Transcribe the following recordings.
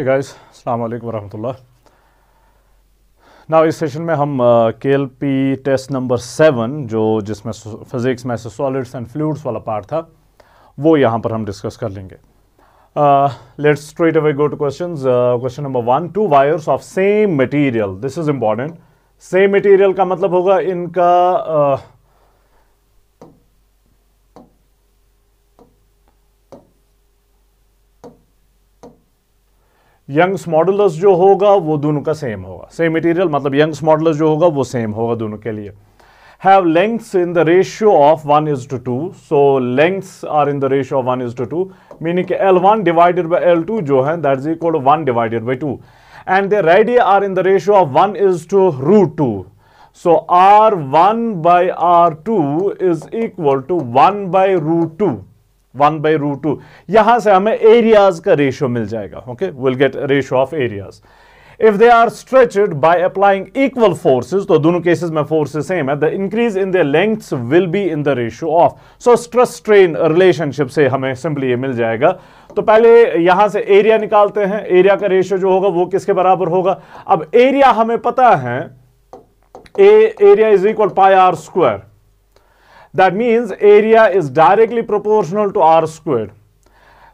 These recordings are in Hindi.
Hey guys, Assalamu alaikum warahmatullah. ना इस सेशन में हम K L P test number seven जो जिसमें फिज़िक्स में सॉलिड्स एंड फ्लूड्स वाला पार्ट था वो यहाँ पर हम डिस्कस कर लेंगे let's straight away go to question question number one two wires of same material this is important same material का मतलब होगा इनका uh, यंग्स मॉडुलस जो होगा वो दोनों का सेम होगा सेम मटेरियल मतलब यंग्स मॉडुलस जो होगा वो सेम होगा दोनों के लिए have lengths in the ratio of one is to two so lengths are in the ratio of one is to two meaning कि L one divided by L two जो है that is equal one divided by two and the radii are in the ratio of one is to root two so R one by R two is equal to one by root two one by root two यहां से हमें एरियाज का रेशियो मिल जाएगा okay will get ratio of areas if they are stretched by applying equal forces तो दोनों केसेज में फोर्सेज सेम है the increase in the length will be in the ratio of so stress strain relationship से हमें सिंपली ये मिल जाएगा तो पहले यहां से एरिया निकालते हैं एरिया का रेशियो जो होगा वो किसके बराबर होगा अब एरिया हमें पता है A area is equal pi R square That means area is directly proportional to r squared.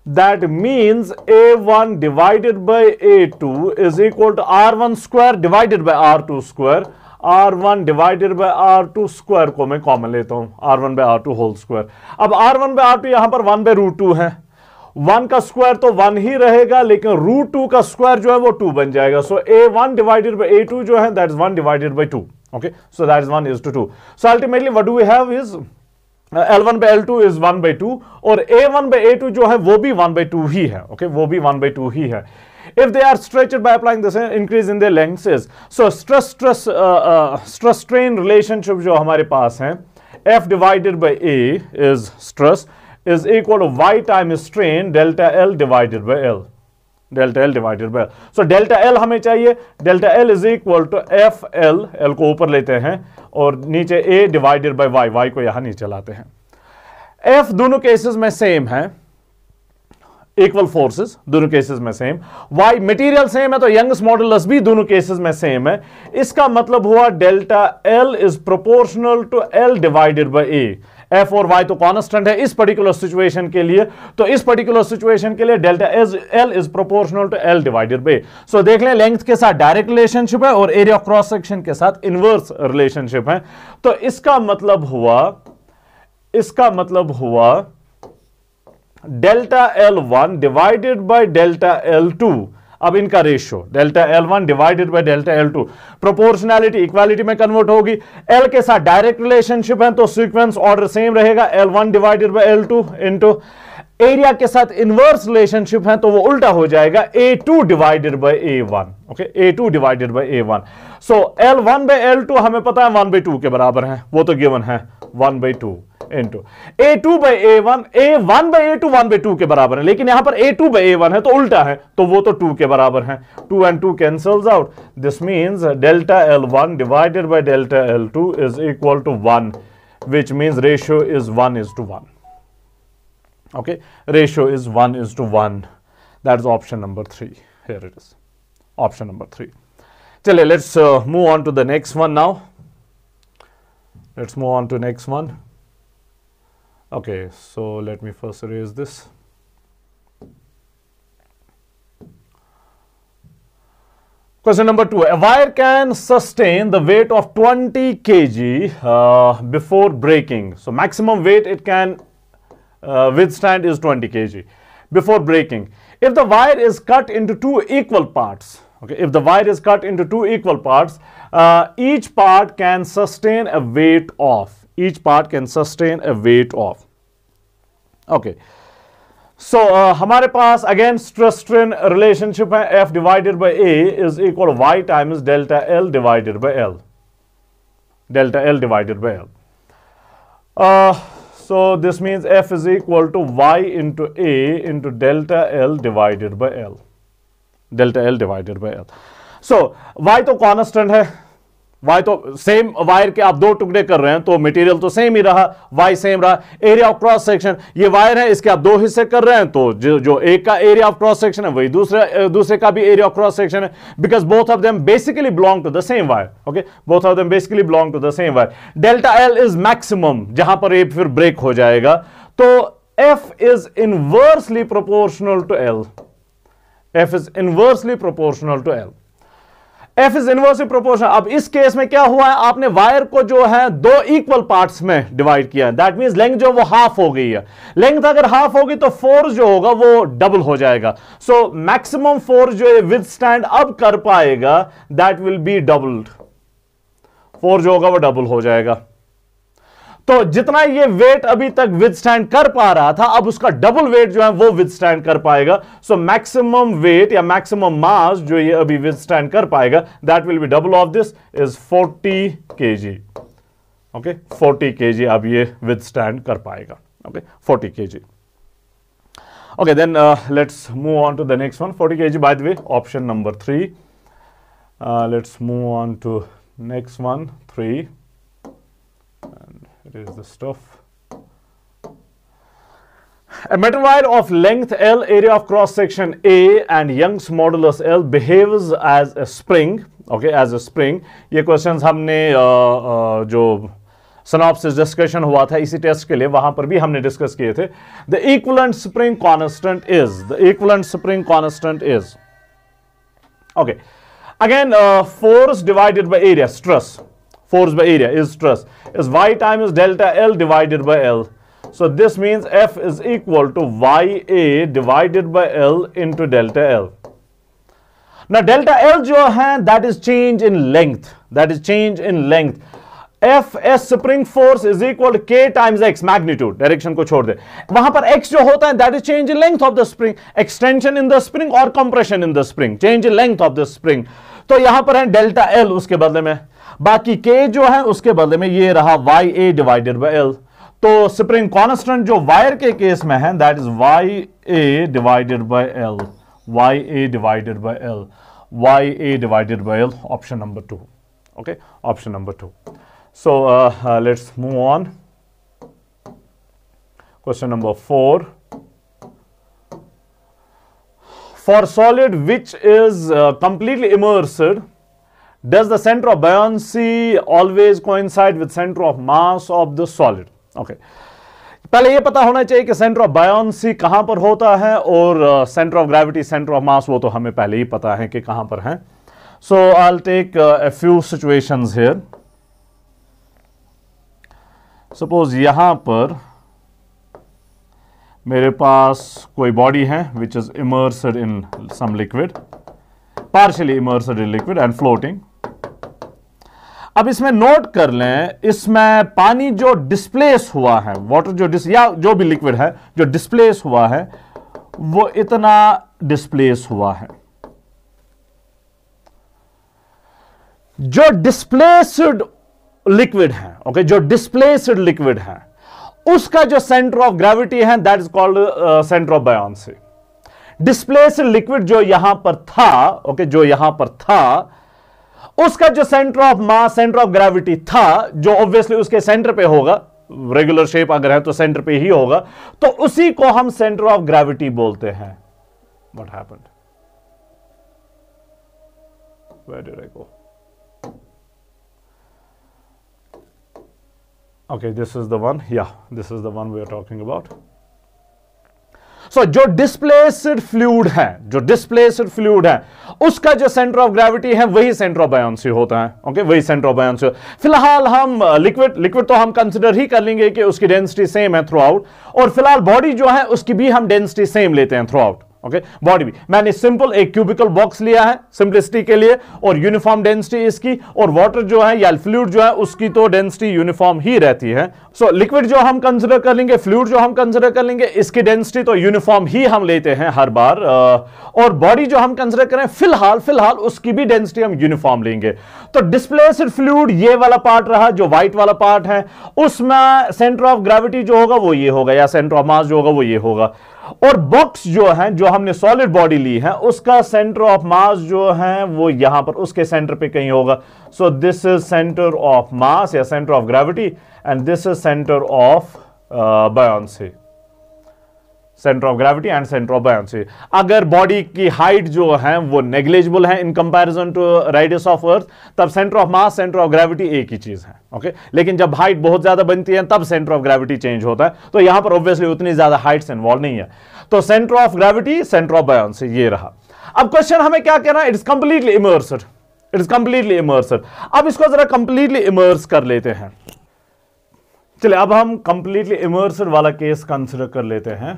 That means A1 divided by A2 is equal to R1 square divided by R2 square. R1 divided by R2 square को मैं कॉमन लेता हूं R1 bye R2 whole square अब R1 बाय R2 यहां पर 1 बाय रूट टू है 1 का स्क्वायर तो 1 ही रहेगा लेकिन रूट टू का स्क्वायर जो है वो 2 बन जाएगा so A one divided by A two जो है that is 1 divided by 2 okay so that is 1 is to 2 so ultimately what do we have is uh, L one by L two is one by two, or A one by A जो है वो भी 1 by 2 ही है okay? वो भी वन बाई ही है if they are stretched by applying the same increase in their lengths is so stress stress uh, uh, stress strain relationship जो हमारे पास है f divided by a is stress is equal to y times strain delta l divided by l delta L divided by so delta L हमें चाहिए delta L is equal to F L L को ऊपर लेते हैं और नीचे A divided by Y Y को यहां नीचे लाते हैं एफ दोनों केसेस में सेम है इक्वल फोर्सेस दोनों केसेस में सेम वाई मटेरियल सेम है तो यंग्स मॉडुलस भी दोनों केसेस में सेम है इसका मतलब हुआ delta L is proportional to L divided by A F और वाई तो कॉन्स्टेंट है इस पर्टिकुलर सिचुएशन के लिए तो इस पर्टिकुलर सिचुएशन के लिए delta L L is proportional to L divided by so देख लें लेंथ के साथ डायरेक्ट रिलेशनशिप है और एरिया क्रॉस सेक्शन के साथ इनवर्स रिलेशनशिप है तो इसका मतलब हुआ इसका मतलब हुआ delta L one divided by delta L two अब इनका ratio delta L one divided by delta L two proportionality equality में कन्वर्ट होगी एल के साथ डायरेक्ट रिलेशनशिप है तो सीक्वेंस ऑर्डर सेम रहेगा L one divided by L two into area के साथ इनवर्स रिलेशनशिप है तो वो उल्टा हो जाएगा A two divided by A one okay A two divided by A one so L one by L two हमें पता है वन बाई टू के बराबर है वो तो गिवन है one by two into A two by A one A one by A two one by two के बराबर है लेकिन यहां पर A two by A one है तो उल्टा है तो वो तो टू के बराबर है two and two cancel out this means delta L one divided by delta L two is equal to one which means ratio is one is to one okay ratio is one is to one that is option number three here it is option number three let's let's move on to the next one now let's move on to next one Okay, so let me first erase this. Question number two, a wire can sustain the weight of 20 kg uh, before breaking. So maximum weight it can uh, withstand is 20 kg before breaking. If the wire is cut into two equal parts, okay, if the wire is cut into two equal parts, uh, each part can sustain a weight of each part can sustain a weight of okay so uh, pass pass stress strain relationship relationship F divided by A is equal Y times delta L divided by L. delta L divided by L. Uh, so this means F is equal to Y into A into delta L divided by L. Delta L divided by L. So Y तो constant वाई तो सेम वायर के आप दो टुकड़े कर रहे हैं तो मटेरियल तो सेम ही रहा वाई सेम रहा एरिया ऑफ क्रॉस सेक्शन ये वायर है इसके आप दो हिस्से कर रहे हैं तो जो, जो एक का एरिया ऑफ क्रॉस सेक्शन है वही दूसरे दूसरे का भी एरिया ऑफ क्रॉस सेक्शन है because both of them basically belong to the same wire okay both of them basically belong to the same wire delta L is maximum जहां पर ये फिर ब्रेक हो जाएगा तो F is inversely proportional to L F is inversely proportional to L F is inversive proportional. अब इस केस में क्या हुआ है आपने वायर को जो है दो इक्वल पार्ट्स में डिवाइड किया दैट मीन लेंथ जो वो हाफ हो गई है लेंथ अगर हाफ होगी तो फोर्स जो होगा वो डबल हो जाएगा सो मैक्सिमम फोर्स जो है विद स्टैंड अब कर पाएगा that will be doubled force जो होगा वो डबल हो जाएगा तो जितना ये वेट अभी तक विदस्टैंड कर पा रहा था अब उसका डबल वेट जो है वो विदस्टैंड कर पाएगा सो मैक्सिमम वेट या मैक्सिमम मास जो ये अभी विदस्टैंड कर पाएगा that will be double of this is 40 KG okay 40 KG अब ये विदस्टैंड कर पाएगा okay okay, 40 K okay then let's move on to to the next one 40 K G बाय way option number 3 uh, let's move on to next is the stuff. A metal wire of length L, area of cross section A and Young's modulus L behaves as a spring, okay, as a spring. ये questions हमने uh, uh, जो सनाप्सिस डिस्कशन हुआ था इसी टेस्ट के लिए वहां पर भी हमने डिस्कस किए थे equivalent spring constant is. The equivalent spring constant is. Okay. Again, uh, force divided by area, stress. force by area is stress is y times delta L divided by L. So this means F is equal to YA divided by L into delta L. Now delta L जो है that is change in length that is change in length. F S spring force is equal K times X magnitude direction को छोड़ दे वहां पर एक्स जो होता है that is change in length of the spring extension in the spring और compression in the spring change in length of the spring तो यहां पर है डेल्टा एल उसके बदले में बाकी के जो है उसके बदले में ये रहा Y A divided by L तो स्प्रिंग कॉन्स्टेंट जो वायर के केस में है that is Y A divided by L Y A divided by L Y A divided by L option number two okay option number two so let's move on question number four for solid which is completely immersed Does the center of buoyancy always coincide with center of mass of the solid? Okay. पहले ये पता होना चाहिए कि सेंटर ऑफ बायोन्सी कहां पर होता है और centre of gravity centre of mass वो तो हमें पहले ही पता है कि कहां पर है सो I take a few situations here suppose यहां पर मेरे पास कोई बॉडी है which is immersed in some liquid partially immersed in liquid and floating अब इसमें नोट कर लें इसमें पानी जो डिस्प्लेस हुआ है वाटर जो डिस या जो भी लिक्विड है जो डिस्प्लेस हुआ है वो इतना डिस्प्लेस हुआ है जो डिस्प्लेस्ड लिक्विड है ओके जो डिस्प्लेस्ड लिक्विड है उसका जो सेंटर ऑफ ग्रेविटी है that is called centre of buoyancy displaced liquid जो यहां पर था ओके okay, जो यहां पर था उसका जो centre of mass centre of gravity था जो ऑब्वियसली उसके सेंटर पे होगा रेगुलर शेप अगर है तो सेंटर पे ही होगा तो उसी को हम सेंटर ऑफ ग्रेविटी बोलते हैं वट है where did I go okay this is the one yeah this is the one we so so, जो डिस्प्लेसड फ्लूड है जो डिस्प्लेसड फ्लूड है उसका जो सेंटर ऑफ ग्रेविटी है वही सेंटर ऑफ बायोन्सी होता है ओके वही सेंटर ऑफ बायोन्सी फिलहाल हम लिक्विड uh, लिक्विड तो हम कंसिडर ही कर लेंगे कि उसकी डेंसिटी सेम है थ्रू आउट और फिलहाल बॉडी जो है उसकी भी हम डेंसिटी सेम लेते हैं थ्रू आउट ओके बॉडी भी मैंने सिंपल एक क्यूबिकल बॉक्स लिया है सिंपलिसिटी के लिए और यूनिफॉर्म डेंसिटी इसकी और वाटर जो है या फ्लूड जो है उसकी तो डेंसिटी यूनिफॉर्म ही रहती है सो so, लिक्विड जो हम कंसिडर कर लेंगे फ्लूड जो हम कंसिडर कर लेंगे इसकी डेंसिटी तो यूनिफॉर्म ही हम लेते हैं हर बार और बॉडी जो हम कंसिडर करें फिलहाल फिलहाल उसकी भी डेंसिटी हम यूनिफॉर्म लेंगे तो डिस्प्लेसड फ्लूड ये वाला पार्ट रहा जो व्हाइट वाला पार्ट है उसमें सेंटर ऑफ ग्रेविटी जो होगा वो ये होगा या सेंटर ऑफ मास जो होगा वो ये होगा और बॉक्स जो है जो हमने सॉलिड बॉडी ली है उसका सेंटर ऑफ मास जो है वो यहां पर उसके सेंटर पे कहीं होगा so this is centre of mass या centre of gravity and this is centre of buoyancy centre of gravity and centre of buoyancy अगर बॉडी की हाइट जो है वो नेग्लेजिबल है in comparison to radius of earth तब centre of mass centre of gravity एक ही चीज है ओके okay? लेकिन जब हाइट बहुत ज्यादा बनती है तब सेंटर ऑफ ग्रेविटी चेंज होता है तो यहां पर ऑब्वियसली उतनी ज्यादा हाइट्स इन्वॉल्व नहीं है तो centre of gravity centre of buoyancy ये रहा अब क्वेश्चन हमें क्या कहना है it's completely immersed is completely immersed अब इसको जरा कंप्लीटली इमर्स कर लेते हैं चलिए अब हम कंप्लीटली इमर्सड वाला केस कंसिडर कर लेते हैं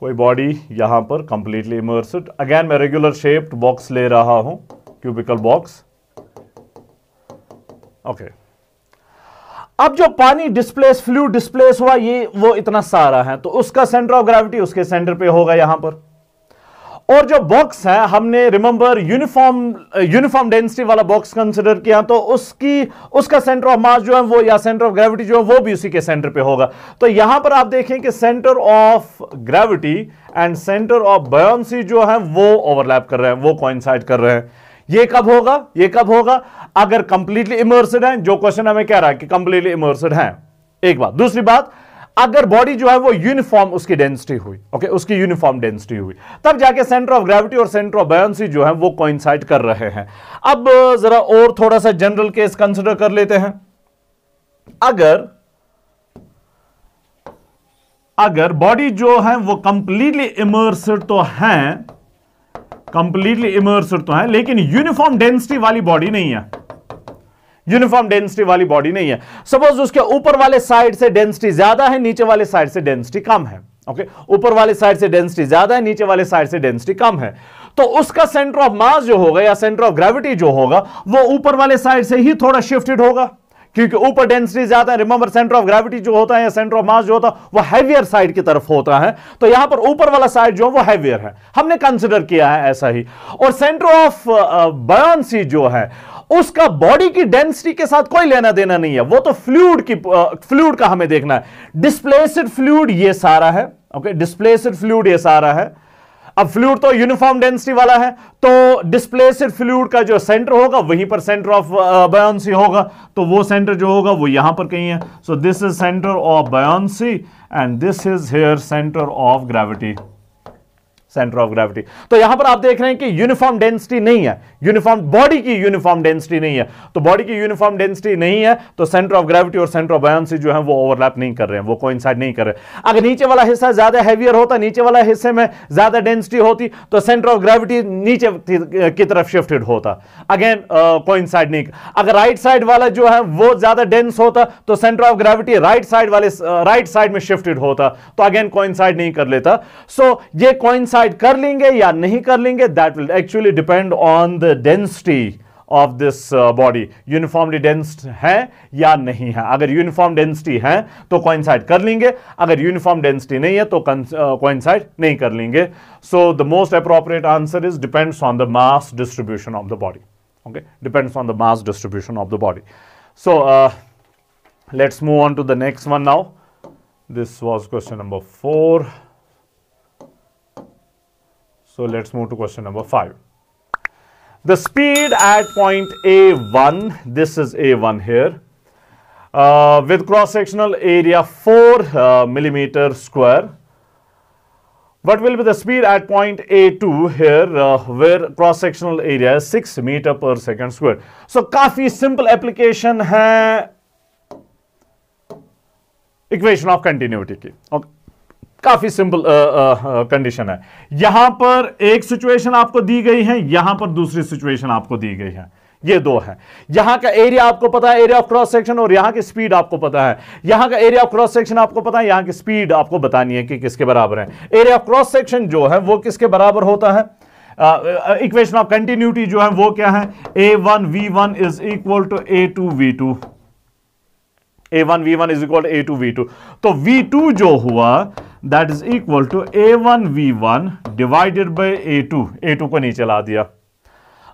कोई बॉडी यहाँ पर कंप्लीटली इमर्सड अगेन मैं रेगुलर शेप्ड बॉक्स ले रहा हूँ क्यूबिकल बॉक्स ओके अब जो पानी डिस्प्लेस फ्लू डिस्प्लेस हुआ ये वो इतना सारा है तो उसका सेंटर ऑफ ग्रेविटी उसके सेंटर पे होगा यहां पर और जो बॉक्स है हमने रिमेंबर यूनिफॉर्म यूनिफॉर्म डेंसिटी वाला बॉक्स कंसिडर किया तो उसकी उसका सेंटर ऑफ मास जो है वो या सेंटर ऑफ ग्रेविटी जो है वो भी उसी के सेंटर पे होगा तो यहां पर आप देखें कि centre of gravity and centre of buoyancy जो है वो ओवरलैप कर रहे हैं वो कॉइनसाइड कर रहे हैं ये कब होगा ये कब होगा अगर कंप्लीटली इमर्सड है जो क्वेश्चन हमें कह रहा है कि कंप्लीटली इमर्सड है एक बात दूसरी बात अगर बॉडी जो है वो यूनिफॉर्म उसकी डेंसिटी हुई ओके उसकी यूनिफॉर्म डेंसिटी हुई तब जाके सेंटर ऑफ ग्रेविटी और सेंटर ऑफ बयोन्सी जो है वो कोइंसाइड कर रहे हैं अब जरा और थोड़ा सा जनरल केस कंसिडर कर लेते हैं अगर अगर बॉडी जो है वो कंप्लीटली इमर्सड तो है कंप्लीटली इमर्सड तो है लेकिन यूनिफॉर्म डेंसिटी वाली बॉडी नहीं है यूनिफॉर्म डेंसिटी वाली बॉडी नहीं है सपोज उसके ऊपर वाले साइड से डेंसिटी ज्यादा है नीचे वाले साइड से डेंसिटी कम है ओके ऊपर वाले साइड से डेंसिटी ज्यादा है नीचे वाले साइड से डेंसिटी कम है तो उसका सेंटर ऑफ मास जो होगा या सेंटर ऑफ ग्रेविटी जो होगा वो ऊपर वाले साइड से ही थोड़ा शिफ्टेड होगा क्योंकि ऊपर डेंसिटी ज्यादा है रिमेंबर सेंटर ऑफ ग्रेविटी जो होता है या सेंटर ऑफ मास जो होता है वो हैवियर साइड की तरफ होता है तो यहां पर ऊपर वाला साइड जो है वो हैवियर है हमने कंसिडर किया है ऐसा ही और सेंटर ऑफ बयोन्सी जो है उसका बॉडी की डेंसिटी के साथ कोई लेना देना नहीं है वो तो फ्लूड की फ्लूड का हमें देखना है डिस्प्लेसड फ्लूड ये सारा है ओके डिस्प्लेसड फ्लूड ये सारा है अब फ्लूड तो यूनिफॉर्म डेंसिटी वाला है तो डिस्प्लेसड फ्लूड का जो सेंटर होगा वहीं पर सेंटर ऑफ बयोन्सी होगा तो वो सेंटर जो होगा वो यहां पर कहीं है so this is centre of buoyancy and this is here centre of gravity centre of gravity तो यहां पर आप देख रहे हैं कि यूनिफॉर्म डेंसिटी नहीं है यूनिफॉर्म बॉडी की यूनिफॉर्म डेंसिटी नहीं है तो बॉडी की यूनिफॉर्म डेंसिटी नहीं है तो सेंटर ऑफ ग्रेविटी और सेंटर ऑफ बयांसी जो है वो ओवरलैप नहीं कर रहे हैं वो कोइंसाइड नहीं कर रहे अगर नीचे वाला हिस्सा ज्यादा हैवियर होता नीचे वाला हिस्से में ज्यादा डेंसिटी होती तो सेंटर ऑफ ग्रेविटी नीचे की तरफ शिफ्टेड होता अगेन कोइंसाइड नहीं अगर राइट right साइड वाला जो है वो ज्यादा डेंस होता तो centre of gravity right side वाले राइट uh, साइड right में शिफ्टेड होता तो अगेन कोइंसाइड नहीं कर लेता सो so, ये कोइंसाइड डिवाइड कर लेंगे या नहीं कर लेंगे that will actually depend on the density of this body uniformly dense है या नहीं है अगर यूनिफॉर्म डेंसिटी है तो कॉइंसाइड कर लेंगे अगर यूनिफॉर्म डेंसिटी नहीं है तो कॉइंसाइड uh, नहीं कर लेंगे so the most appropriate answer is depends on the mass distribution of the body okay depends on the mass distribution of the body so let's move on to the next one now this was question number four So let's move to question number 5. The speed at point A1, this is A1 here, uh, with cross-sectional area 4 uh, millimeter square. What will be the speed at point A2 here uh, where cross-sectional area is 6 meter per second square. So, काफी simple application है equation of continuity की. Okay. काफी सिंपल कंडीशन है यहां पर एक सिचुएशन आपको दी गई है यहां पर दूसरी सिचुएशन आपको दी गई है ये दो है यहां का एरिया आपको पता है एरिया ऑफ क्रॉस सेक्शन और यहां की स्पीड आपको पता है यहां का एरिया ऑफ क्रॉस सेक्शन आपको पता है यहां की स्पीड आपको बतानी है कि किसके बराबर है एरिया ऑफ क्रॉस सेक्शन जो है वो किसके बराबर होता है इक्वेशन ऑफ कंटिन्यूटी जो है वो क्या है A one V one is equal to A two V two A one V one is equal A two V two तो वी टू जो हुआ that is equal to A one V one divided by A two A two को नीचे ला दिया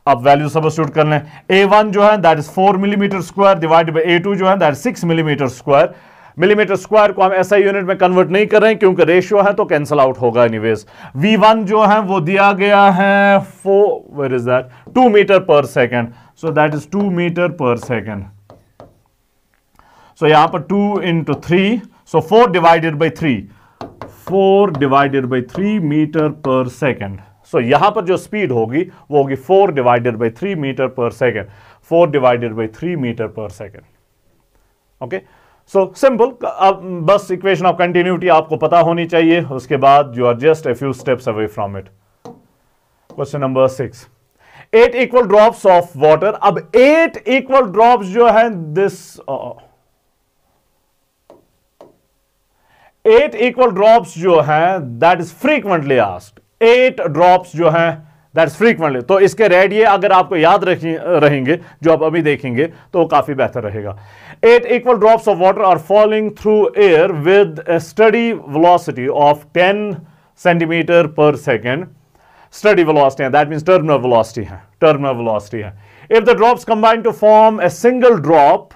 अब वैल्यू सब सबस्टिट्यूट कर लें ए वन जो है that is four millimetre square divided by A two जो है that six millimetre square millimetre square को हम ऐसा यूनिट में कन्वर्ट नहीं कर रहे हैं क्योंकि रेशियो है तो कैंसिल आउट होगा एनीवेज वी वन जो है वो दिया गया है four where is that two metre per second so that is two metre per second so यहां पर two into three so four divided by three four divided by three metre per second so यहां पर जो स्पीड होगी वो होगी four divided by three metre per second four divided by three metre per second okay so simple अब बस इक्वेशन ऑफ कंटिन्यूटी आपको पता होनी चाहिए उसके बाद you are just a few steps away from it question number six eight equal drops of water अब एट इक्वल ड्रॉप्स जो है this uh, eight equal drops जो हैं that is frequently asked eight drops जो हैं दैट इज फ्रीक्वेंटली तो इसके ये अगर आपको याद रहेंगे जो आप अभी देखेंगे तो काफ़ी बेहतर रहेगा eight equal drops of water are falling through air with steady velocity of ten centimetre per second steady velocity है दैट मीन्स टर्मिनल वेलोसिटी है टर्मिनल वेलोसिटी है if the drops combine to form a single drop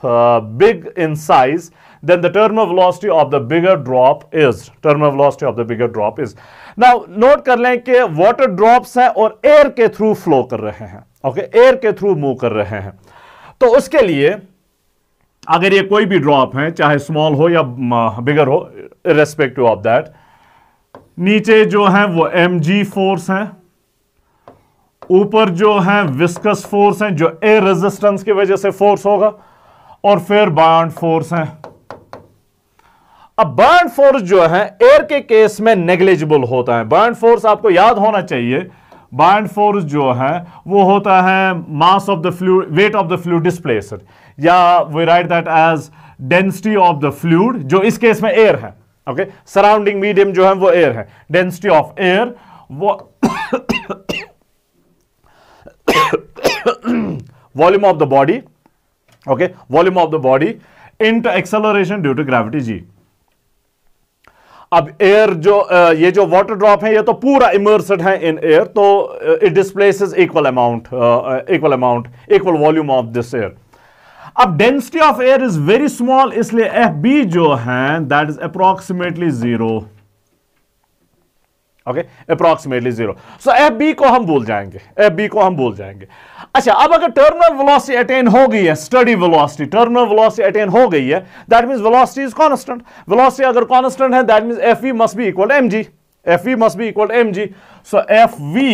big in size then the terminal velocity of the bigger drop is terminal velocity of the bigger drop is now note kar lein ki water drops हैं और air के through flow कर रहे हैं okay air के through move कर रहे हैं तो उसके लिए अगर ये कोई भी drop है चाहे small हो या bigger हो irrespective of that नीचे जो है वो एम जी फोर्स हैं ऊपर जो है विस्कस फोर्स है जो एयर रेजिस्टेंस की वजह से फोर्स होगा और फिर बाड फोर्स है अब बर्न फोर्स जो है एयर के केस में नेग्लेजिबल होता है बर्न फोर्स आपको याद होना चाहिए बर्न फोर्स जो है वो होता है mass of the fluid weight of the fluid displaced या we write that as density of the fluid जो इस केस में एयर है ओके सराउंडिंग मीडियम जो है वो एयर है डेंसिटी ऑफ एयर वो volume of the body okay volume of the body into acceleration due to gravity g अब एयर जो ये जो वाटर ड्रॉप है ये तो पूरा इमर्सड है इन एयर तो it displace equal amount equal amount equal volume of this air अब density of air is very small इसलिए एफ बी जो है that is approximately zero okay approximately zero so F B को हम भूल जाएंगे एफ बी को हम भूल जाएंगे अच्छा अब अगर टर्मिनल वेलोसिटी अटेन हो गई है steady velocity terminal velocity attain हो गई है that means velocity is constant velocity अगर कांस्टेंट है that means F V must be equal M G F V must be equal M G so F we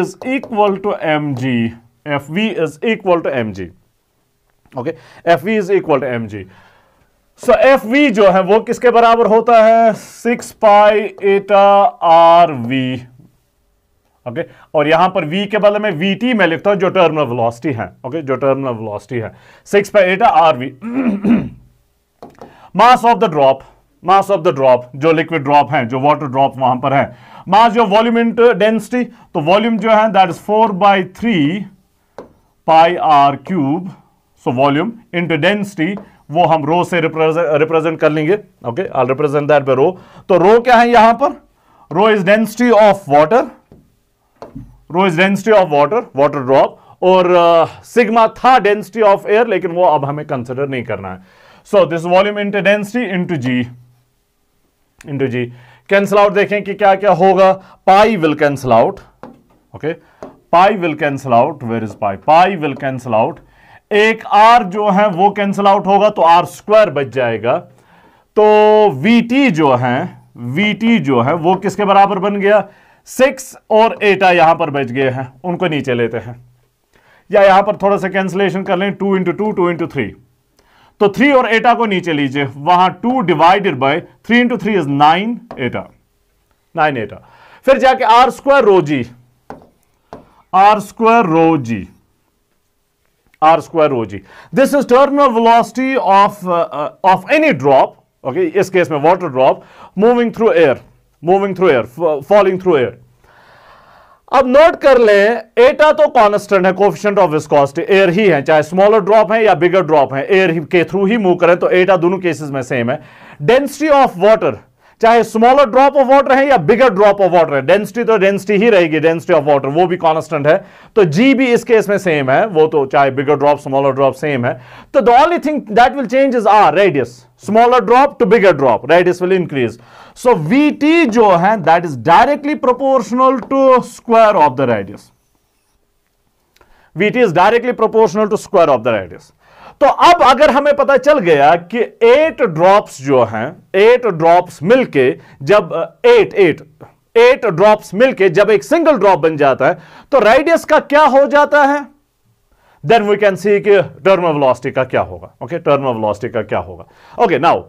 is equal to M G F we is equal to M G okay F we is equal to M G so F we जो है वो किसके बराबर होता है six pi eta are we okay okay? और यहां पर v के बदले में वी टी में लिखता हूं जो टर्मिनल वेलोसिटी है ओके okay? जो टर्मिनल वेलोसिटी है six pi eta are V mass of the drop mass of the drop जो लिक्विड ड्रॉप है जो वाटर ड्रॉप वहां पर है मास जो वॉल्यूम इंटू डेंसिटी तो वॉल्यूम जो है that is four by three pi R cube so volume into density वो हम रो से रिप्रेजेंट कर लेंगे okay I'll represent that by रो तो रो क्या है यहां पर rho is density of water rho is density of water water drop और सिग्मा uh, था डेंसिटी ऑफ एयर लेकिन वो अब हमें कंसिडर नहीं करना है so this volume into density into g into g cancel out देखें कि क्या क्या होगा pi will cancel out okay pi will cancel out where is pi pi will cancel out एक आर जो है वो कैंसिल आउट होगा तो आर स्क्वायर बच जाएगा तो वी टी जो है वी जो है वो किसके बराबर बन गया सिक्स और एटा यहां पर बच गए हैं उनको नीचे लेते हैं या यहां पर थोड़ा सा कैंसिलेशन कर लें two into two two into three तो थ्री और एटा को नीचे लीजिए वहां two divided by three into three is nine eta nine eta फिर जाके R square rho g R square rho g R square O G this is terminal velocity of of any drop okay इस केस में water drop moving through air moving through air falling through air अब नोट कर ले एटा तो कॉन्स्टेंट है कोफिशेंट ऑफ विस्कॉस्टी एयर ही है चाहे स्मॉलर ड्रॉप है या बिगर ड्रॉप है एयर के थ्रू ही मूव करें तो एटा दोनों केसेस में सेम है डेंसिटी ऑफ वाटर चाहे स्मॉलर ड्रॉप ऑफ वाटर है या बिगर ड्रॉप ऑफ वाटर है डेंसिटी तो डेंसिटी ही रहेगी डेंसिटी ऑफ वाटर वो भी कॉन्स्टेंट है तो जी भी इस केस में सेम है वो तो चाहे bigger drop smaller drop same है तो the only thing that will change is R radius smaller drop to bigger drop radius will increase so V जो है that is directly proportional to square of the radius V is directly proportional to square of the radius तो अब अगर हमें पता चल गया कि एट ड्रॉप्स जो हैं एट ड्रॉप्स मिलके जब एट एट एट ड्रॉप्स मिलके जब एक सिंगल ड्रॉप बन जाता है तो रेडियस का क्या हो जाता है देन वी कैन सी कि ऑफ वेलोसिटी का क्या होगा ओके ऑफ वेलोसिटी का क्या होगा ओके नाउ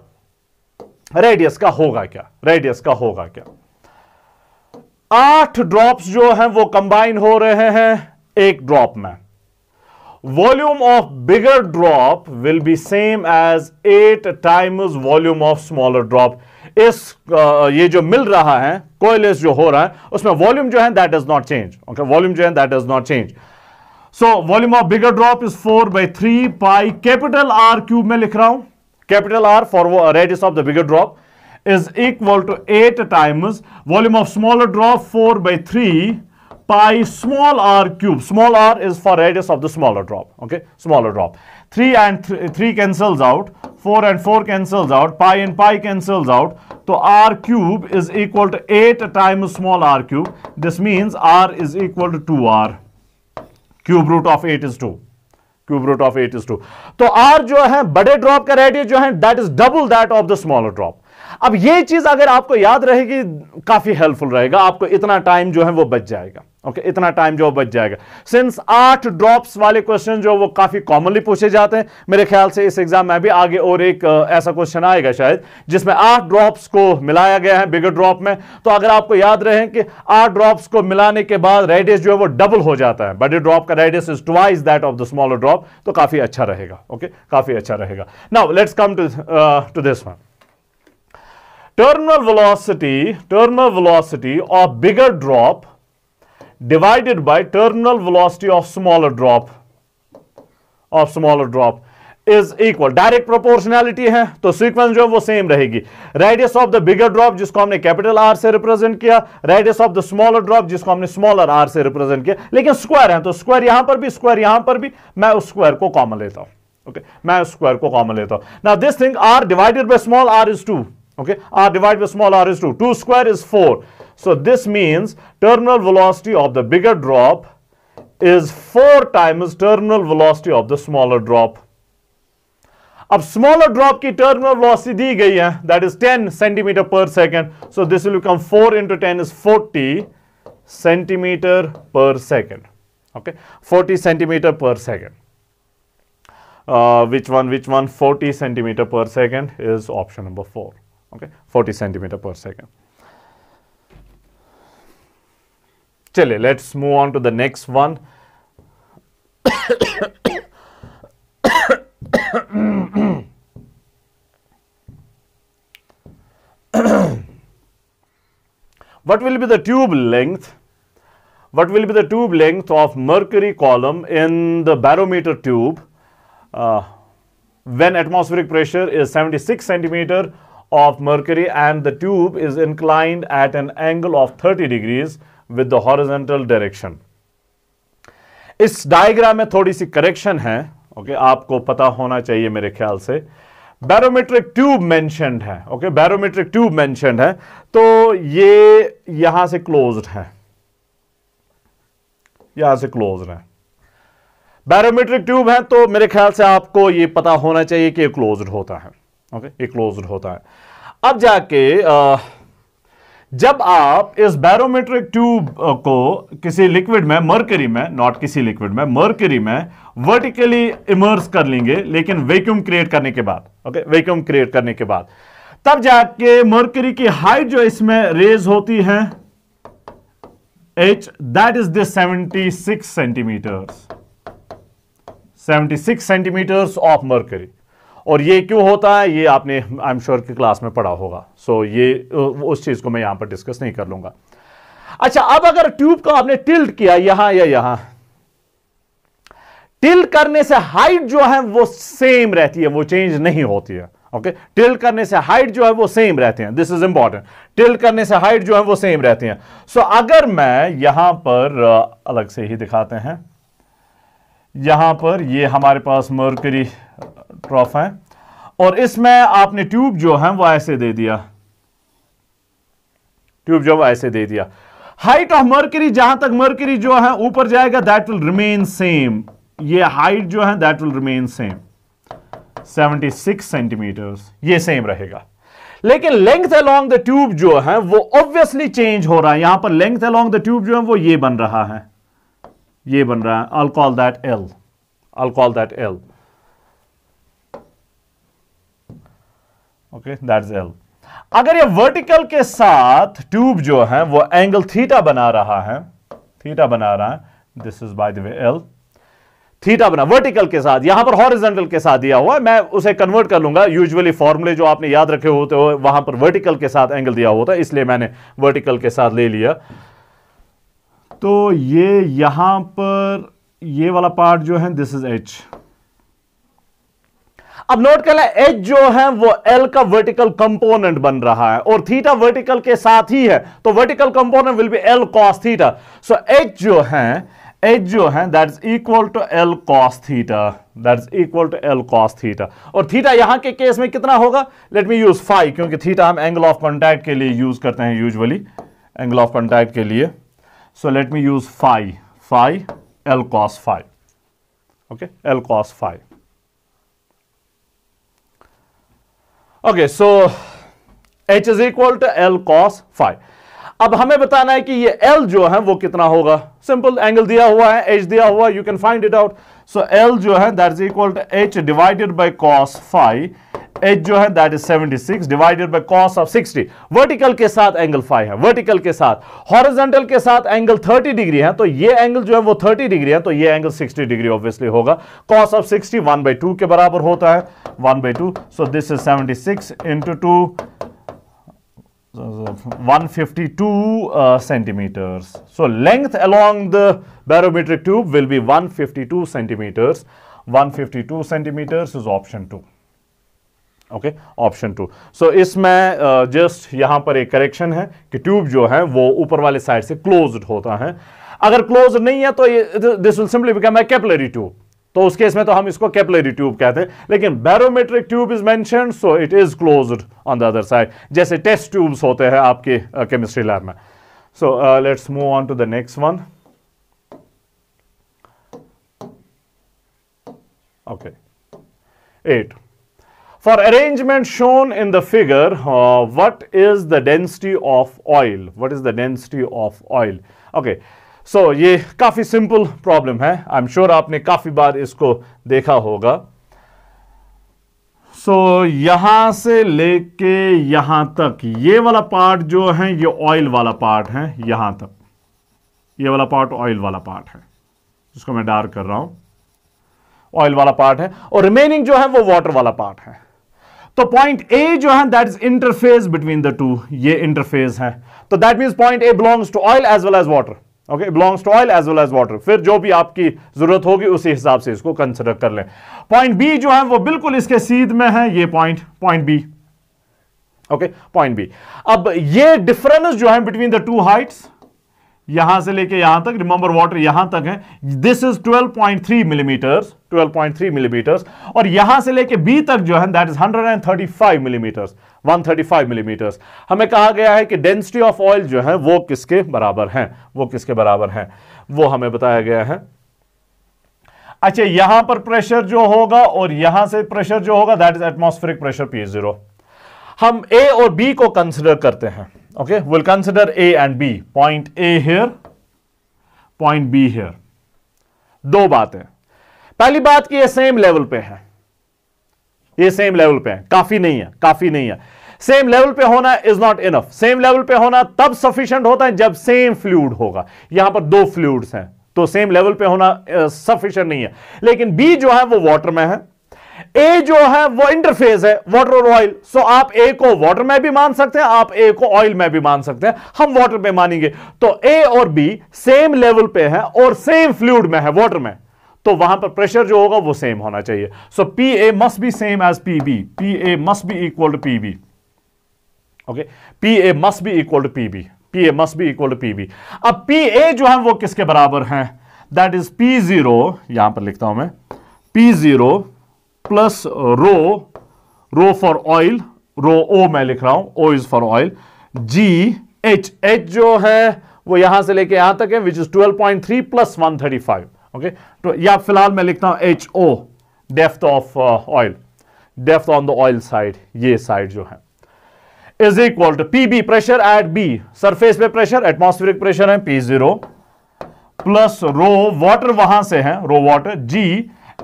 रेडियस का होगा क्या रेडियस का होगा क्या आठ ड्रॉप्स जो हैं वो कंबाइन हो रहे हैं एक ड्रॉप में volume of bigger drop will be same as eight times volume of smaller drop इस uh, ये जो मिल रहा है कोयलेस जो हो रहा है उसमें वॉल्यूम जो है that is not change okay volume जो है that is not change so volume of bigger drop is four by three pi capital R cube में लिख रहा हूं capital R for radius of the bigger drop is equal to eight times volume of smaller drop four by three pi small r cube. Small r is for radius of the smaller drop. Okay, smaller drop. 3 and th 3 cancels out. 4 and 4 cancels out. Pi and pi cancels out. So r cube is equal to 8 times small r cube. This means r is equal to 2r. Cube root of 8 is 2. cube root of 8 is 2 so r jo hai bade drop ka radius jo hai that is double that of the smaller drop अब ये चीज अगर आपको याद रहेगी काफी हेल्पफुल रहेगा आपको इतना टाइम जो है वो बच जाएगा ओके okay, इतना टाइम जो बच जाएगा सिंस आठ ड्रॉप्स वाले क्वेश्चन जो वो काफी कॉमनली पूछे जाते हैं मेरे ख्याल से इस एग्जाम में भी आगे और एक ऐसा क्वेश्चन आएगा शायद जिसमें आठ ड्रॉप्स को मिलाया गया है बिगर ड्रॉप में तो अगर आपको याद रहे कि आठ ड्रॉप्स को मिलाने के बाद रेडियस जो है वो डबल हो जाता है बड़े ड्रॉप का radius is twice that of the smaller drop तो काफी अच्छा रहेगा ओके okay? काफी अच्छा रहेगा now let's come to to this one terminal velocity terminal velocity of bigger drop divided by terminal velocity of smaller drop of smaller drop is equal direct proportionality है तो सीक्वेंस जो है वो सेम रहेगी radius of the bigger drop जिसको हमने कैपिटल आर से रिप्रेजेंट किया radius of the smaller drop जिसको हमने स्मॉलर आर से रिप्रेजेंट किया लेकिन स्क्वायर है तो स्क्वायर यहां पर भी स्क्वायर यहां पर भी मैं उस स्क्वायर को कॉमन लेता हूं ओके okay, मैं उस स्क्वायर को कॉमन लेता हूं ना this thing R divided by small R is two okay R divide by small R is to two square is four So, this means terminal velocity of the bigger drop is 4 times terminal velocity of the smaller drop. Now smaller drop की terminal velocity दी गई 10 centimeter per second. So this will become 4 into 10 is 40 centimeter per second. okay 40 centimeter per second uh, which one which one 40 centimeter per second is option number 4 okay 40 centimeter per second Chale, let's move on to the next one. what will be the tube length? What will be the tube length of mercury column in the barometer tube uh, when atmospheric pressure is 76 centimeter of mercury and the tube is inclined at an angle of 30 degrees with the horizontal direction इस डायग्राम में थोड़ी सी करेक्शन है ओके okay, आपको पता होना चाहिए मेरे ख्याल से बैरोमीट्रिक ट्यूब मेंशनड है ओके बैरोमेट्रिक ट्यूब मेंशनड है तो ये यहां से क्लोज्ड है यहां से क्लोज है बैरोमीट्रिक ट्यूब है तो मेरे ख्याल से आपको ये पता होना चाहिए कि ये क्लोज्ड होता है ओके okay? ये क्लोज्ड होता है अब जाके आ, जब आप इस बैरोमेट्रिक ट्यूब को किसी लिक्विड में मर्करी में नॉट किसी लिक्विड में मर्करी में वर्टिकली इमर्स कर लेंगे लेकिन वैक्यूम क्रिएट करने के बाद ओके वैक्यूम क्रिएट करने के बाद तब जाके मर्करी की हाइट जो इसमें रेज होती है H that is this six centimetres 76 centimetres of mercury और ये क्यों होता है ये आपने आई एम श्योर की क्लास में पढ़ा होगा सो so, ये उस चीज़ को मैं यहां पर डिस्कस नहीं कर लूंगा अच्छा अब अगर ट्यूब को आपने टिल्ट किया यहां या यहां टिल्ट करने से हाइट जो है वो सेम रहती है वो चेंज नहीं होती है ओके okay? टिल्ट करने से हाइट जो है वो सेम रहते हैं दिस इज इंपॉर्टेंट टिल्ट करने से हाइट जो है वो सेम रहती है सो so, अगर मैं यहां पर अलग से ही दिखाते हैं यहाँ पर ये हमारे पास मर्करी ट्रॉफ है और इसमें आपने ट्यूब जो है वो ऐसे दे दिया ट्यूब जो ऐसे दे दिया हाइट ऑफ मर्करी जहां तक मर्करी जो है ऊपर जाएगा दैट विल रिमेन सेम ये हाइट जो है that will remain same 76 centimetres ये सेम रहेगा लेकिन लेंथ अलोंग द ट्यूब जो है वो ऑब्वियसली चेंज हो रहा है यहां पर लेंथ अलोंग द ट्यूब जो है वो ये बन रहा है ये बन रहा है I call that L I call that L okay that's L अगर ये वर्टिकल के साथ ट्यूब जो है वो एंगल थीटा बना रहा है थीटा बना रहा है this is by the way L theta बना वर्टिकल के साथ यहां पर हॉरिजेंटल के साथ दिया हुआ है मैं उसे कन्वर्ट कर लूंगा यूजुअली फॉर्मूले जो आपने याद रखे होते हो वहां पर वर्टिकल के साथ एंगल दिया होता है इसलिए मैंने वर्टिकल के साथ ले लिया तो ये यहां पर ये वाला पार्ट जो है दिस इज एच अब नोट कर लें एच जो है वो एल का वर्टिकल कंपोनेंट बन रहा है और थीटा वर्टिकल के साथ ही है तो vertical component will be L cos theta so H जो है एच जो है that is equal to L cos theta that is equal to L cos theta और थीटा यहां के केस में कितना होगा लेट मी यूज फाइव क्योंकि थीटा हम एंगल ऑफ कॉन्टैक्ट के लिए यूज करते हैं यूजली एंगल ऑफ कॉन्टैक्ट के लिए So let me use phi, phi L cos phi, okay, L cos phi. Okay, so H is equal to L cos phi. अब हमें बताना है कि ये एल जो है वो कितना होगा सिंपल एंगल दिया हुआ है एच दिया हुआ you can find it out so L जो है that is equal to H divided by cos five H जो है that is 76 divided by cos of 60 vertical के साथ एंगल फाइव है वर्टिकल के साथ हॉरिजॉन्टल के साथ एंगल 30 डिग्री है तो ये एंगल जो है वो 30 डिग्री है तो ये एंगल 60 डिग्री ऑब्वियसली होगा कॉस ऑफ 60 1 बाई टू के बराबर होता है 1 by two so this is 76 six into two 152 uh, centimeters. So length along the barometric tube will be 152 centimeters. 152 centimeters is option two. Okay option two so इसमें जस्ट यहां पर एक करेक्शन है कि ट्यूब जो है वो ऊपर वाले साइड से क्लोज्ड होता है अगर क्लोज्ड नहीं है तो this will simply become a capillary tube तो उस केस में तो हम इसको कैपलरी ट्यूब कहते हैं लेकिन barometric tube is mention so it is close on the other side जैसे टेस्ट ट्यूब्स होते हैं आपके केमिस्ट्री लैब में so let's move on to the next one okay eight for arrangement shown in the figure what is the density of oil what is the density of oil okay so so, ये काफ़ी सिंपल प्रॉब्लम है आई एम श्योर आपने काफ़ी बार इसको देखा होगा सो so, यहां से लेके यहां तक ये वाला पार्ट जो है ये ऑयल वाला पार्ट है यहां तक ये वाला पार्ट ऑयल वाला पार्ट है जिसको मैं डार्क कर रहा हूं ऑयल वाला पार्ट है और रिमेनिंग जो है वो वाटर वाला पार्ट है तो पॉइंट ए जो है that is interface between the two ये इंटरफेस है तो that means point A belongs to oil as well as water okay belongs to oil as well as water फिर जो भी आपकी जरूरत होगी उसी हिसाब से इसको कंसिडर कर लें पॉइंट बी जो है वो बिल्कुल इसके सीध में है ये point point B okay point B अब ये डिफरेंस जो है बिटवीन द टू हाइट्स यहां से लेके यहां तक रिमेंबर वाटर यहां तक है दिस इज 12.3 मिलीमीटर्स 12.3 मिलीमीटर्स और यहां से लेके बी तक जो है दैट इज 135 मिलीमीटर्स 135 मिलीमीटर्स हमें कहा गया है कि डेंसिटी ऑफ ऑयल जो है वो किसके बराबर है वो किसके बराबर है वो हमें बताया गया है अच्छा यहां पर प्रेशर जो होगा और यहां से प्रेशर जो होगा that is atmospheric pressure P zero हम ए और बी को कंसिडर करते हैं okay we'll consider a and b point a here point b here दो बातें पहली बात कि ये सेम लेवल पे है ये सेम लेवल पे है काफी नहीं है काफी नहीं है सेम लेवल पे होना is not enough same level पे होना तब सफिशियंट होता है जब सेम फ्लूड होगा यहां पर दो फ्लूड्स हैं तो सेम लेवल पे होना सफिशियंट नहीं है लेकिन बी जो है वो वाटर में है ए जो है वो इंटरफेस है वाटर और ऑयल सो आप ए को वाटर में भी मान सकते हैं आप ए को ऑयल में भी मान सकते हैं हम वाटर में मानेंगे तो ए और बी सेम लेवल पे है और सेम फ्लूड में है वाटर में तो वहां पर प्रेशर जो होगा वो सेम होना चाहिए so P A must be same as P B P A must be equal to P B okay P A must be equal to P B P A must be equal to P B अब पी ए जो है वो किसके बराबर है दैट इज पी जीरो यहां पर लिखता हूं मैं P zero plus rho rho for oil rho O मैं लिख रहा हूं O is for oil G H H जो है वो यहां से लेके यहां तक है which is 12.3 point three plus one thirty five okay तो या फिलहाल मैं लिखता हूं H O depth of oil depth on the oil side ये साइड जो है is equal to P B pressure eight B surface पे प्रेशर एटमोस्फेरिक प्रेशर है P zero plus rho water वहां से है rho water G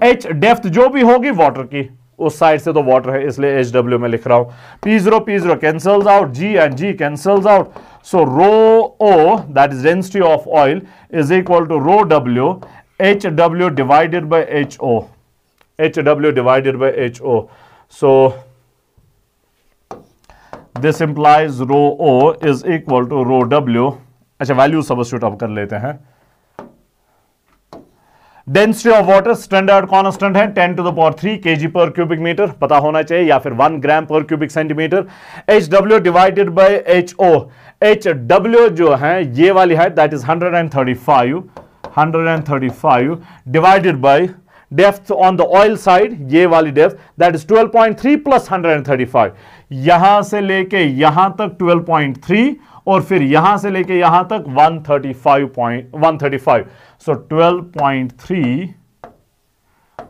H depth जो भी होगी वाटर की उस साइड से तो वाटर है इसलिए एच डब्ल्यू में लिख रहा हूं P zero P zero cancel out ji and ji cancel out so rho O that is density of oil is equal to rho W H W divided by H O H W divided by H O so this implies rho O is equal to rho W अच्छा वैल्यू सबस्टिट्यूट आप कर लेते हैं density of water standard constant है 10 टू द पावर 3 केजी पर क्यूबिक मीटर पता होना चाहिए या फिर 1 ग्राम पर cubic centimetre H W divided by H O H W जो है ये वाली है that is 135 135 divided by depth on the oil side ये वाली डेप्थ दैट इज 12.3 प्लस 135 यहां से लेके यहां तक 12.3 और फिर यहां से लेके यहां तक 135.135 point five so twelve 12.3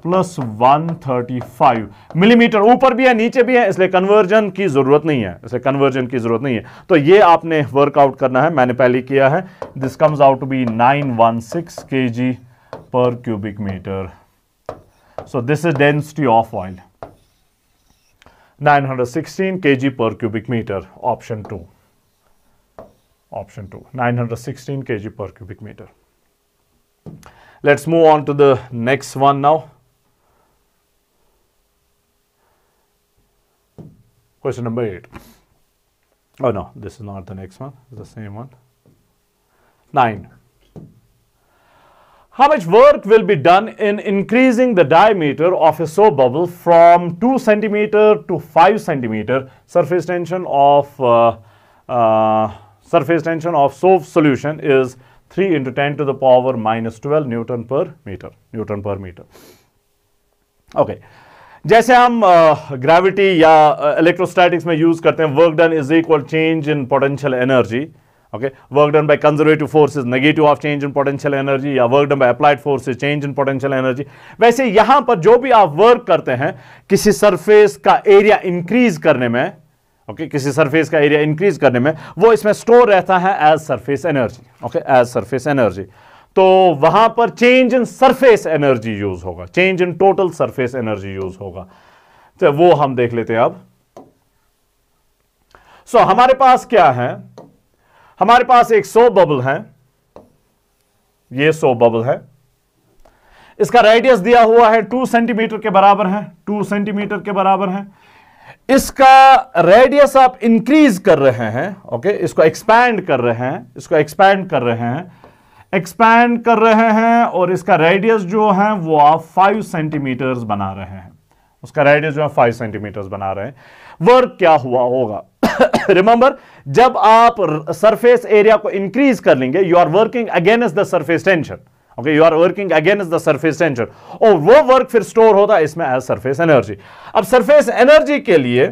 plus 135 millimetre ऊपर भी है नीचे भी है इसलिए कन्वर्जन की जरूरत नहीं है इसलिए कन्वर्जन की जरूरत नहीं है तो ये आपने वर्कआउट करना है मैंने पहले किया है this comes out to be 916 one per cubic metre so this is density of oil 916 kg per cubic metre option two option 2 916 kg per cubic meter let's move on to the next one now question number 8 oh no this is not the next one it's the same one 9 how much work will be done in increasing the diameter of a soap bubble from 2 centimeter to 5 centimeter surface tension of uh, uh, surface tension of soap solution is 3 into 10 to the power minus 12 newton per meter newton per meter okay जैसे हम ग्रेविटी या इलेक्ट्रोस्टैटिक्स में यूज करते हैं work done is equal change in potential energy okay work done by conservative force negative of change in potential energy या work done by applied force change in potential energy वैसे यहां पर जो भी आप वर्क करते हैं किसी सरफेस का एरिया इंक्रीज करने में ओके okay, किसी सरफेस का एरिया इंक्रीज करने में वो इसमें स्टोर रहता है as surface energy okay as surface energy तो वहां पर change in surface energy use होगा change in total surface energy use होगा तो वो हम देख लेते हैं अब सो so, हमारे पास क्या है हमारे पास एक सो बबल है ये सो बबल है इसका रेडियस दिया हुआ है टू सेंटीमीटर के बराबर है टू सेंटीमीटर के बराबर है इसका रेडियस आप इंक्रीज कर रहे हैं ओके इसको एक्सपैंड कर रहे हैं इसको एक्सपैंड कर रहे हैं एक्सपैंड कर रहे हैं और इसका रेडियस जो है वो आप फाइव सेंटीमीटर्स बना रहे हैं उसका रेडियस जो है फाइव सेंटीमीटर्स बना रहे हैं वर्क क्या हुआ होगा रिमेंबर जब आप सरफेस एरिया को इंक्रीज कर लेंगे you are working against the surface tension okay you are working against the surface tension और वो वर्क फिर स्टोर होता है इसमें एज सरफेस एनर्जी अब सरफेस एनर्जी के लिए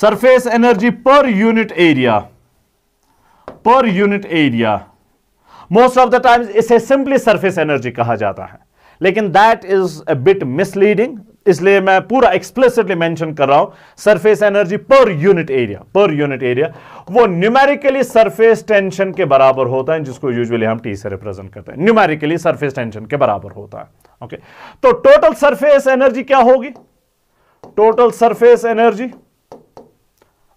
surface energy per unit area per unit area most of the times इसे सिंपली सरफेस एनर्जी कहा जाता है लेकिन that is a bit misleading इसलिए मैं पूरा एक्सप्लेसिटली मेंशन कर रहा हूं surface energy per unit area per unit area वो न्यूमेरिकली सरफेस टेंशन के बराबर होता है जिसको यूजुअली हम टी से रिप्रेजेंट करते हैं न्यूमेरिकली सरफेस टेंशन के बराबर होता है ओके तो टोटल सरफेस एनर्जी क्या होगी टोटल सरफेस एनर्जी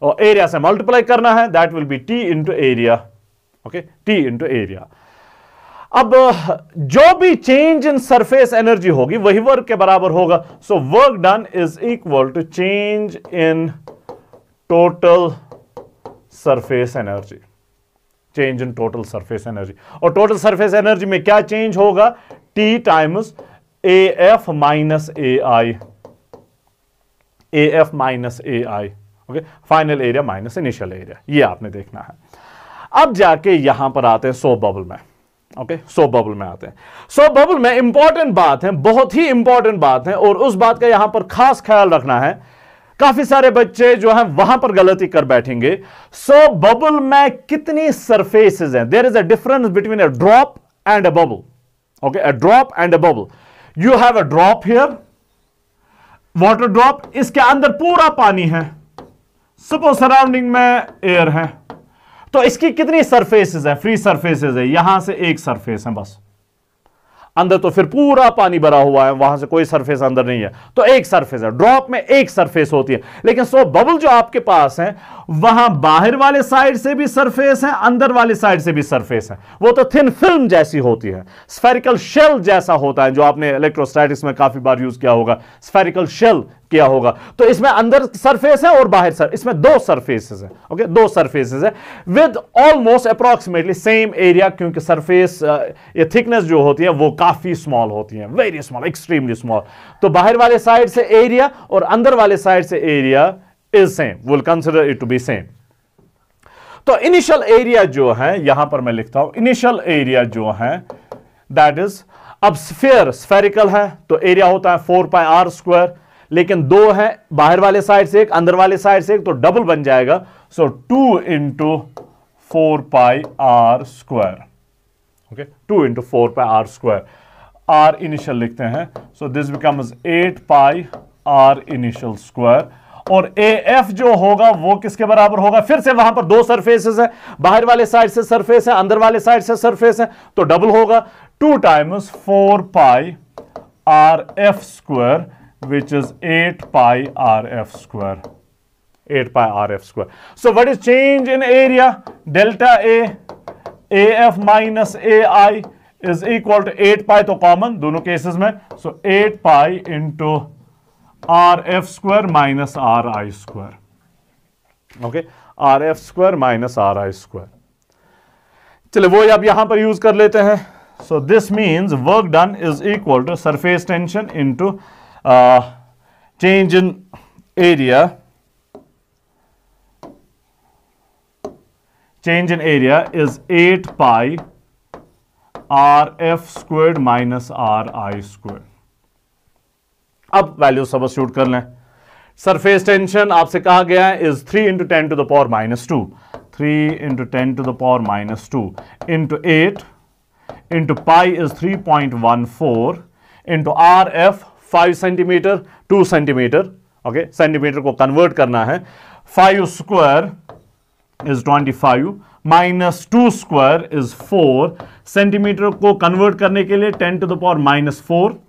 और एरिया से मल्टीप्लाई करना है that will be T into area okay T into area अब जो भी चेंज इन सरफेस एनर्जी होगी वही वर्क के बराबर होगा so work done is equal to change in total surface energy change in total surface energy और टोटल सरफेस एनर्जी में क्या चेंज होगा T times A F minus A I A F minus A I okay final area minus initial area ये आपने देखना है अब जाके यहां पर आते हैं सो बबल में ओके सो बबल में आते हैं सो so, बबल में इंपॉर्टेंट बात है बहुत ही इंपॉर्टेंट बात है और उस बात का यहां पर खास ख्याल रखना है काफी सारे बच्चे जो हैं वहां पर गलती कर बैठेंगे सो so, बबल में कितनी सरफेसेस हैं there is a difference between a drop and a bubble okay a drop and a bubble you have a drop here water drop इसके अंदर पूरा पानी है सपोज सराउंडिंग में एयर है तो इसकी कितनी सरफेसेस है फ्री सरफेसेस है यहां से एक सरफेस है बस अंदर तो फिर पूरा पानी भरा हुआ है वहां से कोई सरफेस अंदर नहीं है तो एक सरफेस है ड्रॉप में एक सरफेस होती है लेकिन सो बबल जो आपके पास है वहां बाहर वाले साइड से भी सरफेस है अंदर वाले साइड से भी सरफेस है वो तो थिन फिल्म जैसी होती है स्फेरिकल शेल जैसा होता है जो आपने इलेक्ट्रोस्टैटिक्स में काफी बार यूज किया होगा स्फेरिकल शेल किया होगा तो इसमें अंदर सरफेस है और बाहर सर इसमें दो सरफेसेस है ओके दो सरफेसेस है with almost approximately same area क्योंकि सरफेस ये थिकनेस जो होती है वो काफी स्मॉल होती है वेरी स्मॉल एक्सट्रीमली स्मॉल तो बाहर वाले साइड से एरिया और अंदर वाले साइड से area is same will consider it to be same तो इनिशियल एरिया जो है यहां पर मैं लिखता हूं इनिशियल एरिया जो है दैट इज अब स्फेयर स्फेरिकल है तो एरिया होता है फोर पाई आर स्क्वायर लेकिन दो है बाहर वाले साइड से एक अंदर वाले साइड से एक तो डबल बन जाएगा so two into four pi R square okay two into four pi R square R initial लिखते हैं so this becomes eight pi R initial square और ए एफ जो होगा वो किसके बराबर होगा फिर से वहां पर दो सरफेस है बाहर वाले साइड से सरफेस है अंदर वाले साइड से सरफेस है तो डबल होगा two times four pi R F square which is eight pi R F square eight pi R F square so what is change in area delta A F minus A I is equal to eight pi तो कॉमन दोनों केसेस में so eight 8 pi into R F square minus R I square okay R F square minus R I square चले वो अब यहां पर यूज कर लेते हैं so this means work done is equal to surface tension into area change in area is eight pi R F squared minus R I squared अब वैल्यू सबस्ट्यूट कर लें सरफेस टेंशन आपसे कहा गया है is three into ten to the power minus two three into ten to the power minus two into eight into pi is three point one four into R F five centimetre to centimetre okay centimetre को कन्वर्ट करना है five square is twenty five minus two square is four centimetre को कन्वर्ट करने के लिए ten to the power minus four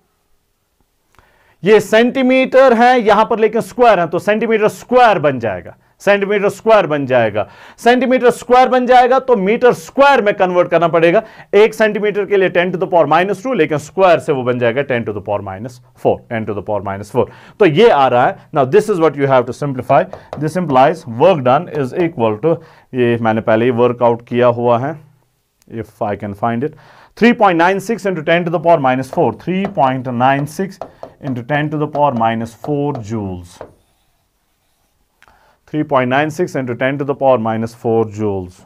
ये सेंटीमीटर है यहां पर लेकिन स्क्वायर है तो सेंटीमीटर स्क्वायर बन जाएगा सेंटीमीटर स्क्वायर बन जाएगा सेंटीमीटर स्क्वायर बन जाएगा तो मीटर स्क्वायर में कन्वर्ट करना पड़ेगा एक सेंटीमीटर के लिए ten to the power minus two लेकिन स्क्वायर से वो बन जाएगा ten to the power minus four ten to the power minus four तो ये आ रहा है now this is what you have to simplify this implies work done is equal to ये मैंने पहले ही वर्कआउट किया हुआ है if I can find it 3.96 into 10 to the power minus 4, 3.96 into 10 to the power minus 4 joules. 3.96 into 10 to the power minus 4 joules.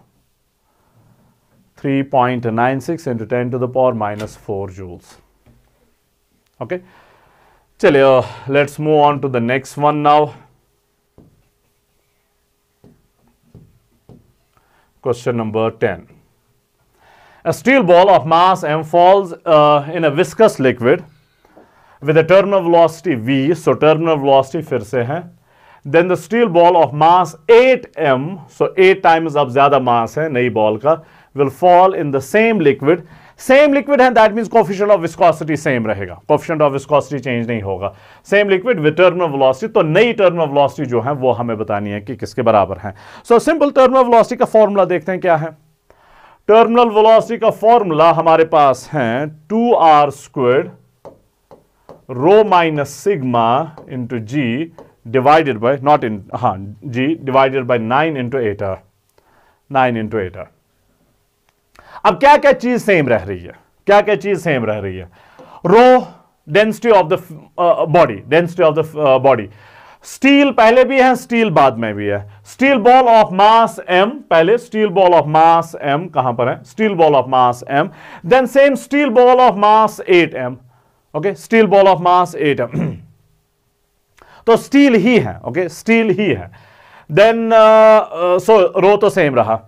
3.96 into 10 to the power minus 4 joules. Okay. Chale, uh, let's move on to the next one now. Question number 10. A steel ball of mass m falls uh, in a viscous liquid with a terminal velocity v, so terminal velocity फिर से है then the steel ball of mass 8m, so 8 times अब ज़्यादा mass है नई ball का will fall in the same liquid same liquid है that means coefficient of viscosity same रहेगा कोफिशियंट ऑफ विस्कॉसिटी चेंज नहीं होगा same liquid with terminal velocity तो नई टर्मिनल वेलोसिटी जो है वो हमें बतानी है कि किसके बराबर है सो सिंपल टर्मिनल वेलोसिटी का फॉर्मूला देखते हैं क्या है टर्मिनल वेलोसिटी का फॉर्मूला हमारे पास है two R squared rho minus sigma into G divided by not in हाँ G divided by nine into R nine into R अब क्या क्या चीज सेम रह रही है क्या क्या चीज सेम रह रही है rho density of the body density of the body steel पहले भी है स्टील बाद में भी है steel ball of mass M पहले steel ball of mass M कहां पर है steel ball of mass M then same steel ball of mass eight M okay steel ball of mass eight M तो स्टील ही है ओके okay? स्टील ही है देन सो रो तो सेम रहा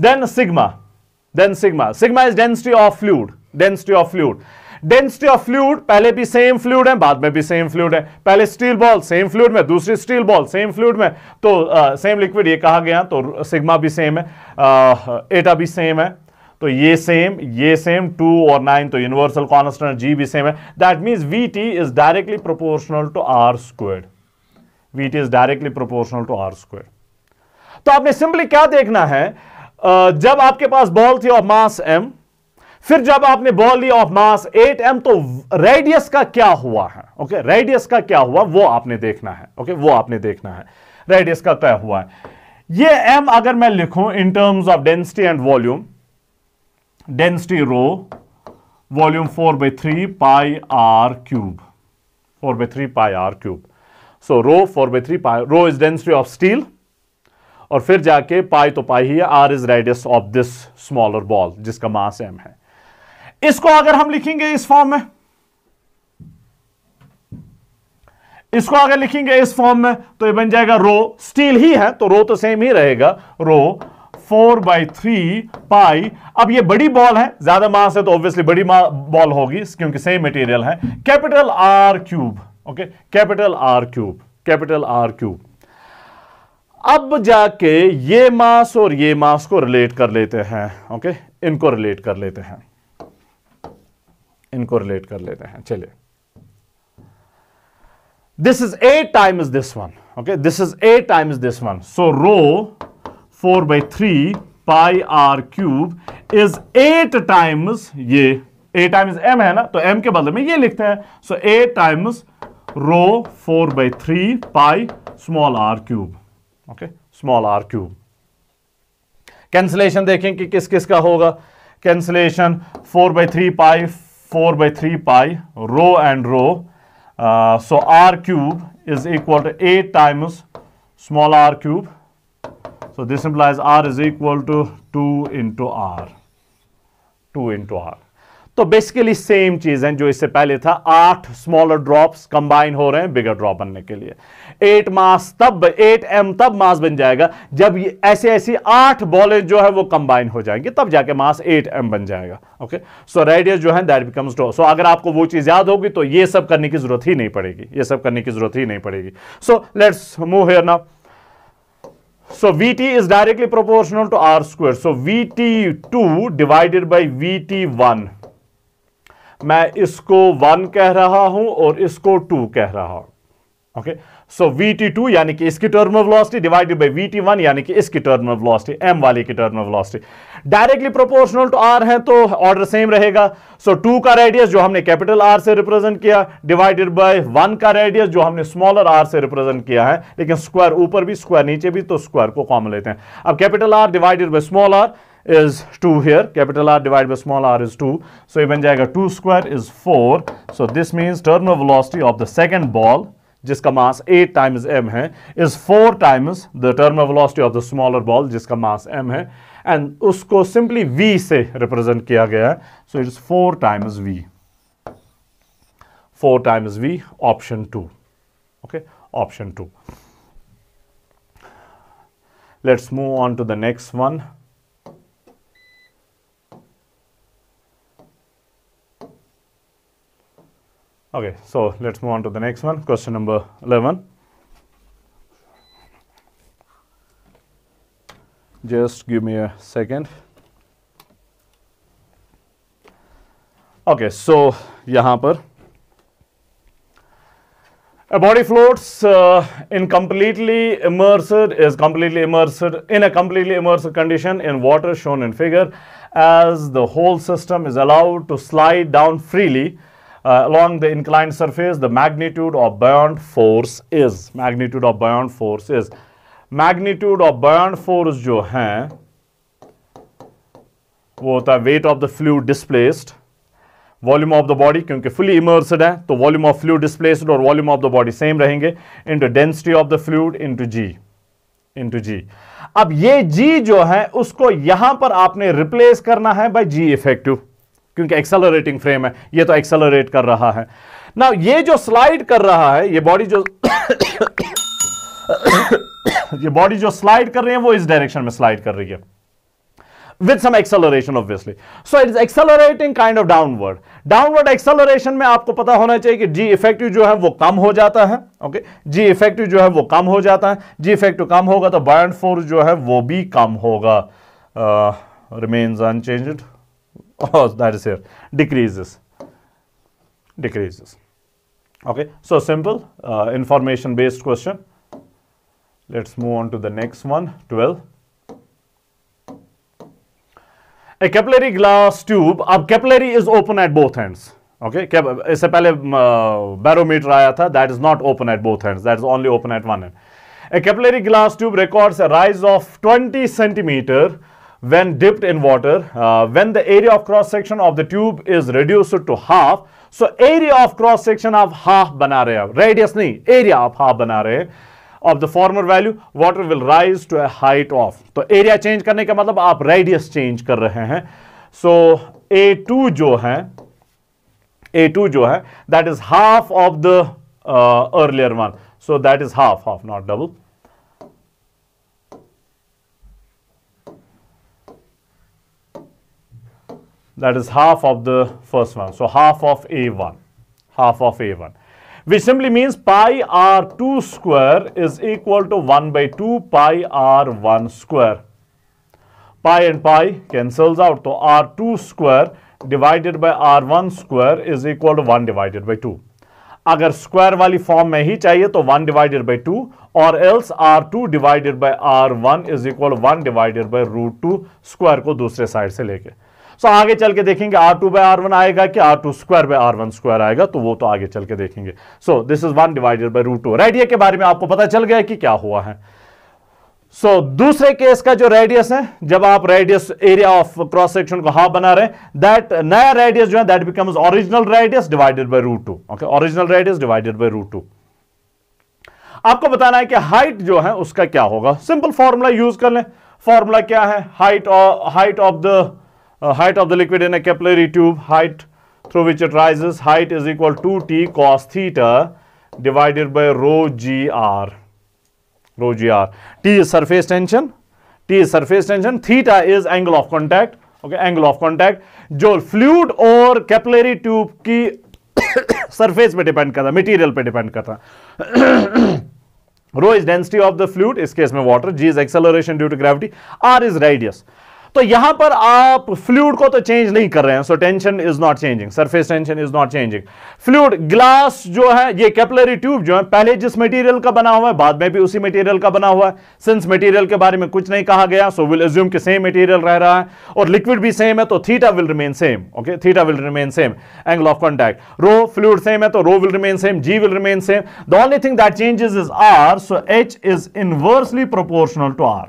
then sigma then sigma sigma is density of fluid density of fluid density of fluid पहले भी सेम फ्लूड है बाद में भी सेम फ्लूड है पहले स्टील बॉल सेम फ्लूड में दूसरी स्टील बॉल सेम फ्लूड में तो आ, सेम लिक्विड ये कहा गया तो सिग्मा भी सेम है आ, एटा भी सेम है तो ये सेम ये सेम टू और नाइन तो यूनिवर्सल कॉन्स्टेंट जी भी सेम है that means V T is directly proportional to R squared V T is directly proportional to R squared तो आपने सिंपली क्या देखना है जब आपके पास बॉल थी और मास एम फिर जब आपने बॉल लिया ऑफ मास 8m तो रेडियस का क्या हुआ है ओके रेडियस का क्या हुआ वो आपने देखना है ओके वो आपने देखना है रेडियस का तय हुआ है ये m अगर मैं लिखूं in terms of density and volume density rho volume four by three pi R cube four by three pi R cube so rho four by three pi rho is density of steel और फिर जाके पाई तो पाई ही है R is radius of this smaller ball जिसका मास एम है इसको अगर हम लिखेंगे इस फॉर्म में इसको अगर लिखेंगे इस फॉर्म में तो ये बन जाएगा रो स्टील ही है तो रो तो सेम ही रहेगा rho four by three pi अब ये बड़ी बॉल है ज्यादा मास है तो ऑब्वियसली बड़ी बॉल होगी क्योंकि सेम मटेरियल है capital R cube okay capital R cube capital R cube अब जाके ये मास और ये मास को रिलेट कर लेते हैं ओके okay? इनको रिलेट कर लेते हैं इनको रिलेट कर लेते हैं चलिए this is eight times this one okay this is eight times this one so rho four by three pi R cube is eight times ये ए टाइम्स एम है ना तो एम के बदले में ये लिखते हैं so eight times rho four by three pi small R cube okay small R cube cancellation देखें कि किस किस का होगा cancellation four by three pi 4 by 3 pi rho and rho. Uh, so r cube is equal to 8 times small r cube. So this implies r is equal to 2 into r. 2 into r. तो बेसिकली सेम चीज है जो इससे पहले था आठ स्मॉलर ड्रॉप्स कंबाइन हो रहे हैं बिगर ड्रॉप बनने के लिए एट मास तब एट एम तब मास बन जाएगा जब ये ऐसे ऐसी आठ बॉलें जो है वो कंबाइन हो जाएंगी तब जाके मास एट एम बन जाएगा ओके सो रेडियस जो है दैट बिकम्स डो सो अगर आपको वो चीज़ याद होगी तो ये सब करने की जरूरत ही नहीं पड़ेगी ये सब करने की जरूरत ही नहीं पड़ेगी so let's move here now So Vt is directly proportional to r square. So Vt2 divided by Vt1. मैं इसको 1 कह रहा हूं और इसको 2 कह रहा हूं okay okay? So V T two यानी कि इसकी terminal velocity divided by we T one यानी कि इसकी टर्मिनल वेलोसिटी एम वाले की terminal velocity directly proportional to R है तो ऑर्डर सेम रहेगा सो टू का रेडियस जो हमने कैपिटल आर से रिप्रेजेंट किया डिवाइडेड बाय वन का रेडियस जो हमने स्मॉलर आर से रिप्रेजेंट किया है लेकिन स्क्वायर ऊपर भी स्क्वायर नीचे भी तो स्क्वायर को कॉमन लेते हैं अब capital R divided by small R is 2 here capital r divided by small r is 2 so बन जाएगा two square is four so this means terminal velocity of the second ball जिसका मास ए टाइम्स एम है is four times the terminal velocity of the smaller ball जिसका मास एम है एंड उसको सिंपली वी से रिप्रेजेंट किया गया है so it is four times V four times V option two okay option two let's move on to the next one Okay, so let's move on to the next one. Question number 11. Just give me a second. Okay, so यहाँ A body floats uh, in completely immersed, is completely immersed in a completely immersed condition in water shown in figure as the whole system is allowed to slide down freely uh, along the inclined surface, the magnitude of buoyant force is magnitude of buoyant force is magnitude of buoyant force जो है वो होता है weight of the fluid displaced volume of the body क्योंकि फुली इमर्सड है तो वॉल्यूम ऑफ फ्लूड डिस्प्लेस्ड और volume of the body same रहेंगे into density of the fluid into G into G अब ये जी जो है उसको यहां पर आपने रिप्लेस करना है बाय जी इफेक्टिव क्योंकि एक्सेलरेटिंग फ्रेम है ये तो एक्सेलरेट कर रहा है ना ये जो स्लाइड कर रहा है ये बॉडी जो ये बॉडी जो स्लाइड कर रही है वो इस डायरेक्शन में स्लाइड कर रही है with some acceleration obviously so it is accelerating kind of downward downward acceleration में आपको पता होना चाहिए कि जी इफेक्टिव जो है वो कम हो जाता है ओके जी इफेक्टिव जो है वो कम हो जाता है जी इफेक्टिव कम होगा तो buoyant फोर्स जो है वो भी कम होगा remains uh, unchanged oh that is here decreases decreases okay so simple uh, information based question let's move on to the next one 12 a capillary glass tube a capillary is open at both ends okay a. पहले barometer आया था that is not open at both ends that is only open at one end a capillary glass tube records a rise of 20 centimeter when dipped in water, uh, when the area of cross-section of the tube is reduced to half, so area of cross-section of half bana rahe हैं radius nahi area of half bana rahe हैं of the former value water will rise to a height of to area change karne ka matlab aap radius change kar rahe hain so A2 jo hai A2 jo hai that is half of the uh, earlier one so that is half half not double that is half of the first one. So half of A1, half of A1, which simply means pi R2 square is equal to 1 by 2 pi R1 square. Pi and pi cancels out. So R2 square divided by R1 square is equal to 1 divided by 2. अगर स्क्वायर वाली फॉर्म में ही चाहिए तो 1 डिवाइडेड बाय 2 और else R2 divided by R1 is equal 1 divided by √2 square को दूसरे साइड से लेके सो आगे चल के देखेंगे R two by R one आएगा कि R two square by R one square आएगा तो वो तो आगे चल के देखेंगे so this is one divided by root two radii के बारे में आपको पता चल गया कि क्या हुआ है सो so, दूसरे केस का जो रेडियस है जब आप radius area of cross section को हाफ बना रहे दैट नया रेडियस जो है that becomes original radius divided by root two okay original radius divided by root two आपको बताना है कि हाइट जो है उसका क्या होगा सिंपल फॉर्मूला यूज कर लें फॉर्मूला क्या है height height of the height of the liquid in a capillary tube, height through which it rises, height is equal to t cos theta divided by rho gr. Rho gr. is surface tension. T is surface tension. Theta is angle of contact. Okay, angle of contact. Jo fluid or capillary tube ki surface pe depend karta, material pe depend karta. rho is density of the fluid, in this case mein water. G is acceleration due to gravity. R is radius. तो यहां पर आप फ्लूड को तो चेंज नहीं कर रहे हैं so tension is not changing surface tension is not changing fluid glass जो है ये कैपलरी ट्यूब जो है पहले जिस मटेरियल का बना हुआ है बाद में भी उसी मटेरियल का बना हुआ है सिंस मटेरियल के बारे में कुछ नहीं कहा गया सो विल एज्यूम कि सेम मटेरियल रह रहा है और लिक्विड भी सेम है तो theta will remain same okay theta will remain same angle of contact rho fluid same है तो rho will remain same G will remain same the only thing that changes is R so H is inversely proportional to R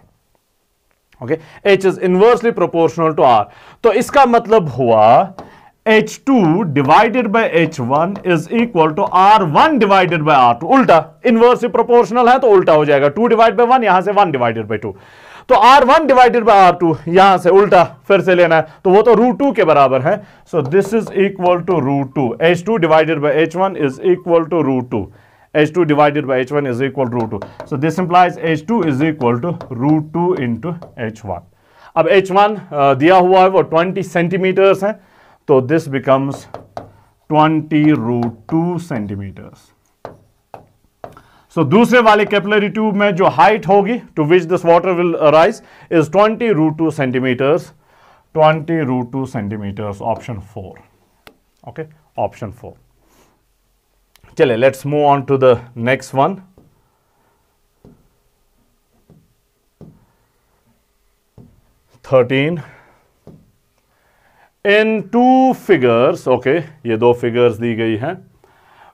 okay H is inversely proportional to R तो इसका मतलब हुआ H two divided by H one is equal to R one divided by R two उल्टा इनवर्सली प्रोपोर्शनल है तो उल्टा हो जाएगा टू डिवाइड बाई वन यहां से वन डिवाइडेड बाई टू तो R one divided by R two यहां से उल्टा फिर से लेना है तो वो तो रू टू के बराबर है so this is equal to root two H two divided by H one is equal to root two h2 divided by h1 is equal to root 2. So this implies h2 is equal to root 2 into h1. अब h1 uh, दिया हुआ है वो 20 सेंटीमीटर्स है तो this becomes 20 root two centimetres so दूसरे वाले कैपलरी ट्यूब में जो हाइट होगी to which this water will arise is 20 root two centimetres 20 root two centimetres option four okay option four चले let's move on to the next one thirteen in two figures okay ये दो फिगर्स दी गई हैं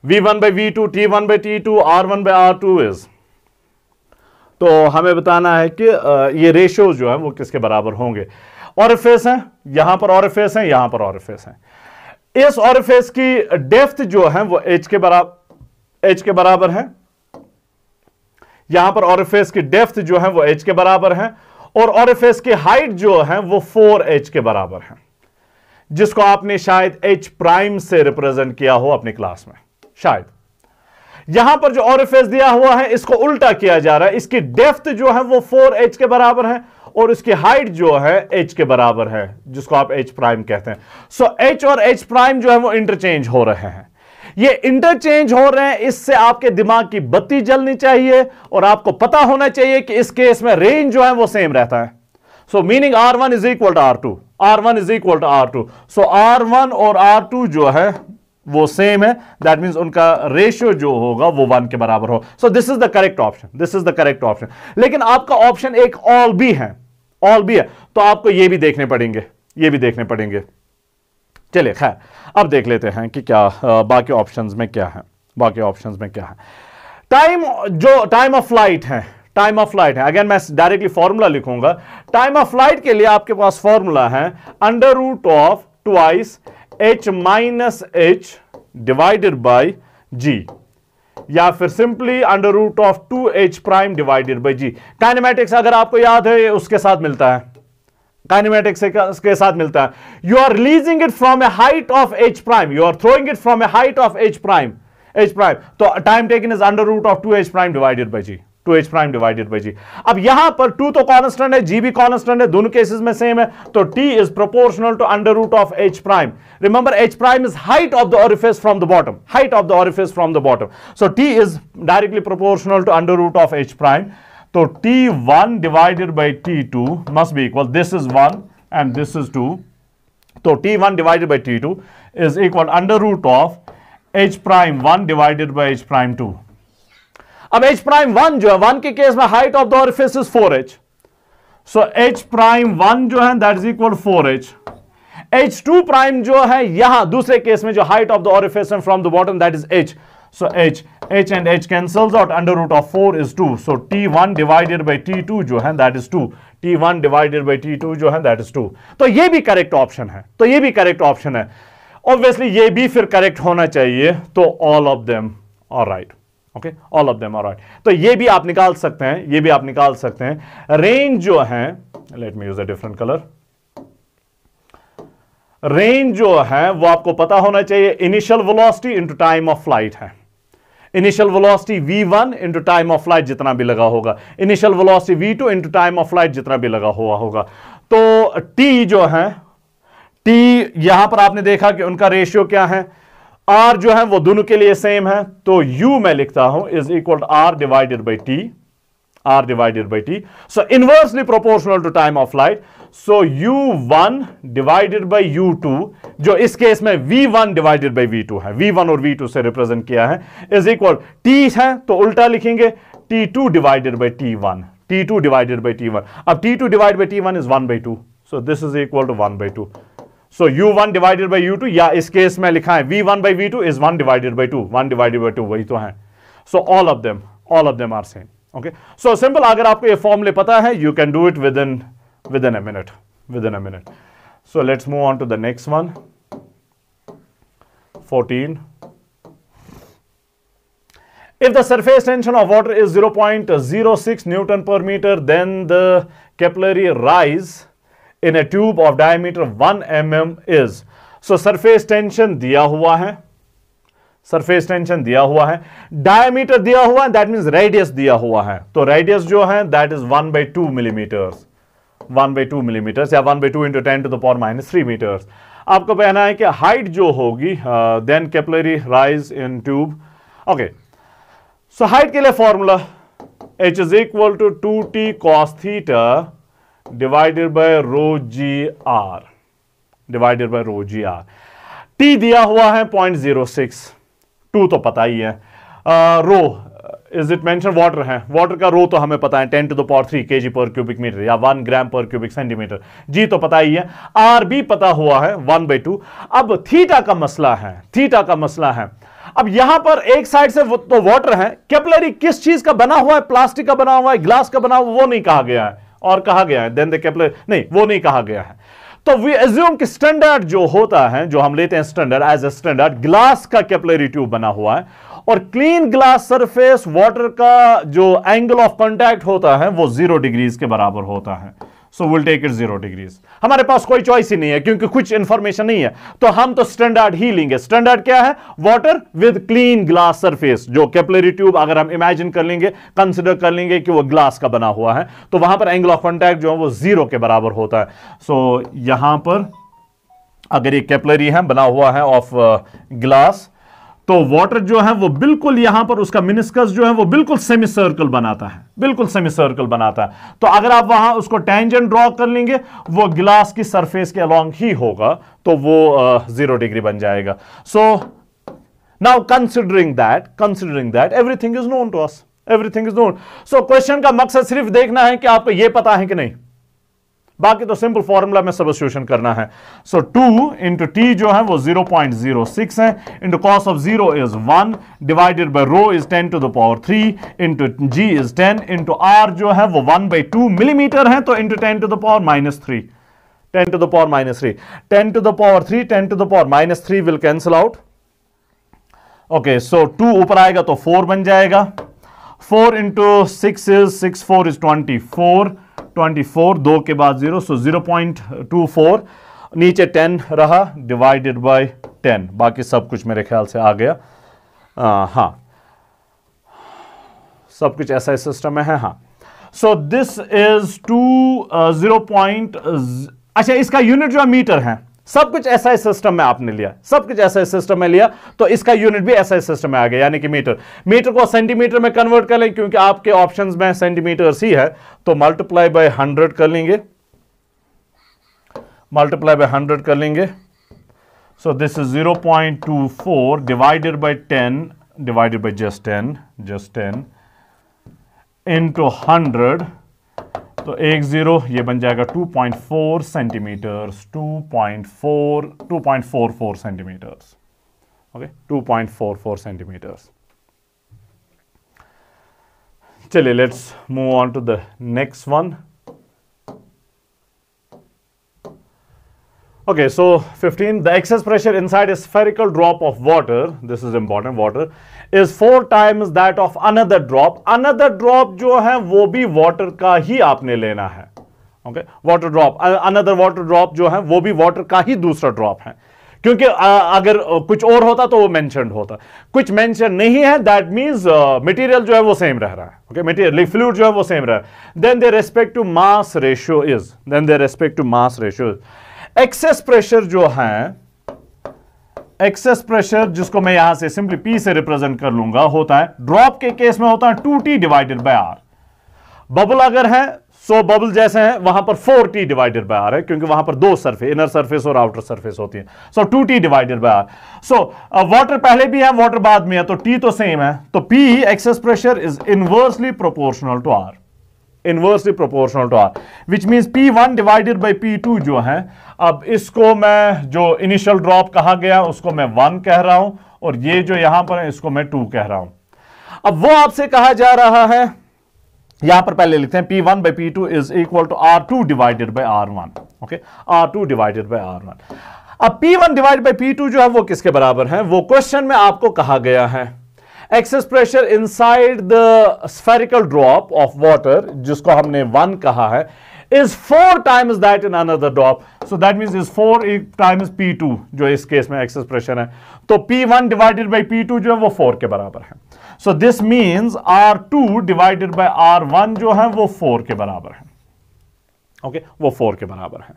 V one by V two T one by T two R one by R two is तो हमें बताना है कि ये रेशियोज जो है वो किसके बराबर होंगे और फेस हैं यहां पर और फेस हैं यहां पर और फेस हैं इस ऑरिफेस की डेफ्थ जो है वो एच के बराबर एच के बराबर है यहां पर ऑरिफेस की डेफ्थ जो है वो एच के बराबर है और ऑरिफेस की हाइट जो है वो फोर एच के बराबर है जिसको आपने शायद एच प्राइम से रिप्रेजेंट किया हो अपनी क्लास में शायद यहां पर जो ऑरिफेस दिया हुआ है इसको उल्टा किया जा रहा है इसकी डेफ्थ जो है वो फोर एच के बराबर है और इसकी हाइट जो है एच के बराबर है जिसको आप एच प्राइम कहते हैं सो so, एच और एच प्राइम जो है वो इंटरचेंज हो रहे हैं ये इंटरचेंज हो रहे हैं इससे आपके दिमाग की बत्ती जलनी चाहिए और आपको पता होना चाहिए कि इस केस में रेंज जो है वो सेम रहता है so meaning R one is equal to R two R one is equal to R two so R one और आर टू जो है वो सेम है दैट मीन्स उनका रेशियो जो होगा वो वन के बराबर हो so this is the correct option this is the correct option लेकिन आपका ऑप्शन एक ऑल भी है ऑल भी है तो आपको ये भी देखने पड़ेंगे ये भी देखने पड़ेंगे चलिए खैर अब देख लेते हैं कि क्या बाकी ऑप्शंस में क्या है बाकी ऑप्शंस में क्या है टाइम जो टाइम ऑफ फ्लाइट है टाइम ऑफ फ्लाइट है अगेन मैं डायरेक्टली फॉर्मूला लिखूंगा टाइम ऑफ फ्लाइट के लिए आपके पास फॉर्मूला है under root of twice H minus H divided by G या फिर simply under root of two H prime divided by G kinematics अगर आपको याद है उसके साथ मिलता है काइनेमेटिक्स के साथ मिलता है you are releasing it from a height of H prime you are throwing it from a height of H prime H prime तो time taken is under root of two H prime divided by ji two H prime divided by G अब यहां पर टू तो कॉन्स्टेंट है जी भी कॉन्स्टेंट है दोनों केसेस में सेम है तो T is proportional to under root of H prime remember H prime is height of the orifice from the bottom height of the orifice from the bottom so T is directly proportional to under root of H prime तो T one divided by T two must be equal this is one and this is two तो T one divided by T two is equal under root of H prime one divided by H prime two अब एच प्राइम वन जो है वन के केस में height of the orifice is four H so H prime one जो है that is equal four H H two prime जो है यहां दूसरे केस में जो height of the orifice from the bottom that is H so H H and H cancels out under root of four is two so T one divided by T two जो है that is two T one divided by T two जो है दैट इज टू तो ये भी करेक्ट ऑप्शन है तो ये भी करेक्ट ऑप्शन है ऑब्वियसली ये भी फिर करेक्ट होना चाहिए तो all of them all right okay all of them are right तो ये भी आप निकाल सकते हैं ये भी आप निकाल सकते हैं रेंज जो है let me use a different colour range जो है वो आपको पता होना चाहिए initial velocity into time of flight है initial velocity v1 one into time of flight जितना भी लगा होगा initial velocity v2 two into time of flight जितना भी लगा हुआ होगा तो t जो है t यहां पर आपने देखा कि उनका रेशियो क्या है आर जो है वो दोनों के लिए सेम है तो यू मैं लिखता हूं is equal to R divided by T R divided by T so inversely proportional to time of light so U one divided by U two जो इस केस में V one divided by V two है वी वन और वी टू से रिप्रेजेंट किया है इज इक्वल टी है तो उल्टा लिखेंगे T two divided by T one T two divided by T one अब T to divide by T one is one by two so this is equal to one by two so U one divided by U two या इस केस में लिखा है V one by V two is one divided by two one divided by two वही तो है so all of them all of them are same okay so simple अगर आपको ये फॉर्मले पता है you can do it with in within a minute within a minute so let's move on to the next one 14 If the surface tension of water is 0.06 Newton per meter, then the capillary rise in a tube of diameter 1 M M is so surface tension दिया हुआ है सरफेस टेंशन दिया हुआ है डायमीटर दिया हुआ है दैट मीन रेडियस दिया हुआ है तो रेडियस जो है that is one by two millimetre one by two millimetre या one by two into ten to the power minus three metres आपको कहना है कि हाइट जो होगी then capillary rise in tube okay so height के लिए formula h is equal to two T cos theta divided by rho G R divided by rho G R T दिया हुआ है पॉइंट जीरो सिक्स टू तो पता ही है rho is it mention water है वाटर का रो तो हमें पता है ten to the power three के जी पर क्यूबिक मीटर या वन ग्राम पर क्यूबिक सेंटीमीटर जी तो पता ही है आर भी पता हुआ है वन बाई टू अब थीटा का मसला है थीटा का मसला है अब यहां पर एक साइड से तो वाटर है कैपलरी किस चीज का बना हुआ है प्लास्टिक का बना हुआ है ग्लास का बना हुआ वो नहीं कहा गया है और कहा गया है देन द कैपिलरी नहीं वो नहीं कहा गया है तो वी एज्यूम कि स्टैंडर्ड जो होता है जो हम लेते हैं standard as a standard glass का कैपलरी ट्यूब e बना हुआ है और क्लीन ग्लास सरफेस वाटर का जो एंगल ऑफ कॉन्टैक्ट होता है वो जीरो डिग्रीज के बराबर होता है so will take it zero degrees हमारे पास कोई चॉइस ही नहीं है क्योंकि कुछ इंफॉर्मेशन नहीं है तो हम तो स्टैंडर्ड ही लेंगे स्टैंडर्ड क्या है water with clean glass surface जो कैपलरी ट्यूब अगर हम इमेजिन कर लेंगे कंसिडर कर लेंगे कि वो ग्लास का बना हुआ है तो वहां पर एंगल ऑफ कॉन्टैक्ट जो है वो जीरो के बराबर होता है सो so, यहां पर अगर ये कैपलरी है बना हुआ है ऑफ ग्लास uh, तो वाटर जो है वो बिल्कुल यहां पर उसका मिनिस्कस जो है वो बिल्कुल सेमी सर्कल बनाता है बिल्कुल सेमी सर्कल बनाता है तो अगर आप वहां उसको टेंजेंट ड्रॉ कर लेंगे वो गिलास की सरफेस के अलोंग ही होगा तो वो जीरो डिग्री बन जाएगा so now considering that considering that everything is known to us everything is known so question का मकसद सिर्फ देखना है कि आपको यह पता है कि नहीं बाकी तो सिंपल फॉर्मूला में सब करना है सो टू इंटू टी जो है वो सिक्स है into cos of zero is one divided by rho is ten to the power three into G is ten into R जो है वो वन बाई टू मिलीमीटर है तो into ten to the power minus three ten to the power minus three ten to the power three ten to the power minus three will cancel out okay so two ऊपर आएगा तो फोर बन जाएगा four into six is six four is twenty four 24 दो के बाद zero so zero point two four नीचे 10 रहा डिवाइडेड बाय 10 बाकी सब कुछ मेरे ख्याल से आ गया आ, हाँ सब कुछ ऐसा ही सिस्टम है हाँ so this is two zero point अच्छा इसका यूनिट जो मीटर है सब कुछ ऐसा ही सिस्टम में आपने लिया सब कुछ ऐसा ही सिस्टम में लिया तो इसका यूनिट भी ऐसा ही सिस्टम में आ गया यानी कि मीटर मीटर को सेंटीमीटर में कन्वर्ट कर लें क्योंकि आपके ऑप्शंस में सेंटीमीटर ही है तो मल्टीप्लाई बाय हंड्रेड कर लेंगे मल्टीप्लाई बाय हंड्रेड कर लेंगे so this is zero point two four divided by ten divided by just ten just ten into hundred तो एक ज़ीरो ये बन जाएगा 2.4 सेंटीमीटर्स 2.4 2.44 सेंटीमीटर्स ओके 2.44 सेंटीमीटर्स चलिए let's move on to the next one Okay, so 15, the excess pressure inside a spherical drop of water, this is important, water, is four times that of another drop. Another drop जो है वो भी water का ही आपने लेना है okay water drop another water drop जो है वो भी वाटर का ही दूसरा ड्रॉप है क्योंकि अगर कुछ और होता तो वो मेंशन होता कुछ मेंशन नहीं है दैट मींस मटेरियल जो है वो सेम रह रहा है ओके मटेरियल फ्लूड जो है वो सेम रह रहा है then they respect to mass ratio is then they respect to mass ratio is excess pressure जो है एक्सेस प्रेशर जिसको मैं यहां से सिंपली पी से रिप्रेजेंट कर लूंगा होता है ड्रॉप के केस में होता है two T divided by R bubble अगर है सो बबल जैसे है वहां पर four T divided by R है क्योंकि वहां पर दो सरफेस इनर सरफेस और आउटर सरफेस होती है so two T divided by R so water पहले भी है वाटर बाद में है तो टी तो सेम है तो P excess pressure is inversely proportional to R inversely proportional to R which means P one divided by P two जो है अब इसको मैं जो इनिशियल ड्रॉप कहा गया उसको मैं वन कह रहा हूं और ये जो यहां पर है इसको मैं टू कह रहा हूं अब वो आपसे कहा जा रहा है यहां पर पहले लिखते हैं P one by P two is equal to R two divided by R one okay R two divided by R one अब P one divide by P two जो है वो किसके बराबर है वो क्वेश्चन में आपको कहा गया है excess pressure inside the spherical drop of water जिसको हमने वन कहा है is four times that in another drop so that mean is four times P two जो इस केस में एक्सेस प्रेशर है तो P one divided by P two जो है वो फोर के बराबर है so this means R two divided by R one जो है वो फोर के बराबर है ओके okay? वो फोर के बराबर है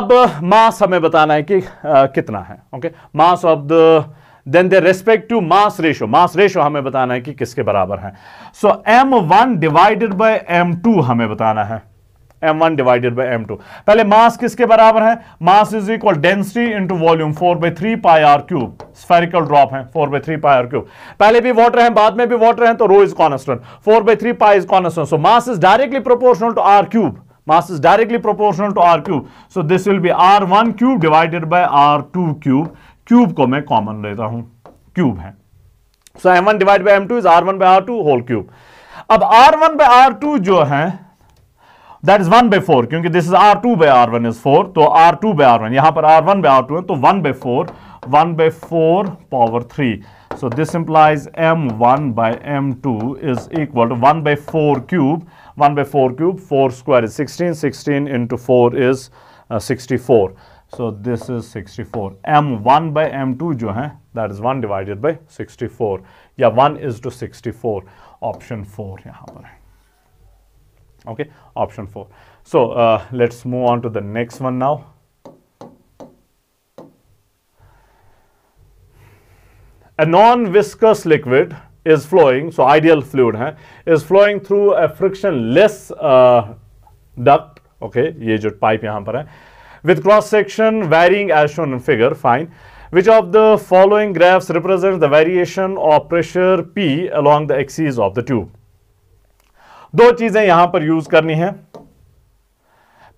अब मास हमें बताना है कि आ, कितना है okay mass of the then they respect to mass ratio mass ratio हमें बताना है कि किसके बराबर है so M one divided by M two हमें बताना है M one divided by M two पहले मास किसके बराबर है mass is equal density into volume four by three pi R cube spherical drop है four by three pi R cube पहले भी वॉटर है बाद में भी वॉटर है तो rho is constant four by three pi is constant so mass is directly proportional to R cube directly proportional to R cube so this will be R one cube divided by R two cube cube को मैं कॉमन लेता हूं क्यूब है so M one divide by M two is R one by R two whole cube अब R one by R two जो है that is one by four क्योंकि this is R two by R one is four तो R two by R one यहां पर R one by R two है तो one by four one by four power three so this implies M one by M two is equal to one by four cube one by four cube four square is sixteen sixteen into four is sixty four so this is 64 four M one by M two जो है that is one divided by sixty या one is to sixty option four यहां पर है okay option four so let's move on to the next one now a non viscous liquid is flowing so ideal fluid है is flowing through a frictionless duct okay ये जो पाइप यहां पर है with cross section varying as shown in figure fine which of the following graphs represents the variation of pressure p along the axis of the tube दो चीजें यहां पर यूज करनी है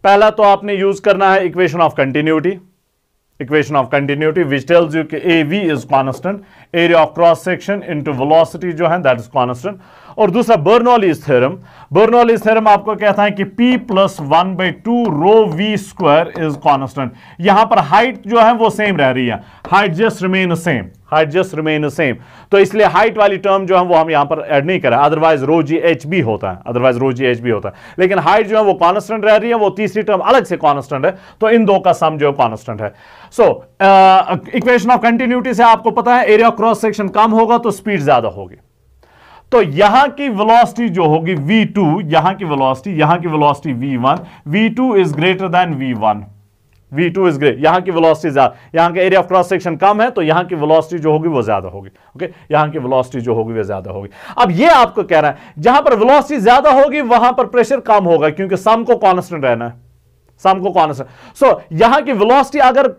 पहला तो आपने यूज करना है equation of continuity equation of continuity which tells you कि AV is constant area of cross section into velocity जो है that is constant और दूसरा Bernoulli's theorem बर्नौली थ्योरम आपको कहता है कि p plus one by two rho V square is constant यहां पर हाइट जो है वो सेम रह रही है height just remain same height just remain same तो इसलिए हाइट वाली टर्म जो है वो हम यहां पर ऐड नहीं करें अदरवाइज रो जी एच भी होता है अदरवाइज रो जी एच भी होता है लेकिन हाइट जो है वो कॉन्स्टेंट रह रही है वो तीसरी टर्म अलग से कॉन्स्टेंट है तो इन दो का सम जो है कॉन्स्टेंट है सो इक्वेशन ऑफ कंटिन्यूटी से आपको पता है एरिया क्रॉस सेक्शन कम होगा तो स्पीड ज्यादा होगी तो यहां की वेलोसिटी जो होगी v2 टू यहां की वेलोसिटी यहां की velocity v1 v2 V two is greater than V one V two is great यहां की वेलोसिटी ज्यादा यहां का एरिया ऑफ क्रॉस सेक्शन कम है तो यहां की वेलोसिटी जो होगी वो ज्यादा होगी ओके यहां की वेलोसिटी जो होगी वो ज्यादा होगी अब ये आपको कह रहा है जहां पर वेलोसिटी ज्यादा होगी वहां पर प्रेशर कम होगा क्योंकि सम को कॉन्स्टेंट रहना है सम को कॉन्स्टेंट सो so, यहां की वेलोसिटी अगर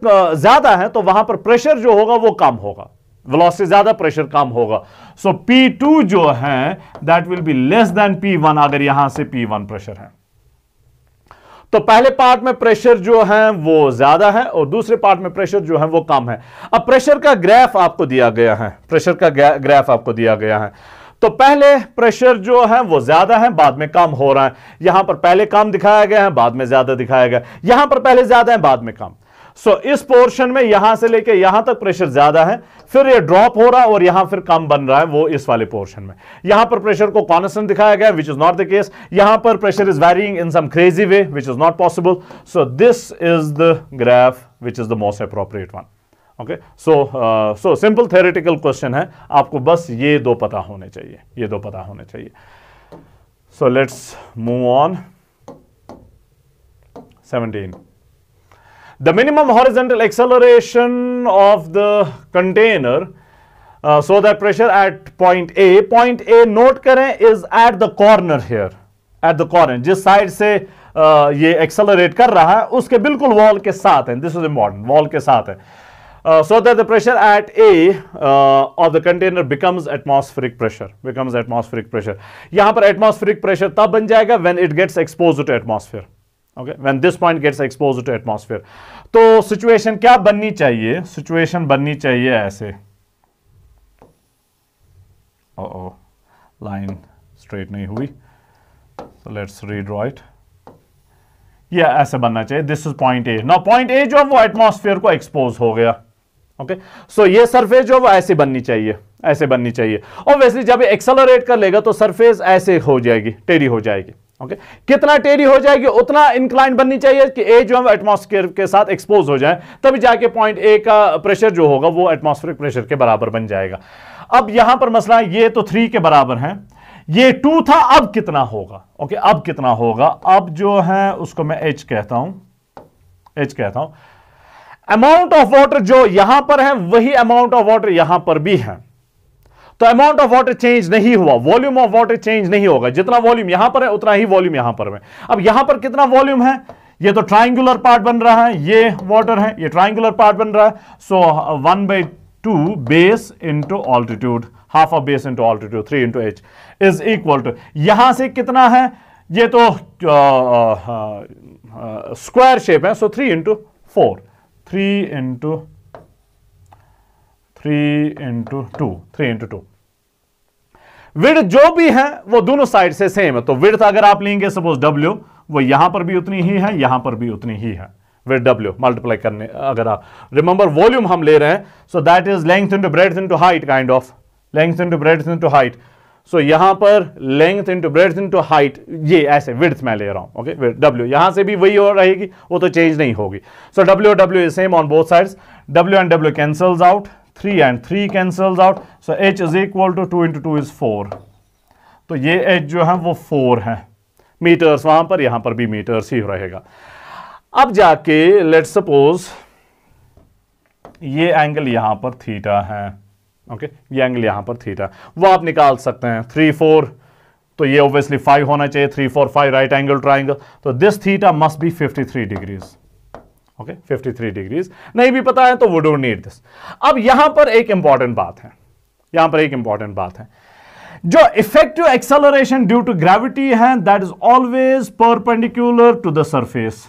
ज्यादा है तो वहां पर प्रेशर जो होगा वो कम होगा वेलोसिटी ज्यादा प्रेशर कम होगा सो so, P2 जो है that will be less than P1 अगर यहां से P1 प्रेशर है तो पहले पार्ट में प्रेशर जो है वो ज्यादा है और दूसरे पार्ट में प्रेशर जो है वो कम है अब प्रेशर का ग्राफ आपको दिया गया है प्रेशर का ग्राफ आपको दिया गया है तो पहले प्रेशर जो है वो ज्यादा है बाद में कम हो रहा है यहां पर पहले कम दिखाया गया है बाद में ज्यादा दिखाया गया यहां पर पहले ज्यादा है बाद में कम सो so, इस पोर्शन में यहां से लेके यहां तक प्रेशर ज्यादा है फिर ये ड्रॉप हो रहा है और यहां फिर कम बन रहा है वो इस वाले पोर्शन में यहां पर प्रेशर को कॉन्स्टेंट दिखाया गया which is not the case यहां पर pressure is varying in some crazy way which is not possible so this is the graph which is the most appropriate one okay so so simple theoretical question है आपको बस ये दो पता होने चाहिए ये दो पता होने चाहिए so let's move on seventeen the minimum horizontal acceleration of the container uh, so that pressure at point A, point A note करें is at the corner here, at the corner जिस side से uh, ये accelerate कर रहा है उसके बिल्कुल wall के साथ है this is important wall के साथ है uh, so that the pressure at A uh, of the container becomes atmospheric pressure becomes atmospheric pressure यहाँ पर atmospheric pressure तब बन जाएगा when it gets exposed to atmosphere okay when this point gets expose to atmosphere तो सिचुएशन क्या बननी चाहिए सिचुएशन बननी चाहिए ऐसे ओ लाइन स्ट्रेट नहीं हुई तो लेट्स रीड्रॉ इट ये ऐसे बनना चाहिए दिस इज पॉइंट ए ना पॉइंट ए जो है वो एटमॉस्फेयर को एक्सपोज हो गया ओके सो so, ये सरफेस जो वो ऐसे बननी चाहिए ऐसे बननी चाहिए और वैसे जब एक्सेलरेट कर लेगा तो सरफेस ऐसे हो जाएगी टेरी हो जाएगी ओके कितना टेरी हो जाएगी उतना इंक्लाइन बननी चाहिए कि ए जो है एटमोस्फेयर के साथ एक्सपोज हो जाए तभी जाके पॉइंट ए का प्रेशर जो होगा वो एटमॉस्फेरिक प्रेशर के बराबर बन जाएगा अब यहां पर मसला ये तो थ्री के बराबर है ये टू था अब कितना होगा ओके अब कितना होगा अब जो है उसको मैं एच कहता हूं एच कहता हूं अमाउंट ऑफ वाटर जो यहां पर है वही अमाउंट ऑफ वाटर यहां पर भी है तो अमाउंट ऑफ वाटर चेंज नहीं हुआ वॉल्यूम ऑफ वाटर चेंज नहीं होगा जितना वॉल्यूम यहां पर है उतना ही वॉल्यूम यहां पर है अब यहां पर कितना वॉल्यूम है ये तो ट्राइंगुलर पार्ट बन रहा है ये वाटर है ये ट्राइंगुलर पार्ट बन रहा है so one by two base into altitude half of base into altitude three into H is equal to यहां से कितना है ये तो square uh, shape uh, uh, है so three into four three into three into two three into two width जो भी है वो दोनों साइड से सेम है तो विड्थ अगर आप लेंगे सपोज W वो यहां पर भी उतनी ही है यहां पर भी उतनी ही है विद डब्ल्यू मल्टीप्लाई करने अगर आप रिमेंबर वॉल्यूम हम ले रहे हैं so that is length into breadth into height kind of length into breadth into height so यहां पर length into breadth into height ये ऐसे विड्थ मैं ले रहा हूं ओके डब्ल्यू यहां से भी वही और रहेगी वो तो चेंज नहीं होगी so W W is same on both sides W and W cancels out 3 and 3 cancel out so h is equal to 2 into two is 4 तो ये h जो है वो 4 है मीटर्स वहां पर यहां पर भी मीटर्स ही रहेगा अब जाके लेट सपोज ये एंगल यहां पर थीटा है ओके okay? ये एंगल यहां पर थीटा वो आप निकाल सकते हैं थ्री फोर तो ये ऑब्वियसली फाइव होना चाहिए three four five right angle triangle तो this theta must be fifty three degrees okay fifty three degrees नहीं भी पता है तो वो डोंट नीड दिस अब यहां पर एक इंपॉर्टेंट बात है यहां पर एक इंपॉर्टेंट बात है जो effective acceleration due to gravity है that is always perpendicular to the surface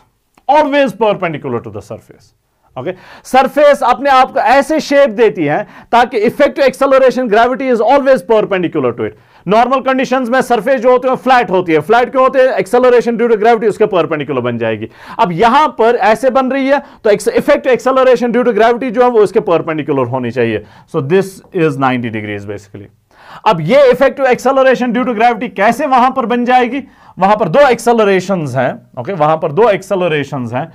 always perpendicular to the surface okay surface अपने आप को ऐसे शेप देती है ताकि effective acceleration gravity is always perpendicular to it normal condition में सर्फेस जो होते हैं फ्लैट होती है फ्लैट क्यों होते हैं एक्सेलरेशन ड्यू टू ग्रेविटी उसके परपेंडिकुलर बन जाएगी अब यहां पर ऐसे बन रही है तो effect acceleration due to gravity जो है वो इसके परपेंडिकुलर होनी चाहिए so this is 90 degrees basically अब ये effective acceleration due to gravity कैसे वहां पर बन जाएगी वहां पर दो एक्सेलरेशन हैं ओके वहां पर दो एक्सेलरेशन हैं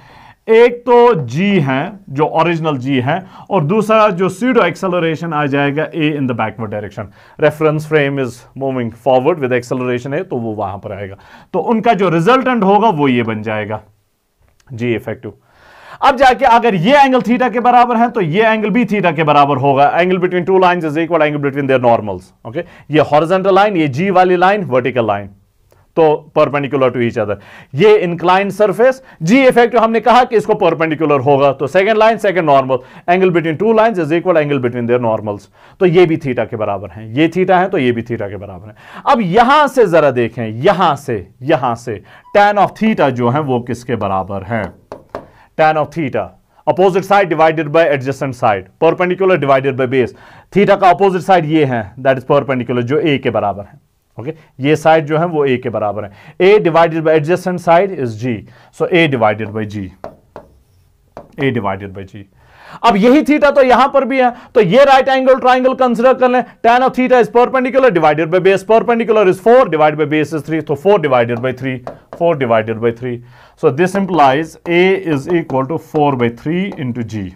एक तो जी है जो ओरिजिनल जी है और दूसरा जो सीडो एक्सेलरेशन आ जाएगा a in the backward direction reference frame is moving forward with acceleration है तो वो वहां पर आएगा तो उनका जो रिजल्टेंट होगा वो ये बन जाएगा जी इफेक्टिव अब जाके अगर ये एंगल थीटा के बराबर है तो ये एंगल भी थीटा के बराबर होगा angle between two line is equal angle between their normals okay ये हॉरिजेंटल लाइन ये जी वाली लाइन वर्टिकल लाइन तो परपेंडिकुलर टू ईच अदर ये इंक्लाइन सरफेस जी इफेक्ट हमने कहा कि इसको परपेंडिकुलर होगा तो second line second normal angle between two lines is equal angle between their normals तो ये भी थीटा के बराबर है ये थीटा है तो ये भी थीटा के बराबर है अब यहां से जरा देखें यहां से यहां से टेन ऑफ थीटा जो है वो किसके बराबर है tan of theta opposite side divided by adjacent side perpendicular divided by base theta का अपोजिट साइड ये है दैट इज परपेंडिकुलर जो ए के बराबर है ओके ये साइड जो है वो ए के बराबर है A divided by adjacent side is G so A divided by ji A divided by G अब यही थीटा तो यहां पर भी है तो ये राइट एंगल ट्राइंगल कंसिडर कर लें tan of theta is perpendicular divided by base perpendicular is four divide by base is three तो four divided by three four divided by three so this implies A is equal to four by three into G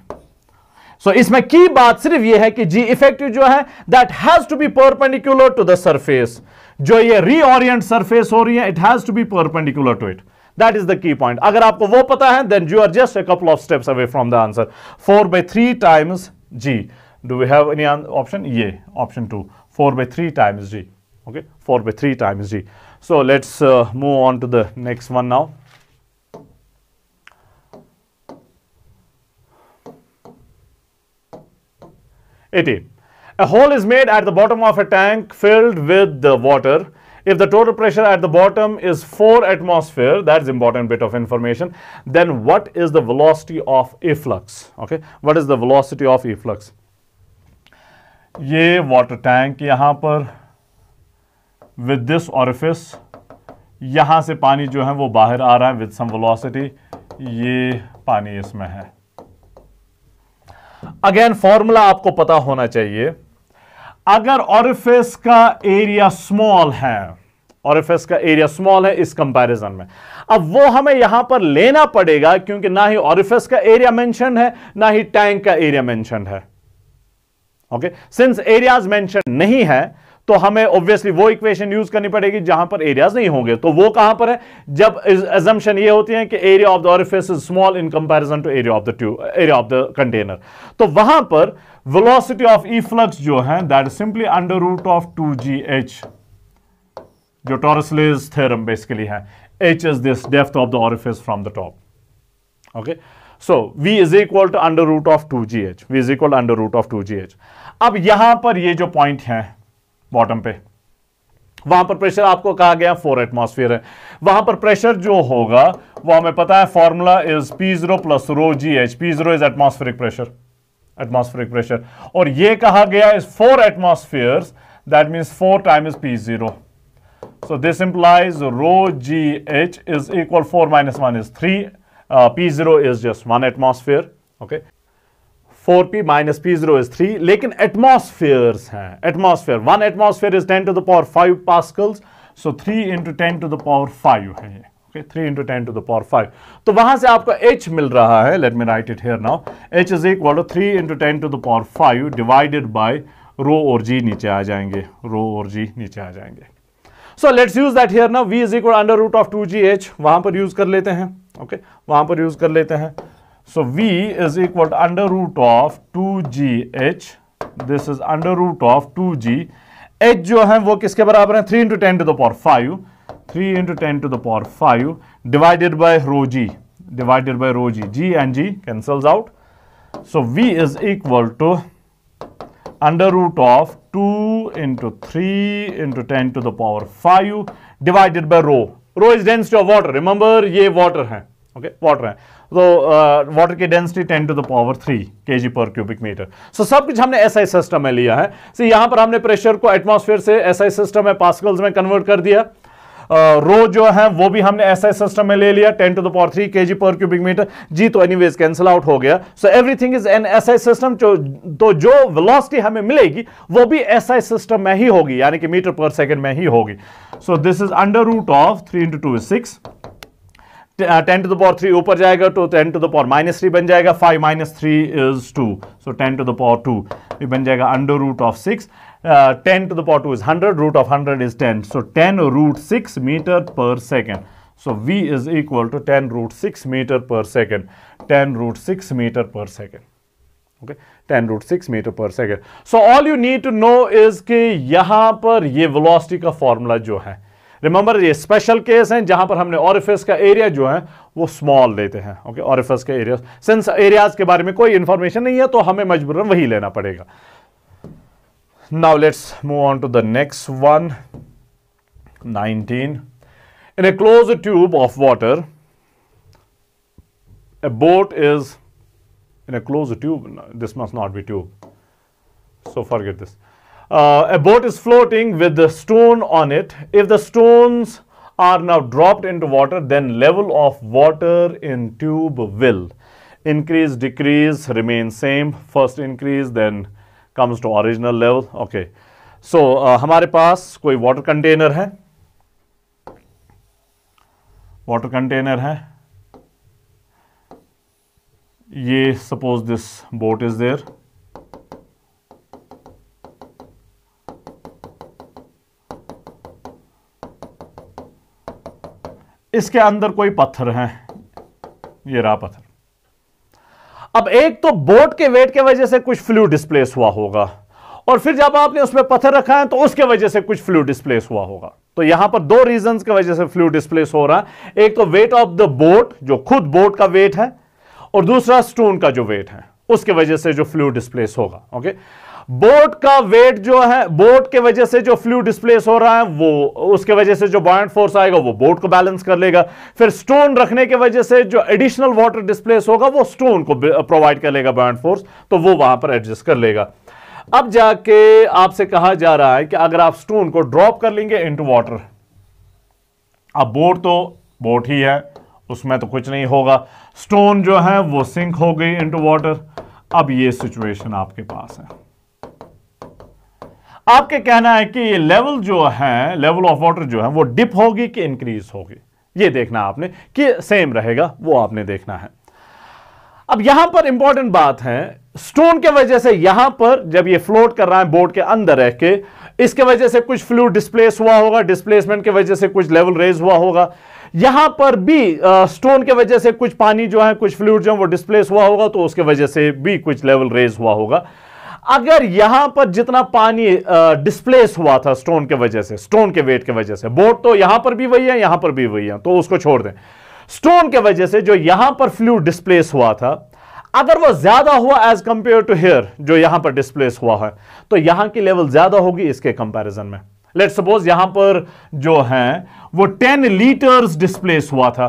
so so, इसमें की बात सिर्फ यह है कि जी इफेक्टिव जो है that has to be perpendicular to the surface जो ये रीओरियंट सरफेस हो रही है it has to be perpendicular to it that is the key point अगर आपको वो पता है then you are just a couple of steps away from the answer four by three times G do we have any option ये option two four by three times G okay four by three times G so let's move on to the next one now 80. A hole is made at the bottom of a tank filled with the water. If the total pressure at the bottom is 4 atmosphere, that's important bit of information, then what is the velocity of efflux? Okay, what is the velocity of efflux? ये water tank यहाँ पर with this orifice यहाँ से पानी जो है वो बाहर आ रहा है with some velocity ये पानी इसमें है अगेन फॉर्मूला आपको पता होना चाहिए अगर ऑरिफिस का एरिया स्मॉल है ऑरिफिस का एरिया स्मॉल है इस कंपैरिजन में अब वो हमें यहां पर लेना पड़ेगा क्योंकि ना ही ऑरिफिस का एरिया मेंशन है ना ही टैंक का एरिया मेंशन है ओके सिंस एरियाज मेंशन नहीं है तो हमें ऑब्वियसली वो इक्वेशन यूज करनी पड़ेगी जहां पर एरियाज नहीं होंगे तो वो कहां पर है जब एजम्पन ये होती है कि area of the orifice is small in comparison to area of the tube area of the container तो वहां पर वेलोसिटी ऑफ ई फ्लक्स जो है that simply under root of two G H जो टॉरसलेज थ्योरम बेसिकली है depth of the orifice from the top okay so V is equal to under root of two G H V is equal under root of two G H अब यहां पर ये जो पॉइंट है बॉटम पे वहां पर प्रेशर आपको कहा गया फोर एटमोसफियर है वहां पर प्रेशर जो होगा वो हमें पता है formula is P zero plus rho ji H P zero is atmospheric pressure atmospheric pressure और ये कहा गया is four atmosphere that means four time is P zero so this implies rho ji H is equal four minus one is three P zero is just one atmosphere okay four P minus P zero is three लेकिन एटमोसफेयर हैं atmosphere one atmosphere is ten to the power five pascals so three into ten to the power five है okay three into ten to the power five तो वहां से आपको h मिल रहा है let me write it here now h is equal to three into ten to the power five divided by rho और g नीचे आ जाएंगे रो और g नीचे आ जाएंगे so let's use that here now v is equal under root of two G H वहां पर यूज कर लेते हैं ओके okay? वहां पर यूज कर लेते हैं So V is equal to under root of 2g h This is under root of 2G. H जो है वो किसके बराबर है 3 into 10 to the power 5. 3 into 10 to the power 5 divided by rho G. Divided by rho G. G and G cancels out. So V is equal to under root of 2 into 3 into 10 to the power 5 divided by rho. Rho is density of water. Remember, ये water है. Okay, water है. तो वाटर uh, की density 10 to the power 3 G पर क्यूबिक मीटर सो सब कुछ हमने एसआई सिस्टम में लिया है सो यहाँ पर हमने प्रेशर को एटमॉस्फेयर से एसआई सिस्टम में पास्कल्स में कन्वर्ट कर दिया रो uh, जो है वो भी हमने एसआई सिस्टम में ले लिया 10 टू द पावर 3 जी पर क्यूबिक मीटर जी तो वेज कैंसिल आउट हो गया so everything is in SI system तो जो वेलोसिटी हमें मिलेगी वो भी एसआई सिस्टम में ही होगी यानी कि मीटर पर सेकेंड में ही होगी so this is under root of three into two is six ten to the power three ऊपर जाएगा तो ten to the power minus three बन जाएगा five minus three is two so ten to the power two ये बन जाएगा under root of six ten to the power two is hundred root of hundred is ten so ten root six meter per second so V is equal to ten root six meter per second ten root six meter per second okay ten root six meter per second so all you need to know is के यहां पर ये वेलोसिटी का फॉर्मूला जो है रिमेंबर ये स्पेशल केस हैं जहां पर हमने ऑरिफिस का एरिया जो है वो स्मॉल लेते हैं ओके ऑरिफिस का एरिया सिंस एरियाज के बारे में कोई इंफॉर्मेशन नहीं है तो हमें मजबूरन वही लेना पड़ेगा now let's move on to the next one nineteen in a close tube of water boat is in a close tube this must not be tube so forget this uh, a boat is floating with the stone on it. If the stones are now dropped into water, then level of water in tube will increase, decrease, remain same. First increase, then comes to original level. Okay. So, uh, हमारे पास कोई water container है water container है ये suppose this boat is there इसके अंदर कोई पत्थर है ये रहा पत्थर अब एक तो बोट के वेट के वजह से कुछ फ्लू डिस्प्लेस हुआ होगा और फिर जब आपने उसमें पत्थर रखा है तो उसके वजह से कुछ फ्लू डिस्प्लेस हुआ होगा तो यहां पर दो रीजंस की वजह से फ्लू डिस्प्लेस हो रहा है एक तो वेट ऑफ द बोट जो खुद बोट का वेट है और दूसरा स्टोन का जो वेट है उसके वजह से जो फ्लू डिस्प्लेस होगा ओके बोट का वेट जो है बोट के वजह से जो फ्लू डिस्प्लेस हो रहा है वो उसके वजह से जो बॉइंट फोर्स आएगा वो बोट को बैलेंस कर लेगा फिर स्टोन रखने के वजह से जो एडिशनल वाटर डिस्प्लेस होगा वो स्टोन को प्रोवाइड कर लेगा बॉइंट फोर्स तो वो वहां पर एडजस्ट कर लेगा अब जाके आपसे कहा जा रहा है कि अगर आप स्टोन को ड्रॉप कर लेंगे इन वाटर अब बोट तो बोट ही है उसमें तो कुछ नहीं होगा स्टोन जो है वो सिंक हो गई इंटू वाटर अब ये सिचुएशन आपके पास है आपके कहना है कि ये लेवल जो है लेवल ऑफ वाटर जो है वो डिप होगी कि इंक्रीज होगी ये देखना आपने कि सेम रहेगा वो आपने देखना है अब यहां पर इंपॉर्टेंट बात है स्टोन के वजह से यहां पर जब ये फ्लोट कर रहा है बोर्ड के अंदर रह के इसके वजह से कुछ फ्लू डिस्प्लेस हुआ होगा डिस्प्लेसमेंट के वजह से कुछ लेवल रेज हुआ होगा यहां पर भी स्टोन के वजह से कुछ पानी जो है कुछ फ्लूड जो है वो डिस्प्लेस हुआ होगा तो उसके वजह से भी कुछ लेवल रेज हुआ होगा अगर यहां पर जितना पानी डिस्प्लेस हुआ था स्टोन के वजह से स्टोन के वेट के वजह से बोट तो यहां पर भी वही है यहां पर भी वही है तो उसको छोड़ दें स्टोन के वजह से जो यहां पर फ्लू डिस्प्लेस हुआ था अगर वो ज्यादा हुआ एज कंपेयर टू हेयर जो यहां पर डिस्प्लेस हुआ है तो यहां की लेवल ज्यादा होगी इसके कंपेरिजन में लेट सपोज यहां पर जो है वो टेन लीटर्स डिस्प्लेस हुआ था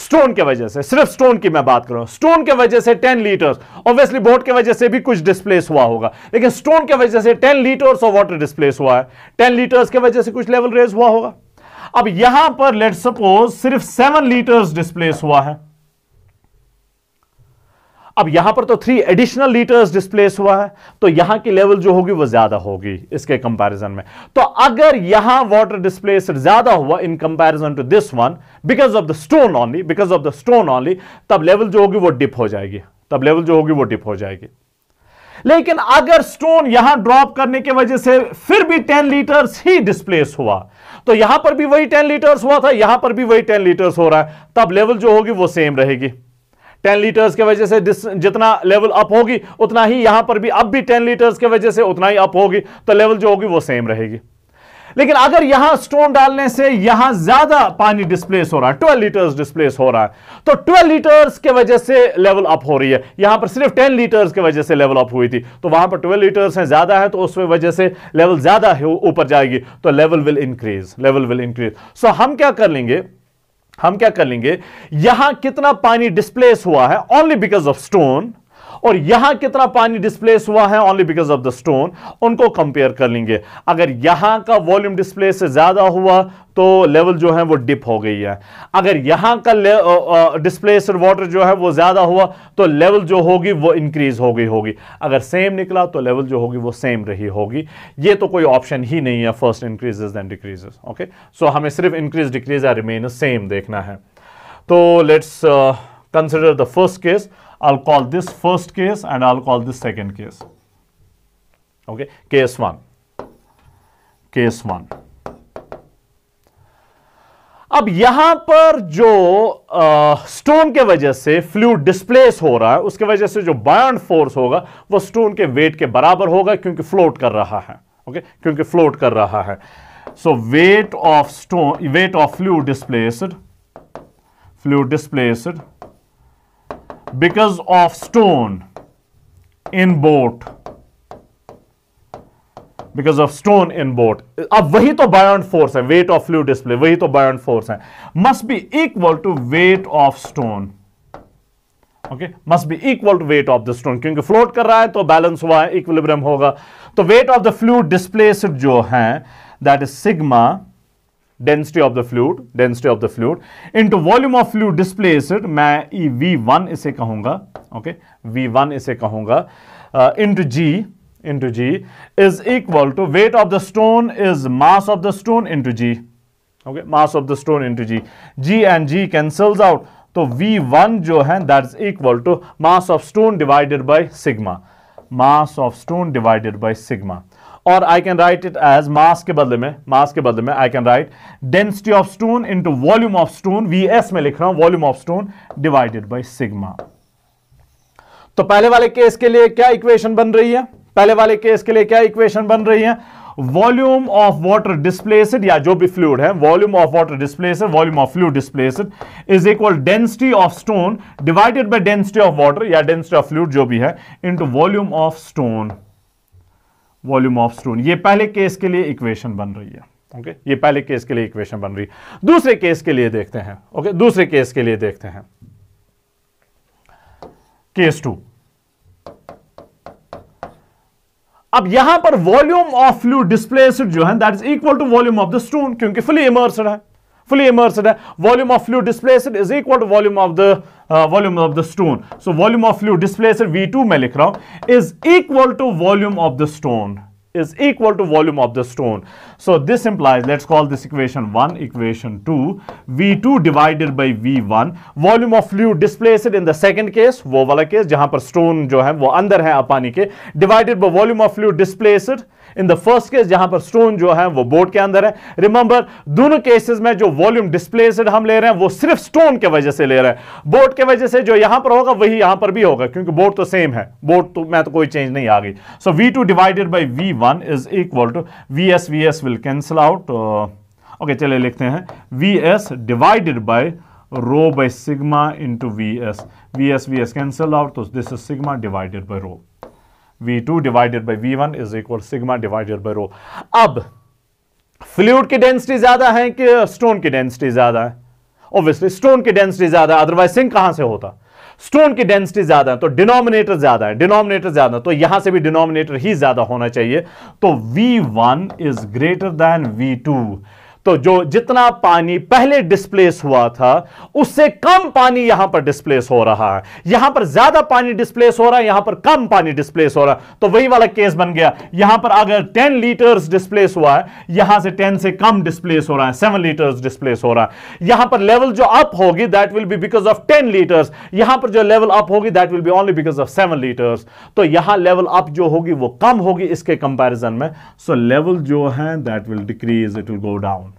स्टोन के वजह से सिर्फ स्टोन की मैं बात कर रहा हूं स्टोन के वजह से 10 लीटर्स ऑब्वियसली बोट के वजह से भी कुछ डिस्प्लेस हुआ होगा लेकिन स्टोन के वजह से 10 लीटर्स ऑफ वाटर डिस्प्लेस हुआ है 10 लीटर्स के वजह से कुछ लेवल रेज हुआ होगा अब यहां पर लेट सपोज सिर्फ 7 लीटर्स डिस्प्लेस हुआ है अब यहां पर तो थ्री एडिशनल लीटर्स डिस्प्लेस हुआ है तो यहां की लेवल जो होगी वो ज्यादा होगी इसके कंपैरिजन में तो अगर यहां वाटर डिस्प्लेस ज्यादा हुआ in comparison to this one because of the stone only because of the stone only तब लेवल जो होगी वो डिप हो जाएगी तब लेवल जो होगी वो डिप हो जाएगी लेकिन अगर स्टोन यहां ड्रॉप करने की वजह से फिर भी टेन लीटर्स ही डिस्प्लेस हुआ तो यहां पर भी वही टेन लीटर्स हुआ था यहां पर भी वही टेन लीटर्स हो रहा है तब लेवल जो होगी वो सेम रहेगी टेन लीटर्स के वजह से जितना लेवल अप होगी उतना ही यहां पर भी अब भी टेन लीटर्स के वजह से उतना ही अप होगी तो लेवल जो होगी वो सेम रहेगी लेकिन अगर यहां स्टोन डालने से यहां ज्यादा पानी डिस्प्लेस हो रहा है ट्वेल्व लीटर्स डिस्प्लेस हो रहा है तो ट्वेल्व लीटर्स के वजह से लेवल अप हो रही है यहां पर सिर्फ टेन लीटर्स की वजह से लेवल अप हुई थी तो वहां पर ट्वेल्व लीटर्स हैं ज्यादा है तो उस वजह से लेवल ज्यादा ऊपर जाएगी तो level will increase level will increase so हम क्या कर लेंगे हम क्या कर लेंगे यहां कितना पानी डिस्प्लेस हुआ है ओनली बिकॉज ऑफ स्टोन और यहां कितना पानी डिस्प्लेस हुआ है only because of the stone उनको कंपेयर कर लेंगे अगर यहां का वॉल्यूम डिस्प्लेस से ज्यादा हुआ तो लेवल जो है वो डिप हो गई है अगर यहां का डिस्प्लेस वाटर जो है वो ज्यादा हुआ तो लेवल जो होगी वो इंक्रीज हो गई होगी अगर सेम निकला तो लेवल जो होगी वो सेम रही होगी ये तो कोई ऑप्शन ही नहीं है first increases and decreases okay so हमें सिर्फ इंक्रीज डिक्रीज या रिमेन सेम देखना है तो let's consider the first case I'll call this first case and I'll call this second case. Okay, case one. Case one. अब यहां पर जो स्टोन के वजह से फ्लू डिस्प्लेस हो रहा है उसके वजह से जो बायड फोर्स होगा वो स्टोन के वेट के बराबर होगा क्योंकि फ्लोट कर रहा है ओके क्योंकि फ्लोट कर रहा है so weight of stone weight of fluid displaced fluid displaced because of stone in boat because of stone in boat अब वही तो बायोन फोर्स है वेट ऑफ फ्लू डिस्प्ले वही तो बायोन फोर्स है must be equal to weight of stone okay must be equal to weight of the stone क्योंकि फ्लोट कर रहा है तो बैलेंस हुआ है इक्विलिब्रियम होगा तो weight of the fluid displaced जो है that is sigma density of the fluid density of the fluid into volume of fluid displaced मैं वी वन इसे कहूंगा ओके वी वन इसे कहूंगा into g into g is equal to weight of the stone is mass of the stone into g okay mass of the stone into g g and ji cancel out तो वी वन जो है that is equal to mass of stone divided by sigma mass of stone divided by sigma और I can write it as mass के बदले में मास के बदले में I can write density of stone into volume of stone V S में लिख रहा हूं volume of stone divided by sigma तो पहले वाले केस के लिए क्या इक्वेशन बन रही है पहले वाले केस के लिए क्या इक्वेशन बन रही है वॉल्यूम ऑफ वाटर डिस्प्लेसड या जो भी फ्लूड है volume of water displaced volume of fluid displaced is equal density of stone divided by density of water या डेंसिटी ऑफ फ्लूड जो भी है into volume of stone volume of stone ये पहले केस के लिए इक्वेशन बन रही है ओके ये पहले केस के लिए इक्वेशन बन रही है दूसरे केस के लिए देखते हैं ओके दूसरे केस के लिए देखते हैं केस टू अब यहां पर वॉल्यूम ऑफ फ्लू डिस्प्लेसड जो है that is equal to volume of the stone क्योंकि फुली इमर्सड है फुली इमर्सड है volume of fluid displaced is equal to volume of the volume of the stone so volume of fluid displaced V two मैं लिख रहा हूं is equal to volume of the stone is equal to volume of the stone. So this implies, let's call this equation 1, equation 2, V2 divided by V1, volume of fluid displaced in the second case, वो वाला केस जहां पर stone जो है वो अंदर है अपानी के, divided by volume of fluid displaced in the first case जहां पर स्टोन जो है वो बोर्ड के अंदर है रिमेंबर दोनों केसेस में जो वॉल्यूम डिस्प्लेसड हम ले रहे हैं वो सिर्फ स्टोन के वजह से ले रहे हैं बोर्ड के वजह से जो यहां पर होगा वही यहां पर भी होगा क्योंकि बोर्ड तो सेम है बोर्ड तो मैं तो कोई चेंज नहीं आ गई so V two divided by V one is equal to V S V S will cancel out okay चले लिखते हैं V S divided by rho by sigma into V S V S out, so this is sigma divided by rho V2 divided by V1 is equal sigma divided by rho अब फ्लूड की डेंसिटी ज्यादा है कि स्टोन की डेंसिटी ज्यादा है ऑब्वियसली स्टोन की डेंसिटी ज्यादा है अदरवाइज सिंह कहां से होता स्टोन की डेंसिटी ज्यादा है तो डिनोमिनेटर ज्यादा है डिनोमिनेटर ज्यादा तो यहां से भी डिनोमिनेटर ही ज्यादा होना चाहिए तो V1 one is greater than V two तो जो जितना पानी पहले डिस्प्लेस हुआ था उससे कम पानी यहां पर डिस्प्लेस हो रहा है यहां पर ज्यादा पानी डिस्प्लेस हो रहा है यहां पर कम पानी डिस्प्लेस हो रहा है तो वही वाला केस बन गया यहां पर अगर 10 लीटर्स डिस्प्लेस हुआ है यहां से 10 से कम डिस्प्लेस हो रहा है 7 लीटर्स डिस्प्लेस हो रहा है यहां पर लेवल जो अप होगी that will be because of ten litres यहां पर जो लेवल अप होगी that will be only because of seven litres तो यहां लेवल अप जो होगी वो कम होगी इसके कंपेरिजन में सो so, लेवल जो है that will decrease it will go down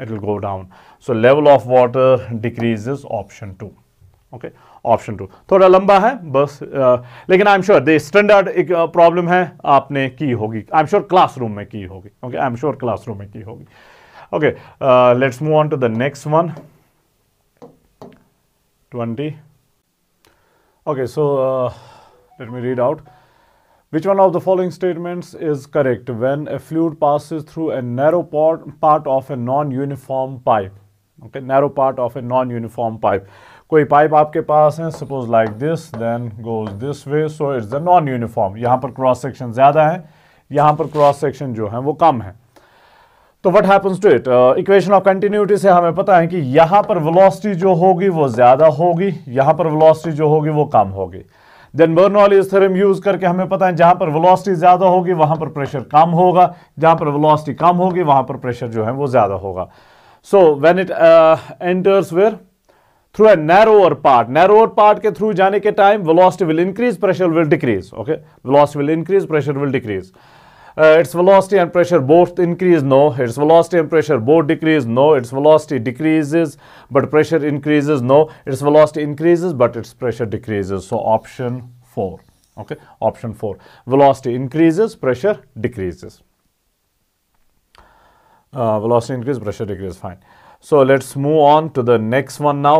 it will go down. So level of water decreases option 2. Okay, option two थोड़ा लंबा है बस आ, लेकिन I am sure the standard एक प्रॉब्लम है आपने की होगी आई एम श्योर क्लासरूम में की होगी okay I am sure classroom में की होगी okay let's move on to the next one twenty okay so let me read out Which one of the following statements is correct when a fluid passes through a narrow part, part of a non-uniform pipe? Okay, narrow part of a non-uniform pipe. कोई पाइप आपके पास है suppose like this then goes this way so it's the non uniform यहाँ पर क्रॉस सेक्शन ज़्यादा है यहाँ पर क्रॉस सेक्शन जो है वो कम है तो what happens to it equation of continuity से हमें पता है कि यहां पर वेलोसिटी जो होगी वो ज़्यादा होगी यहां पर वेलोसिटी जो होगी वो कम होगी देन बर्नॉलीज थ्योरम यूज करके हमें पता है जहां पर वेलोसिटी ज्यादा होगी वहां पर प्रेशर कम होगा जहां पर वेलोसिटी कम होगी वहां पर प्रेशर जो है वो ज्यादा होगा so when it enters where through a narrower part narrower part के थ्रू जाने के time velocity will increase pressure will decrease okay velocity will increase pressure will decrease uh, its velocity and pressure both increase no its velocity and pressure both decrease no its velocity decreases but pressure increases no its velocity increases but its pressure decreases so option 4 okay option 4 velocity increases pressure decreases uh, velocity increase pressure decrease fine so let's move on to the next one now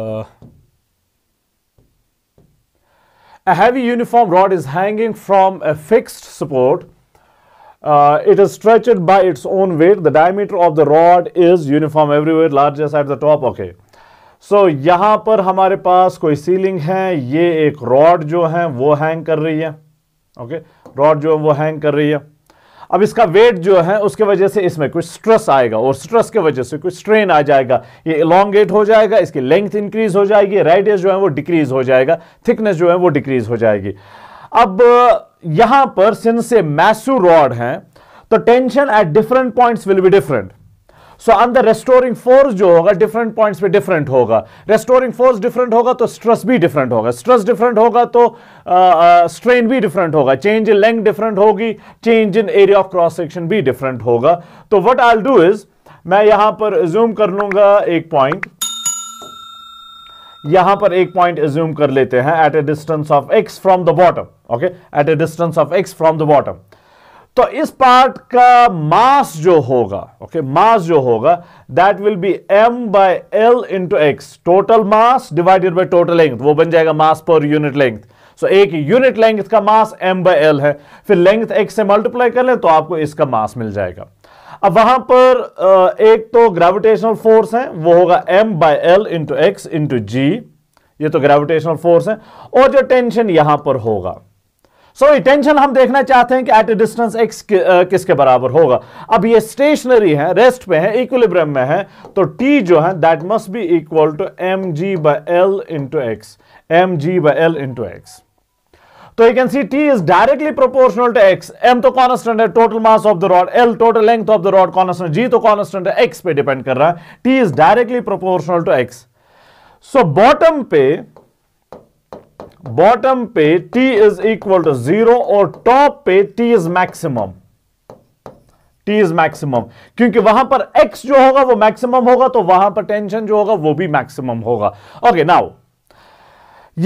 uh, a heavy uniform rod is hanging from a fixed support Uh, it is stretched by its own weight. The diameter of the rod is uniform everywhere, largest at the top. Okay. So so, यहाँ पर हमारे पास कोई सीलिंग है ये एक रॉड जो है वो हैंग कर रही है ओके रॉड जो है वो हैंग कर रही है अब इसका वेट जो है उसके वजह से इसमें कुछ स्ट्रेस आएगा और स्ट्रेस के वजह से कुछ स्ट्रेन आ जाएगा ये इलांगेट हो जाएगा इसकी लेंथ इंक्रीज हो जाएगी रेडियस जो है वो डिक्रीज हो जाएगा थिकनेस जो है वो डिक्रीज हो जाएगी अब यहां पर सिंस ए मैसू रॉड है तो tension at different points will be different so अंदर रेस्टोरिंग फोर्स जो होगा डिफरेंट पॉइंट्स पे डिफरेंट होगा रेस्टोरिंग फोर्स डिफरेंट होगा तो स्ट्रेस भी डिफरेंट होगा स्ट्रेस डिफरेंट होगा तो स्ट्रेन uh, uh भी डिफरेंट होगा चेंज इन लेंथ डिफरेंट होगी change in area of cross section भी डिफरेंट होगा तो वट आई डू इज मैं यहां पर जूम कर लूंगा एक पॉइंट यहां पर एक पॉइंट एज्यूम कर लेते हैं at a distance of x from the bottom okay at a distance of x from the bottom तो इस पार्ट का मास जो होगा ओके okay, मास जो होगा that will be M by L into x total mass divided by total length वो बन जाएगा मास पर यूनिट लेंथ सो एक यूनिट लेंथ का मास एम बाय एल है फिर लेंथ एक्स से मल्टीप्लाई कर लें तो आपको इसका मास मिल जाएगा अब वहां पर एक तो ग्रेविटेशनल फोर्स है वो होगा M by L into x into g ये तो ग्रेविटेशनल फोर्स है और जो टेंशन यहां पर होगा सो so, टेंशन हम देखना चाहते हैं कि एट ए डिस्टेंस एक्स किसके बराबर होगा अब ये स्टेशनरी है रेस्ट पे है इक्विलिब्रियम में है तो टी जो है that must be equal to M g by L into x M g by L into x तो you can see T is directly proportional to x M तो कॉन्स्टेंट है total mass of the rod L total length of the rod constant g तो कॉन्स्टेंट है एक्स पे डिपेंड कर रहा है T is directly proportional to x so bottom पे बॉटम पे T is equal to zero और टॉप पे T is maximum T is maximum क्योंकि वहां पर एक्स जो होगा वो मैक्सिमम होगा तो वहां पर टेंशन जो होगा वो भी मैक्सिमम होगा ओके नाउ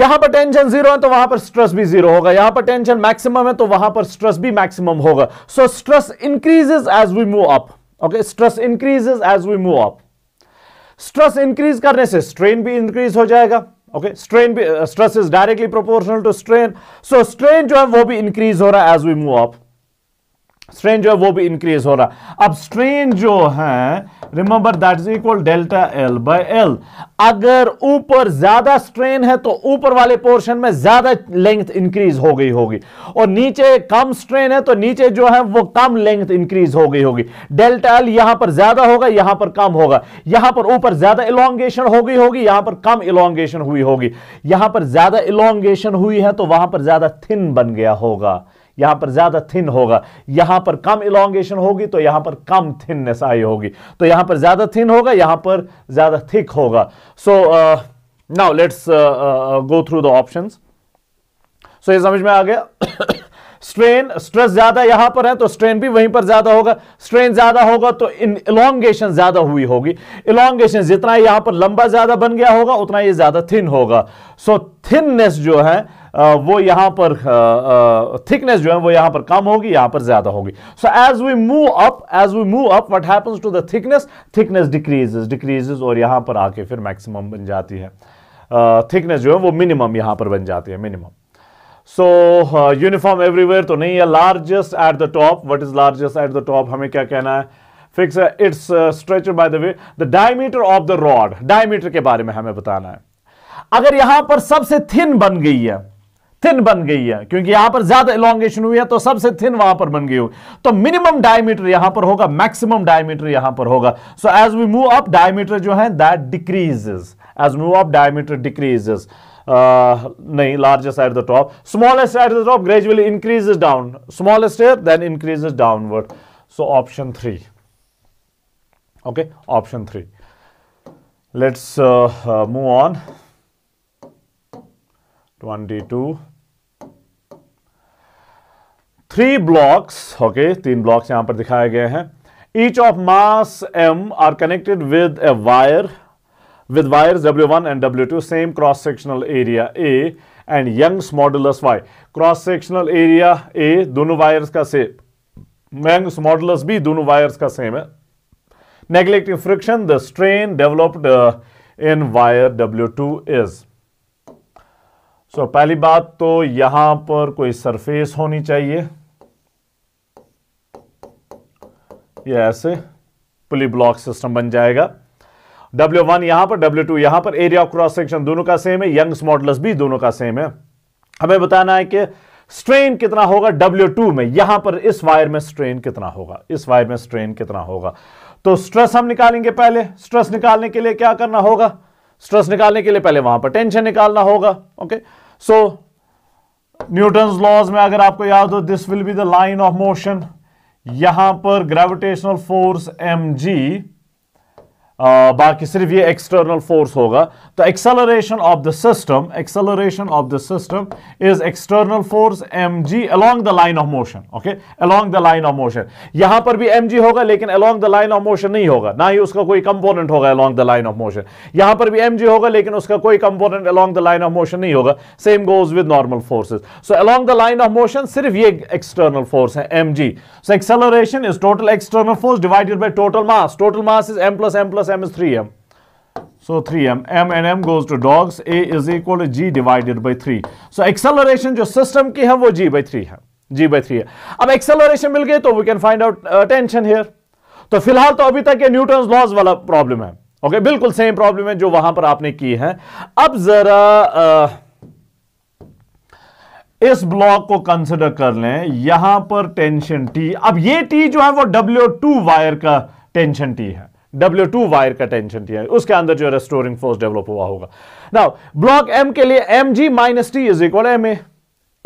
यहां पर टेंशन जीरो है तो वहां पर स्ट्रेस भी जीरो होगा यहां पर टेंशन मैक्सिमम है तो वहां पर स्ट्रेस भी मैक्सिमम होगा so stress increases as we move up okay stress increases as we move up stress increase करने से स्ट्रेन भी इंक्रीज हो जाएगा okay strain uh, stress is directly proportional to strain so strain jo hai wo bhi increase ho as we move up strain जो है वो भी इंक्रीज हो रहा अब स्ट्रेन जो है remember that is equal delta L by L अगर ऊपर ज्यादा स्ट्रेन है तो ऊपर वाले पोर्शन में ज्यादा लेंथ इंक्रीज हो गई होगी और नीचे कम स्ट्रेन है तो नीचे जो है वो कम लेंथ इंक्रीज हो गई होगी डेल्टा एल यहां पर ज्यादा होगा यहां पर कम होगा यहां पर ऊपर ज्यादा इलांगेशन हो गई होगी यहां पर कम इलांगेशन हुई होगी यहां पर ज्यादा इलांगेशन हुई है तो वहां पर ज्यादा थिन बन गया होगा यहां पर ज़्यादा थिन होगा यहां पर कम इलांगेशन होगी तो यहां पर कम थिननेस आई होगी तो यहां पर ज़्यादा थिन होगा यहां पर ज़्यादा थिक होगा so now let's go through the option so ये समझ में आ गया स्ट्रेन स्ट्रेस ज्यादा यहां पर है तो स्ट्रेन भी वहीं पर ज्यादा होगा स्ट्रेन ज्यादा होगा तो इन इलांगेशन ज्यादा हुई होगी इलांगेशन जितना यहां पर लंबा ज्यादा बन गया होगा उतना ये ज्यादा थिन होगा सो so, थिननेस जो है वो यहां पर थिकनेस जो है वो यहां पर कम होगी यहां पर ज़्यादा होगी so as we move up as we move up what happens to the thickness thickness decreases decreases और यहां पर आके फिर मैक्सिमम बन जाती है थिकनेस जो है वो मिनिमम यहां पर बन जाती है मिनिमम सो यूनिफॉर्म एवरीवेयर तो नहीं है largest at the top what is largest at the top हमें क्या कहना है फिक्स है it's stretched by the way the diameter of the rod diameter के बारे में हमें बताना है अगर यहां पर सबसे थिन बन गई है थिन बन गई है क्योंकि यहां पर ज्यादा इलांगेशन हुई है तो सबसे थिन वहां पर बन गई हो तो मिनिमम डायमीटर यहां पर होगा मैक्सिमम डायमीटर यहां पर होगा so as we move up diameter जो है that decreases as move up diameter decreases नहीं largest at the top smallest at the top gradually increases down smallest here then increases downward so option three okay option three let's move on twenty two three blocks okay तीन ब्लॉक्स यहां पर दिखाए गए हैं each of mass M are connected with a wire with wire W one and W two same cross sectional area A and Young's modulus Y cross sectional area A दोनों वायर्स का सेम यंग्स मॉडुलस भी दोनों वायर्स का सेम है neglecting friction the strain developed in wire W two is so पहली बात तो यहां पर कोई सरफेस होनी चाहिए ये ऐसे पुली ब्लॉक सिस्टम बन जाएगा W1 वन यहां पर W2 टू यहां पर एरिया ऑफ क्रॉस सेक्शन दोनों का सेम है यंग्स मॉडल भी दोनों का सेम है हमें बताना है कि स्ट्रेन कितना होगा W2 में यहां पर इस वायर में स्ट्रेन कितना होगा इस वायर में स्ट्रेन कितना होगा तो स्ट्रेस हम निकालेंगे पहले स्ट्रेस निकालने के लिए क्या करना होगा स्ट्रेस निकालने के लिए पहले वहां पर टेंशन निकालना होगा ओके सो न्यूटन लॉज में अगर आपको याद हो this will be the line of motion यहां पर ग्रेविटेशनल फोर्स एम जी बाकी सिर्फ ये एक्सटर्नल फोर्स होगा तो acceleration of the system acceleration of the system is external force M g along the line of motion okay along the line of motion यहां पर भी एम जी होगा लेकिन along the line of motion नहीं होगा ना ही उसका कोई कंपोनेंट होगा along the line of motion यहां पर भी एम जी होगा लेकिन उसका कोई component along the line of motion नहीं होगा same goes with normal forces so along the line of motion सिर्फ ये एक्सटर्नल फोर्स है M ji so acceleration is total external force divided by total mass total mass is M plus M plus m is 3m. So 3m, m and m goes to dogs, a is equal to g divided by 3. So acceleration जो system की है वो g by 3 है g by 3 है अब acceleration मिल गई तो we can find out uh, tension here. तो फिलहाल तो अभी तक ये न्यूटन लॉज वाला प्रॉब्लम है ओके okay, बिल्कुल सेम प्रॉब्लम है जो वहां पर आपने की है अब जरा uh, इस ब्लॉक को कंसिडर कर लें यहां पर टेंशन टी अब ये टी जो है वो W2 वायर का टेंशन टी है डब्ल्यू टू वायर का टेंशन है उसके अंदर जो है रेस्टोरिंग फोर्स डेवलप हुआ होगा नाउ ब्लॉक एम के लिए M g minus T is equal M a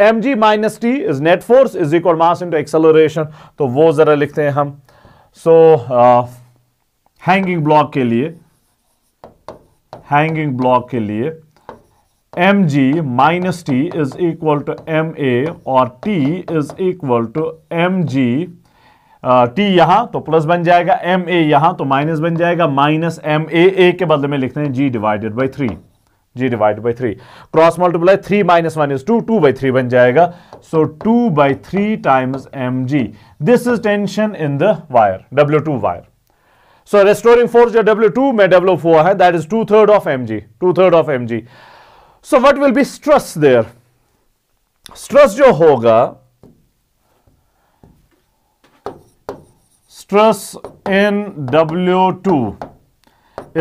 M g minus T is net force is equal mass into acceleration तो वो जरा लिखते हैं हम सो हैंगिंग ब्लॉक के लिए हैंगिंग ब्लॉक के लिए M g minus T is equal to M a और T is equal to M g T यहां तो प्लस बन जाएगा एम ए यहां तो माइनस बन जाएगा माइनस एम ए ए के बदले में लिखते हैं g divided by three g divide by three cross multiply three minus one is to two by three बन जाएगा so two by three times m g this is tension in the wire W two wire so restoring force जो डब्ल्यू टू में डब्ल्यू फोर है that is two third of m g two third of m ji so what will be stress there stress जो होगा stress in W2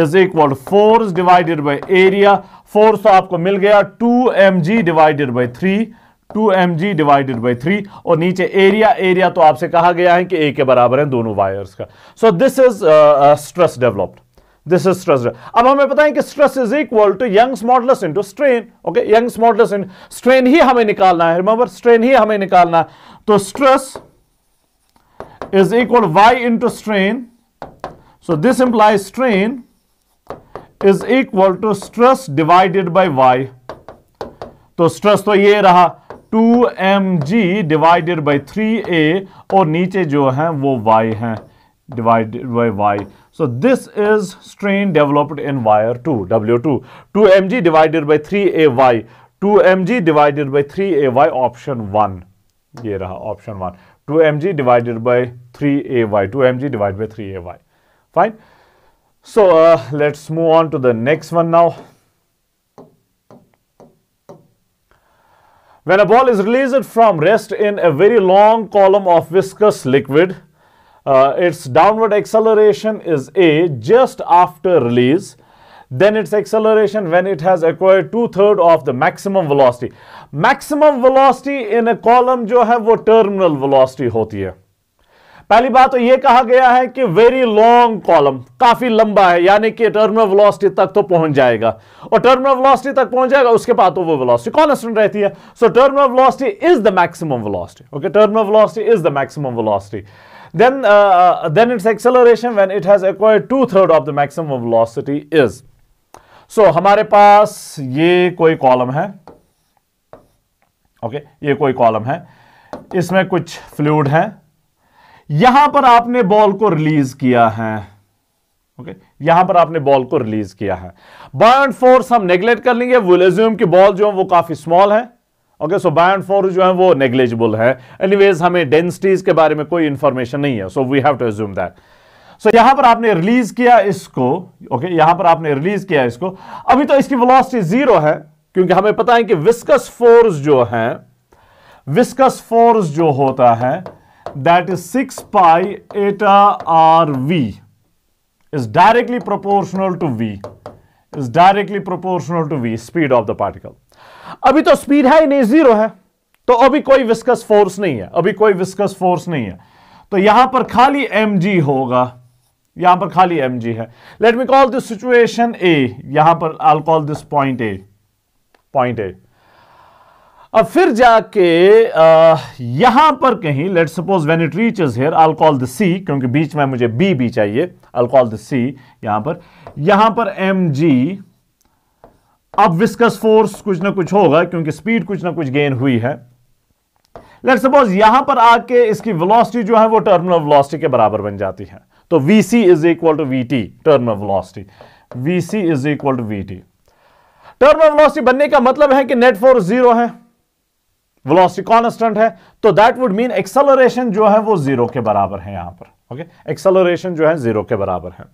is equal to divided by area force तो आपको मिल गया two M g divided by three two M g divided by three और नीचे एरिया एरिया तो आपसे कहा गया है कि ए के बराबर है दोनों वायर्स का so this is stress developed this is stress अब हमें पता है कि stress is equal to Young's modulus into strain okay Young's modulus in strain ही हमें निकालना है रिमेंबर स्ट्रेन ही हमें निकालना है तो stress is equal to y into strain. So this implies strain is equal to stress divided by y. तो स्ट्रेस तो ये रहा 2mg divided by 3a और नीचे जो है वो y है divided by y. So this is strain developed in wire 2, W2. 2mg divided by 3ay. 2mg divided by 3ay option 1. ये रहा option 1. 2mg divided by 3ay, 2mg divided by 3ay, fine. So uh, let's move on to the next one now. When a ball is released from rest in a very long column of viscous liquid, uh, its downward acceleration is A just after release, then its acceleration when it has acquired two-thirds of the maximum velocity. Maximum velocity in a column जो है वो टर्मिनल वेलोसिटी होती है पहली बात तो ये कहा गया है कि वेरी लॉन्ग कॉलम काफी लंबा है यानी कि टर्मिनल वेलोसिटी तक तो पहुंच जाएगा और टर्मिनल वेलोसिटी तक पहुंच जाएगा उसके बाद तो वो वेलोसिटी कॉन्स्टेंट रहती है so terminal velocity is the maximum velocity okay terminal velocity is the maximum velocity then then it's acceleration when it has has two third of the maximum velocity is so हमारे पास ये कोई कॉलम है ओके ये कोई कॉलम है इसमें कुछ फ्लूड है यहां पर आपने बॉल को रिलीज किया है ओके okay? यहां पर आपने बॉल को रिलीज किया है बायड फोर्स हम नेग्लेक्ट कर लेंगे वोलेज्यूम की बॉल जो है वो काफी स्मॉल है ओके सो बायो फोर्स जो है वो नेग्लेजिबल है एनीवेज हमें डेंसिटीज के बारे में कोई इंफॉर्मेशन नहीं है so we have to assume that so so, यहां पर आपने रिलीज किया इसको ओके okay, यहां पर आपने रिलीज किया इसको अभी तो इसकी वेलोसिटी जीरो है क्योंकि हमें पता है कि विस्कस फोर्स जो है विस्कस फोर्स जो होता है that is six pi eta are v is directly proportional to v is directly proportional to v speed of the particle अभी तो स्पीड है नहीं जीरो है तो अभी कोई विस्कस फोर्स नहीं है अभी कोई विस्कस फोर्स नहीं है तो यहां पर खाली जी होगा यहां पर खाली जी है let me call this situation A यहां पर I call this point A point है अब फिर जाके यहां पर कहीं let suppose when it reaches here call the C क्योंकि बीच में मुझे बी भी चाहिए आई द सी यहां पर यहां पर एम जी अब विस्कस फोर्स कुछ ना कुछ होगा क्योंकि स्पीड कुछ ना कुछ गेन हुई है लेट सपोज यहां पर आके इसकी वेलोसिटी जो है वो टर्मिनल वेलोसिटी के बराबर बन जाती है तो v C is equal to v t terminal velocity v C is equal to v t terminal velocity बनने का मतलब है कि नेट फोर्स जीरो है वेलोसिटी कांस्टेंट है तो दैट वुड मीन एक्सेलरेशन जो है वो जीरो के बराबर है यहां पर ओके okay? एक्सेलरेशन जो है जीरो के बराबर है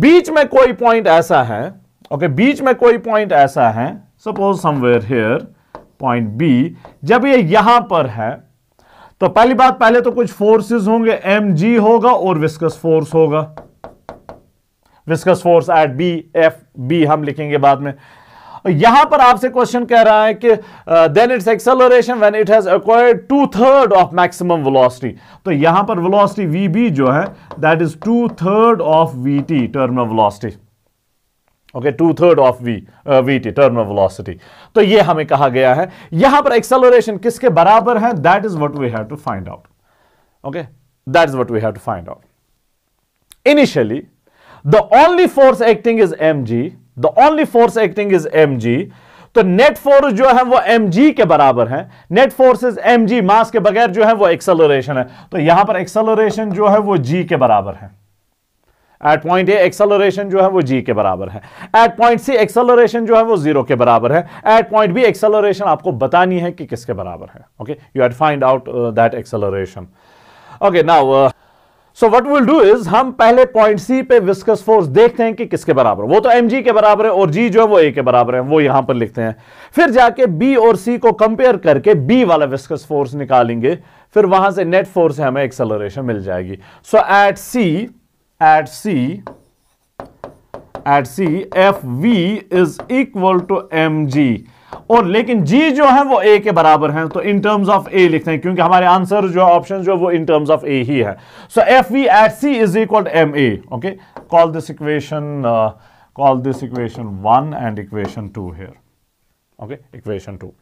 बीच में कोई पॉइंट ऐसा है ओके okay? बीच में कोई पॉइंट ऐसा है suppose somewhere here point B जब ये यहां पर है तो पहली बात पहले तो कुछ फोर्सेस होंगे एम जी होगा और विस्कस फोर्स होगा viscous force at B F B हम लिखेंगे बाद में यहां पर आपसे क्वेश्चन कह रहा है कि then it's acceleration when it has acquired two third of maximum velocity तो यहां पर वेलोसिटी वी बी जो है that is two third of v t terminal velocity okay two third of v v t terminal velocity तो ये हमें कहा गया है यहां पर एक्सेलोरेशन किसके बराबर है that is what we have to find out okay that is what we have to find out initially the only force acting is mg the only force acting is m तो नेट फोर्स जो है वो एम के बराबर है नेट इज एम मास के बगैर जो है वो एक्सेलरेशन है तो यहां पर एक्सेलरेशन जो है वो जी के बराबर है एट पॉइंट ए एक्सेलरेशन जो है वो जी के बराबर है एट पॉइंट सी एक्सेलरेशन जो है वो जीरो के बराबर है एट पॉइंट बी एक्सेलरेशन आपको बतानी है कि किसके बराबर है okay you had find out that acceleration okay now so what will do is हम पहले पॉइंट सी पे विस्कस फोर्स देखते हैं कि किसके बराबर वो तो एम जी के बराबर है और जी जो है वो ए के बराबर है वो यहां पर लिखते हैं फिर जाके बी और सी को कंपेयर करके बी वाला विस्कस फोर्स निकालेंगे फिर वहां से नेट फोर्स हमें एक्सेलरेशन मिल जाएगी so at C at C at C F we is equal to M g और लेकिन जी जो है वो ए के बराबर है तो इन टर्म्स ऑफ ए लिखते हैं क्योंकि हमारे आंसर जो ऑप्शन जो वो इन टर्म्स ऑफ ए ही है so F v at C is equal to M a okay call this equation call this equation one and equation two here okay equation two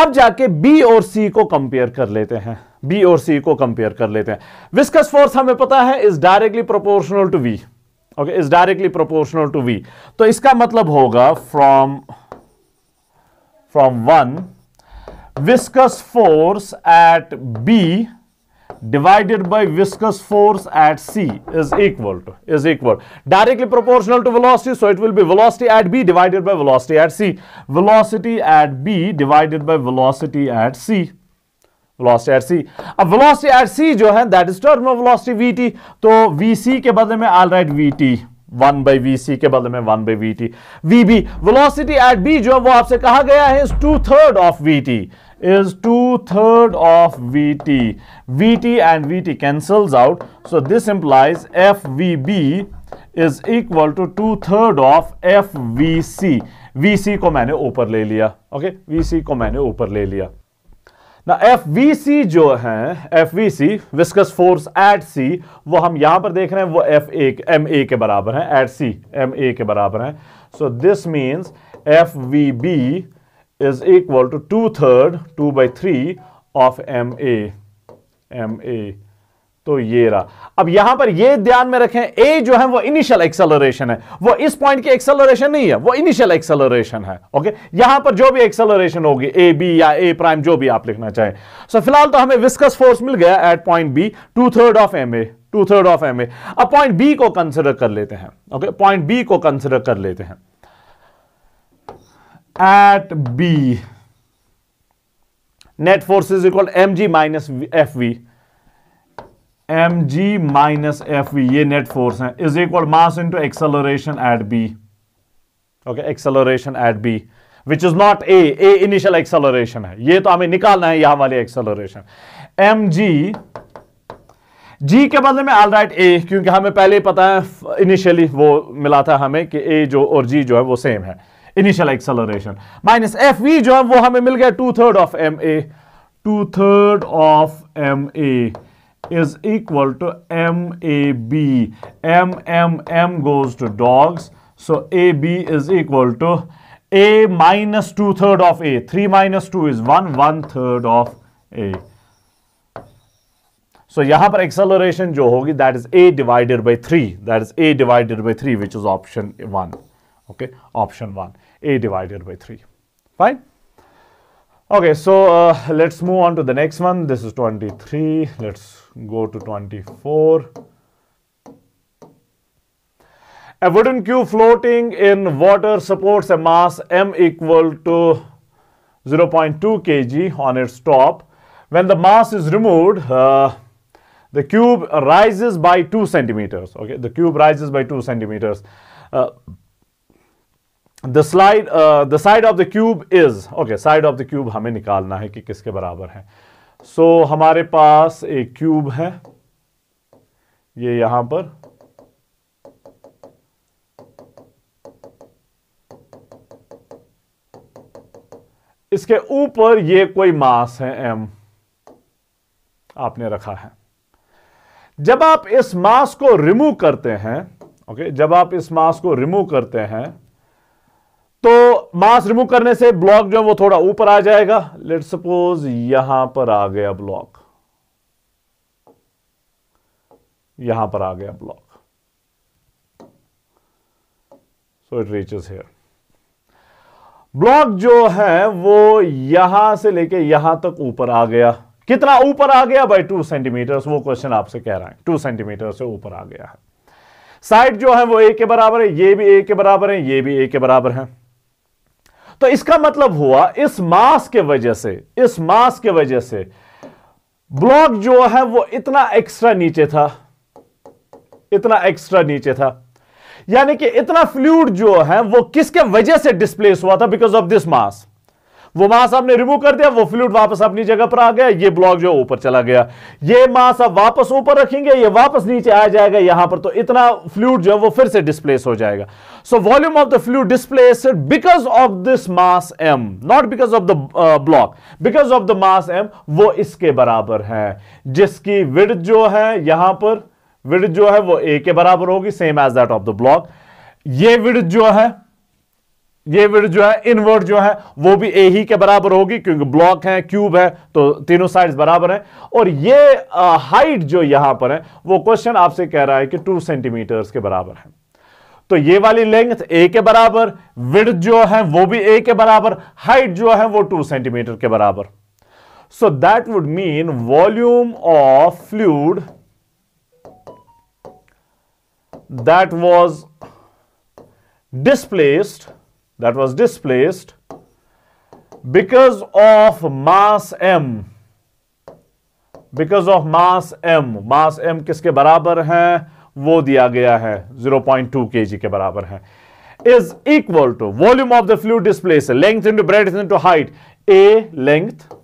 अब जाके बी और सी को कंपेयर कर लेते हैं बी और सी को कंपेयर कर लेते हैं विस्कस फोर्स हमें पता है is directly proportional to v okay is directly proportional to v तो इसका मतलब होगा from from... from 1 viscous force at B divided by viscous force at C is equal to is equal directly proportional to velocity so it will be velocity at B divided by velocity at C velocity at B divided by velocity at C velocity at c अब velocity at c जो है that is terminal velocity vt तो vc के बदले में i'll write vt one by v c के बदले में one by we t v B velocity at B जो है वो आपसे कहा गया है two third of v T is two third of v t v t and v t cancel out so this implies F v B is equal to two third of F v C v C को मैंने ऊपर ले लिया ओके वी सी को मैंने ऊपर ले लिया ना सी जो है F v C viscous force at C वो हम यहां पर देख रहे हैं वो एफ ए एम ए के बराबर है एट सी एम ए के बराबर है so this means F v B is equal to two third two by three of m a m a तो ये रहा अब यहां पर ये ध्यान में रखें ए जो है वो इनिशियल एक्सेलरेशन है वो इस पॉइंट की एक्सेलरेशन नहीं है वो इनिशियल एक्सेलरेशन है ओके यहां पर जो भी एक्सेलरेशन होगी ए बी या ए प्राइम जो भी आप लिखना चाहें सो फिलहाल तो हमें विस्कस फोर्स मिल गया at point B two third of m a two third of m a अब पॉइंट बी को कंसिडर कर लेते हैं ओके पॉइंट बी को कंसिडर कर लेते हैं at B net force is equal M g minus F v m g minus F v ये नेट फोर्स है is equal mass to acceleration at B okay acceleration at B which is not a a initial acceleration है ये तो हमें निकालना है यहां वाली एक्सेलरेशन एम जी जी के बदले में ऑल राइट ए क्योंकि हमें पहले ही पता है इनिशियली वो मिला था हमें कि ए जो और जी जो है वो सेम है initial acceleration minus F we जो है वो हमें मिल गया two third of m a two third of m a is equal to MAB. MMM goes to dogs. So AB is equal to A minus 2 third of A. 3 minus 2 is 1, 1 third of A. So यहाँ acceleration जो होगी that is A divided by 3. That is A divided by 3 which is option 1. Okay, option 1. A divided by 3. Fine. Okay, so uh, let's move on to the next one. This is 23. Let's go to 24. A wooden cube floating in water supports a mass m equal to 0.2 kg on its top. When the mass is removed, uh, the cube rises by 2 centimeters. Okay, the cube rises by 2 centimeters. Uh, the slide the side of the cube is okay side of the cube हमें निकालना है कि किसके बराबर है सो so, हमारे पास एक क्यूब है ये यहां पर इसके ऊपर ये कोई मास है एम आपने रखा है जब आप इस मास को रिमूव करते हैं ओके जब आप इस मास को रिमूव करते हैं तो मास रिमूव करने से ब्लॉक जो है वो थोड़ा ऊपर आ जाएगा लेट सपोज यहां पर आ गया ब्लॉक यहां पर आ गया block so it reaches here block जो है वो यहां से लेके यहां तक ऊपर आ गया कितना ऊपर आ गया बाई टू सेंटीमीटर वो क्वेश्चन आपसे कह रहा है टू सेंटीमीटर से ऊपर आ गया है साइड जो है वो ए के बराबर है ये भी ए के बराबर है ये भी ए के बराबर है तो इसका मतलब हुआ इस मास के वजह से इस मास के वजह से ब्लॉक जो है वो इतना एक्स्ट्रा नीचे था इतना एक्स्ट्रा नीचे था यानी कि इतना फ्लूड जो है वो किसके वजह से डिस्प्लेस हुआ था बिकॉज ऑफ दिस मास वो मास आपने रिमूव कर दिया वो फ्लूड वापस अपनी जगह पर आ गया ये ब्लॉक जो ऊपर चला गया ये मास आप वापस ऊपर रखेंगे ये वापस नीचे आ जाएगा यहां पर तो इतना फ्लूड जो है वो फिर से डिस्प्लेस हो जाएगा so volume of the fluid displace because of this mass m not because of the block because of the mass m वो इसके बराबर है जिसकी विड जो है यहां पर विड जो है वो ए के बराबर होगी same as that of the block ये विड जो है ये फिर जो है इनवर्ट जो है वो भी ए ही के बराबर होगी क्योंकि ब्लॉक है क्यूब है तो तीनों साइड्स बराबर हैं और ये हाइट जो यहां पर है वो क्वेश्चन आपसे कह रहा है कि टू सेंटीमीटर्स के बराबर है तो ये वाली लेंथ ए के बराबर विड जो है वो भी ए के बराबर हाइट जो है वो टू सेंटीमीटर के बराबर so that would mean volume of fluid that was displaced that was displaced because of mass m because of mass m mass m किसके बराबर है वो दिया गया है 0.2 पॉइंट के बराबर है is equal to volume of the fluid displaced length into breadth into height a length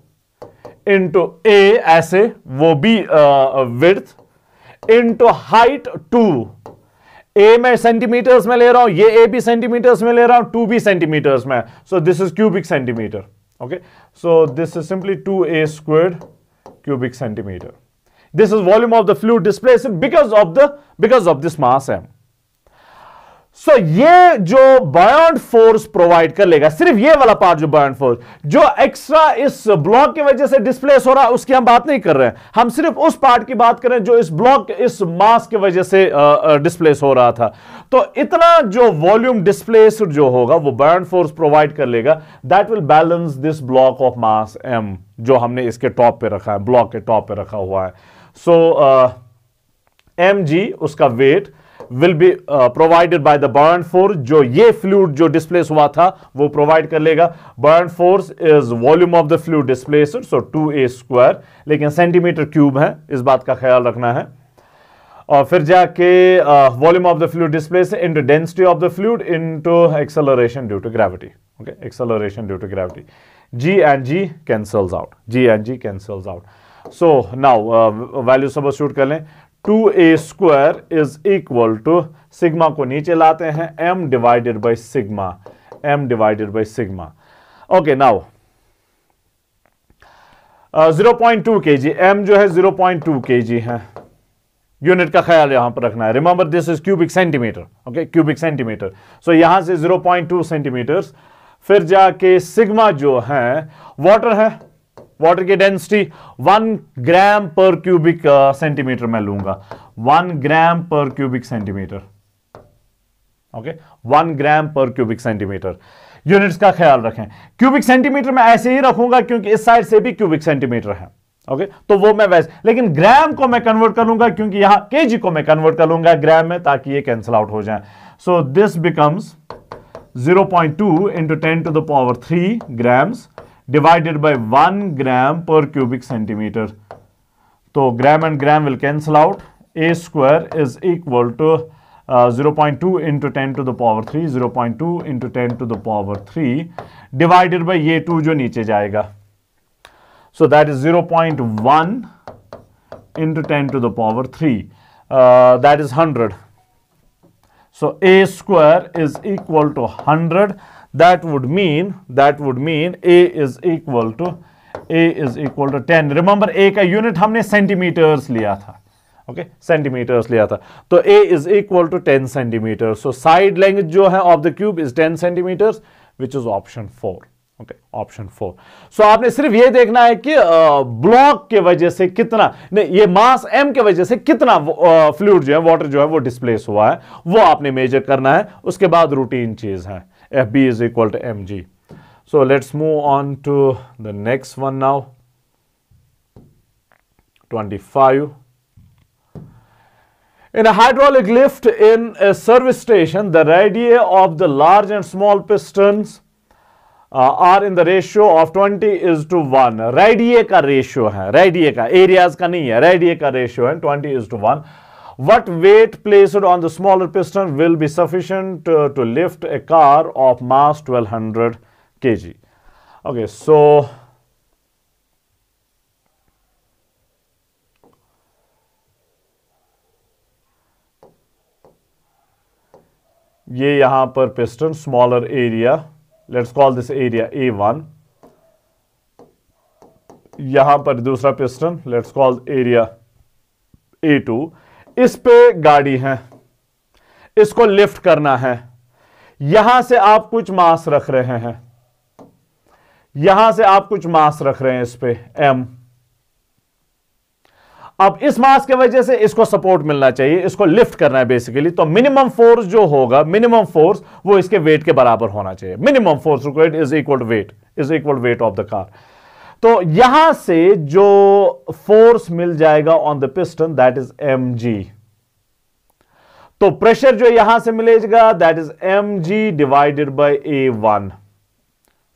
into a ऐसे वो भी uh, width into height 2 ए में सेंटीमीटर्स में ले रहा हूं ये ए बी सेंटीमीटर्स में ले रहा हूं टू बी सेंटीमीटर्स में so this is cubic centimetre okay so this is simply two a squared cubic centimetre this is volume of the fluid displace because of the because of this mass m so so, ये जो बायोड फोर्स प्रोवाइड कर लेगा सिर्फ ये वाला पार्ट जो बायोड फोर्स जो एक्स्ट्रा इस ब्लॉक की वजह से डिस्प्लेस हो रहा है उसकी हम बात नहीं कर रहे हैं हम सिर्फ उस पार्ट की बात कर रहे हैं जो इस ब्लॉक इस मास की वजह से डिस्प्लेस हो रहा था तो इतना जो वॉल्यूम डिस्प्लेस जो होगा वो बॉन्ड फोर्स प्रोवाइड कर लेगा that will balance this block of mass m जो हमने इसके टॉप पे रखा है ब्लॉक के टॉप पे रखा हुआ है सो एम जी उसका weight will be provided by the बर्न फोर्स जो ये फ्लूड जो डिस्प्लेस हुआ था वो प्रोवाइड कर लेगा बर्न force is volume of the fluid displace so two a square लेकिन सेंटीमीटर क्यूब है इस बात का ख्याल रखना है और फिर जाके volume of the fluid displace into density of the fluid into acceleration due to gravity okay acceleration due to gravity g and g cancels out ji and g cancels out so now value substitute कर लें two a square is equal to sigma को नीचे लाते हैं m divided by sigma m divided by sigma okay now zero point two k g M जो है जीरो पॉइंट टू के जी है यूनिट का ख्याल यहां पर रखना है remember this is cubic centimetre okay cubic centimetre so यहां से जीरो पॉइंट टू सेंटीमीटर फिर जाके सिग्मा जो है वाटर है वाटर की डेंसिटी वन ग्राम पर क्यूबिक सेंटीमीटर मैं लूंगा वन ग्राम पर cubic centimetre okay one gram पर क्यूबिक सेंटीमीटर यूनिट्स का ख्याल रखें क्यूबिक सेंटीमीटर में ऐसे ही रखूंगा क्योंकि इस साइड से भी क्यूबिक सेंटीमीटर है ओके okay? तो वो मैं वैसे लेकिन ग्राम को मैं कन्वर्ट कर लूंगा क्योंकि यहां के को मैं कन्वर्ट कर लूंगा ग्राम में ताकि ये कैंसिल आउट हो जाए so this becomes 0.2 point two into ten to the power three grams divided by 1 gram per cubic centimeter. So, gram and gram will cancel out. A square is equal to uh, 0.2 into 10 to the power 3, 0.2 into 10 to the power 3 divided by a 2 जो नीचे जाएगा. So, that is 0.1 into 10 to the power 3. Uh, that is 100. So, A square is equal to 100. that would mean that would mean a is equal to a is equal to 10 remember a ka unit humne centimeters liya tha okay? centimeters liya tha to a is equal to 10 centimetre so side length jo hai of the cube is 10 centimetres which is option 4 okay option four सो आपने सिर्फ ये देखना है कि ब्लॉक के वजह से कितना नहीं ये मास एम के वजह से कितना फ्लूड जो है वाटर जो है वो डिस्प्लेस हुआ है वो आपने मेजर करना है उसके बाद रूटीन चीज है FB is equal to mg. So let's move on to the next one now. 25. In a hydraulic lift in a service station, the radii of the large and small pistons uh, are in the ratio of 20 is to 1. Radii ka ratio hai, radii ka, areas ka nahi hai, radii ka ratio hai, 20 is to 1. What weight placed on the smaller piston will be sufficient to, uh, to lift a car of mass 1200 kg. Okay, so ये यहाँ पर piston area, let's call this area A one. यहाँ पर दूसरा piston let's call area A two इस पे गाड़ी है इसको लिफ्ट करना है यहां से आप कुछ मास रख रहे हैं यहां से आप कुछ मास रख रहे हैं इस पे एम अब इस मास के वजह से इसको सपोर्ट मिलना चाहिए इसको लिफ्ट करना है बेसिकली तो मिनिमम फोर्स जो होगा मिनिमम फोर्स वो इसके वेट के बराबर होना चाहिए minimum force required is equal weight is equal weight of the car तो यहां से जो फोर्स मिल जाएगा on the piston that is m तो प्रेशर जो यहां से मिलेगा that is m g divided by A one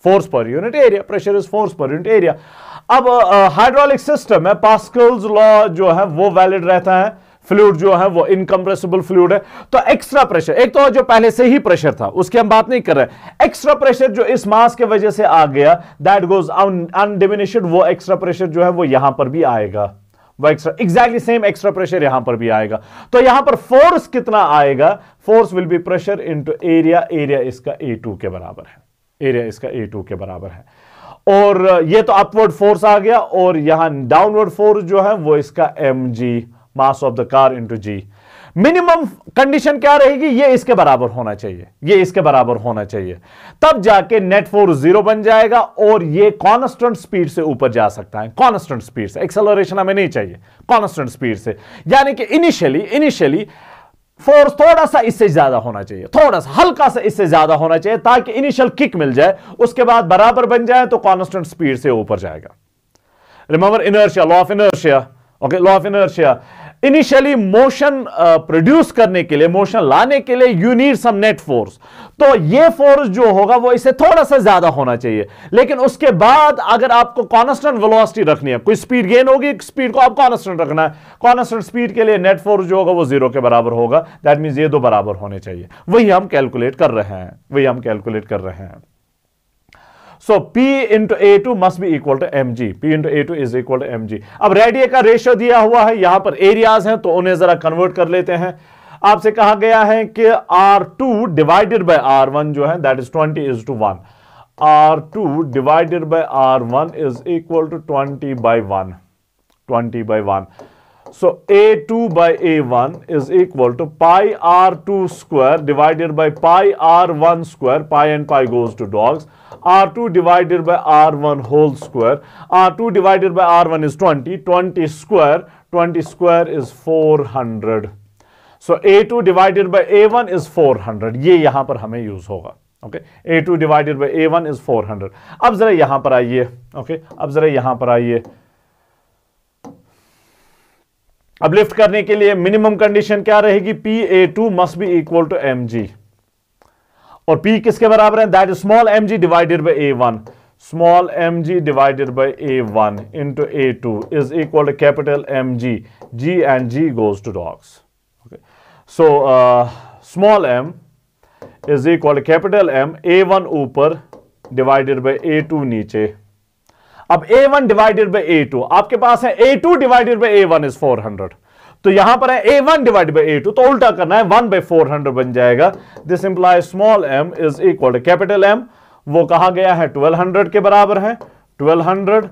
force per unit area pressure is force per unit area अब हाइड्रोलिक uh, सिस्टम है पास्कल्स लॉ जो है वो वैलिड रहता है फ्लूड जो है वो इनकम्प्रेसिबल फ्लूड है तो एक्स्ट्रा प्रेशर एक तो जो पहले से ही प्रेशर था उसकी हम बात नहीं कर रहे एक्स्ट्रा प्रेशर जो इस मास के वजह से आ गया दैट गोज अनडिमिनिशड वो एक्स्ट्रा प्रेशर जो है वो यहां पर भी आएगा वो extra exactly same extra pressure यहां पर भी आएगा तो यहां पर फोर्स कितना आएगा force will be pressure into area area इसका ए टू के बराबर है एरिया इसका ए टू के बराबर है और ये तो अपवर्ड फोर्स आ गया और यहां डाउनवर्ड फोर्स जो है वो इसका m g mass of the car into g minimum condition क्या रहेगी ये इसके बराबर होना चाहिए ये इसके बराबर होना चाहिए तब जाके नेट फोर्स जीरो बन जाएगा और ये कॉन्स्टेंट स्पीड से ऊपर जा सकता है कॉन्स्टेंट स्पीड से एक्सेलरेशन हमें नहीं चाहिए कॉन्स्टेंट स्पीड से यानी कि इनिशियली इनिशियली फोर्स थोड़ा सा इससे ज्यादा होना चाहिए थोड़ा सा हल्का सा इससे ज्यादा होना चाहिए ताकि इनिशियल किक मिल जाए उसके बाद बराबर बन जाए तो कॉन्स्टेंट स्पीड से ऊपर जाएगा remember inertia law of inertia okay law of inertia initially motion produce करने के लिए मोशन लाने के लिए you need some net force तो ये फोर्स जो होगा वो इसे थोड़ा सा ज्यादा होना चाहिए लेकिन उसके बाद अगर आपको कॉन्स्टेंट वेलोसिटी रखनी है कोई स्पीड गेन होगी स्पीड को आप कॉन्स्टेंट रखना है कॉन्स्टेंट स्पीड के लिए नेट फोर्स जो होगा वो जीरो के बराबर होगा दैट मीन ये दो बराबर होने चाहिए वही हम कैलकुलेट कर रहे हैं वही हम कैलकुलेट कर रहे हैं so P into A two must be equal to M g P into A two is equal to M g अब रेडियो का रेशियो दिया हुआ है यहां पर एरियाज हैं तो उन्हें जरा कन्वर्ट कर लेते हैं आपसे कहा गया है कि R two divided by R one जो है that is twenty is to one R two divided by R one is equal to twenty by one twenty by one So A2 by A1 is equal to pi R2 square divided by pi R1 square. Pi and pi goes to dogs. R2 divided by R1 whole square. R2 divided by R1 is 20. 20 square. 20 square is 400. So A2 divided by A1 is 400. ye yahan par hame use hoga okay a2 divided by a1 is 400 ab zara yahan par aaiye यहां पर आइए ओके okay? अब जरा यहां पर आइए अब लिफ्ट करने के लिए मिनिमम कंडीशन क्या रहेगी P A two must be equal to M g और पी किसके बराबर है that small m g divided by A one small m g divided by A one into A two is equal to capital M g g and ji goes to docks so small m is equal to capital M A one ऊपर डिवाइडेड बाई ए टू नीचे अब A one divided by A two आपके पास है A two divided by A one is four hundred तो यहां पर है A one divide by A two तो उल्टा करना है वन बाई फोर हंड्रेड बन जाएगा this imply small m is equal to capital M वो कहा गया है ट्वेल्व हंड्रेड के बराबर है twelve hundred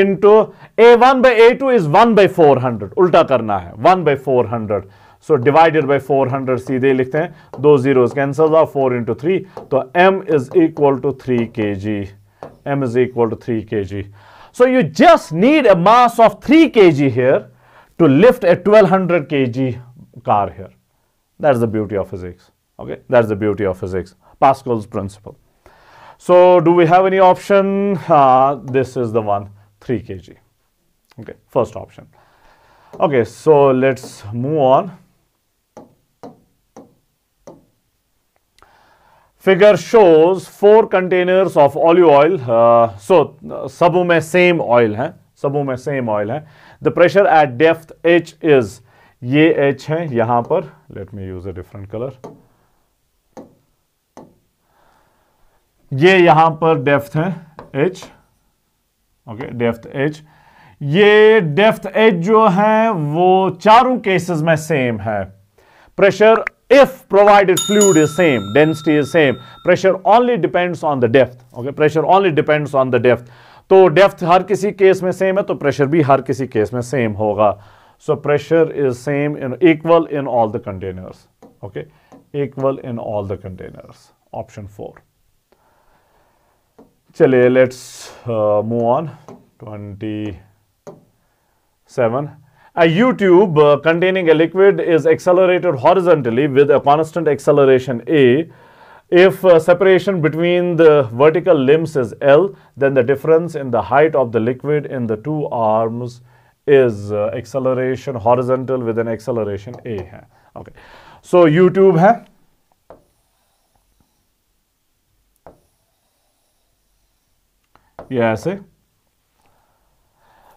into A one by A two is one by four hundred उल्टा करना है one by four hundred so divided by four hundred सीधे लिखते हैं दो zero cancel four into three तो m is equal to three के g m is equal to 3 kg. So you just need a mass of 3 kg here to lift a 1200 kg car here. That's the beauty of physics. Okay, that's the beauty of physics. Pascal's principle. So do we have any option? Uh, this is the one, 3 kg. Okay, first option. Okay, so let's move on. figure shows four containers of olive oil. Uh, so, sabun mein same oil hai. Sabun mein same oil hai. The pressure at depth H is, ye H hai yahan par. Let me use a different color. ये यहां पर डेफ्थ है H, ओके डेफ्थ H. ये डेफ्थ H जो है वो चारों केसेस में सेम है pressure if provided fluid is same, density is same, pressure only depends on the depth. Okay, pressure only depends on the depth. तो depth हर किसी केस में सेम है तो प्रेशर भी हर किसी केस में सेम होगा so pressure is same in equal in all the containers okay equal in all the containers option four चलिए let's move on twenty seven A U-tube uh, containing a liquid is accelerated horizontally with a constant acceleration A. If uh, separation between the vertical limbs is L, then the difference in the height of the liquid in the two arms is uh, acceleration horizontal with an acceleration A. Hai. Okay. So, U-tube hai. Yeah, ऐसे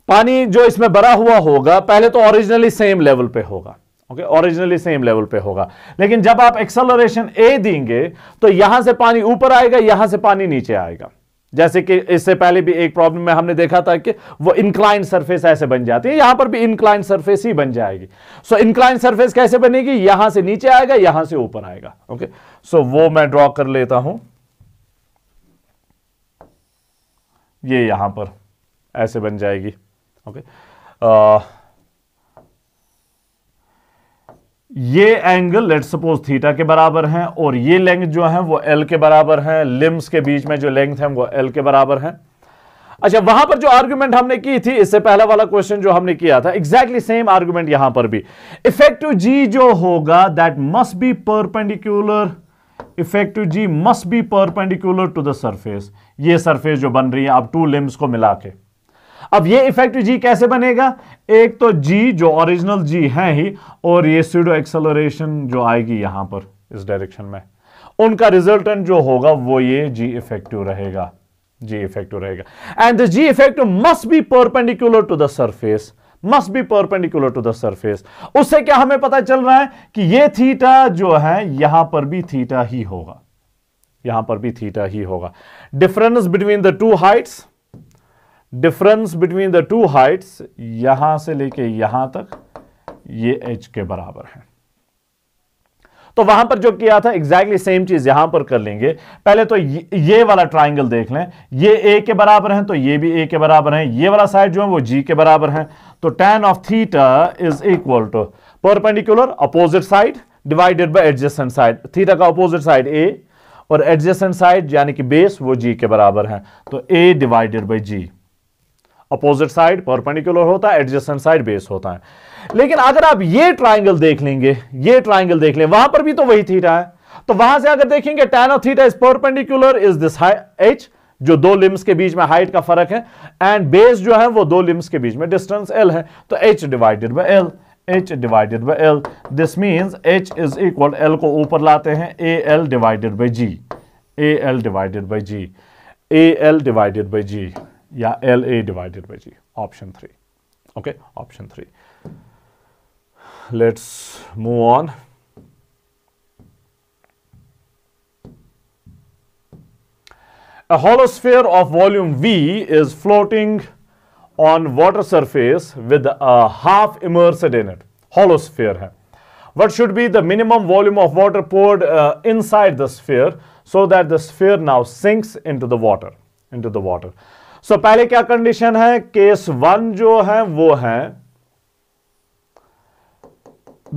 पानी जो इसमें भरा हुआ होगा पहले तो ओरिजिनली सेम लेवल पे होगा ओके ओरिजिनली सेम लेवल पे होगा लेकिन जब आप एक्सलोरेशन ए देंगे तो यहां से पानी ऊपर आएगा यहां से पानी नीचे आएगा जैसे कि इससे पहले भी एक प्रॉब्लम में हमने देखा था कि वो इंक्लाइन सरफेस ऐसे बन जाती है यहां पर भी इंक्लाइन सरफेस ही बन जाएगी सो इंक्लाइन सरफेस कैसे बनेगी यहां से नीचे आएगा यहां से ऊपर आएगा ओके okay? सो so, वो मैं ड्रॉ कर लेता हूं ये यहां पर ऐसे बन जाएगी okay. uh, ये एंगल लेट सपोज थीटा के बराबर हैं और ये लेंथ जो है वो एल के बराबर है लिम्स के बीच में जो लेंथ है वो एल के बराबर है अच्छा वहां पर जो आर्ग्यूमेंट हमने की थी इससे पहला वाला क्वेश्चन जो हमने किया था एग्जैक्टली सेम आर्ग्यूमेंट यहां पर भी इफेक्टिव जी जो होगा that must be perpendicular effective g must be perpendicular to the surface ये सरफेस जो बन रही है आप टू लिम्स को मिला के अब ये इफेक्ट जी कैसे बनेगा एक तो जी जो ओरिजिनल जी है ही और ये सीडो एक्सलोरेशन जो आएगी यहां पर इस डायरेक्शन में उनका रिजल्टेंट जो होगा वो ये जी इफेक्टिव रहेगा जी इफेक्टिव रहेगा and the g effective must be perpendicular to the surface must be perpendicular to the surface उससे क्या हमें पता चल रहा है कि ये थीटा जो है यहां पर भी थीटा ही होगा यहां पर भी थीटा ही होगा difference between the two heights difference between the two heights यहां से लेके यहां तक ये एच के बराबर है तो वहां पर जो किया था एग्जैक्टली सेम चीज यहां पर कर लेंगे पहले तो ये, ये वाला ट्राइंगल देख लें ये ए के बराबर है तो ये भी ए के बराबर है ये वाला साइड जो है वो जी के बराबर है तो tan of theta is equal to perpendicular opposite side divided by adjacent side theta का अपोजिट साइड ए और एडजस्टेंट साइड यानी कि बेस वो जी के बराबर है तो A divided by g opposite side perpendicular होता है एडजस्टेंट साइड बेस होता है लेकिन अगर आप ये ट्राइंगल देख लेंगे ये ट्राइंगल देख लें वहां पर भी तो वही थीटा है तो वहां से अगर देखेंगे tan of theta is perpendicular is this H जो दो लिम्स के बीच में हाइट का फर्क है एंड बेस जो है वो दो लिम्स के बीच में डिस्टेंस एल है तो H divided by L H divided by L this means H is equal L को ऊपर लाते हैं A L divided by ji A L divided by ji A L divided by g yeah LA divided by G option 3 okay option 3 let's move on a hollow sphere of volume V is floating on water surface with a half immersed in it hollow sphere hai. what should be the minimum volume of water poured uh, inside the sphere so that the sphere now sinks into the water into the water so पहले क्या कंडीशन है केस वन जो है वो है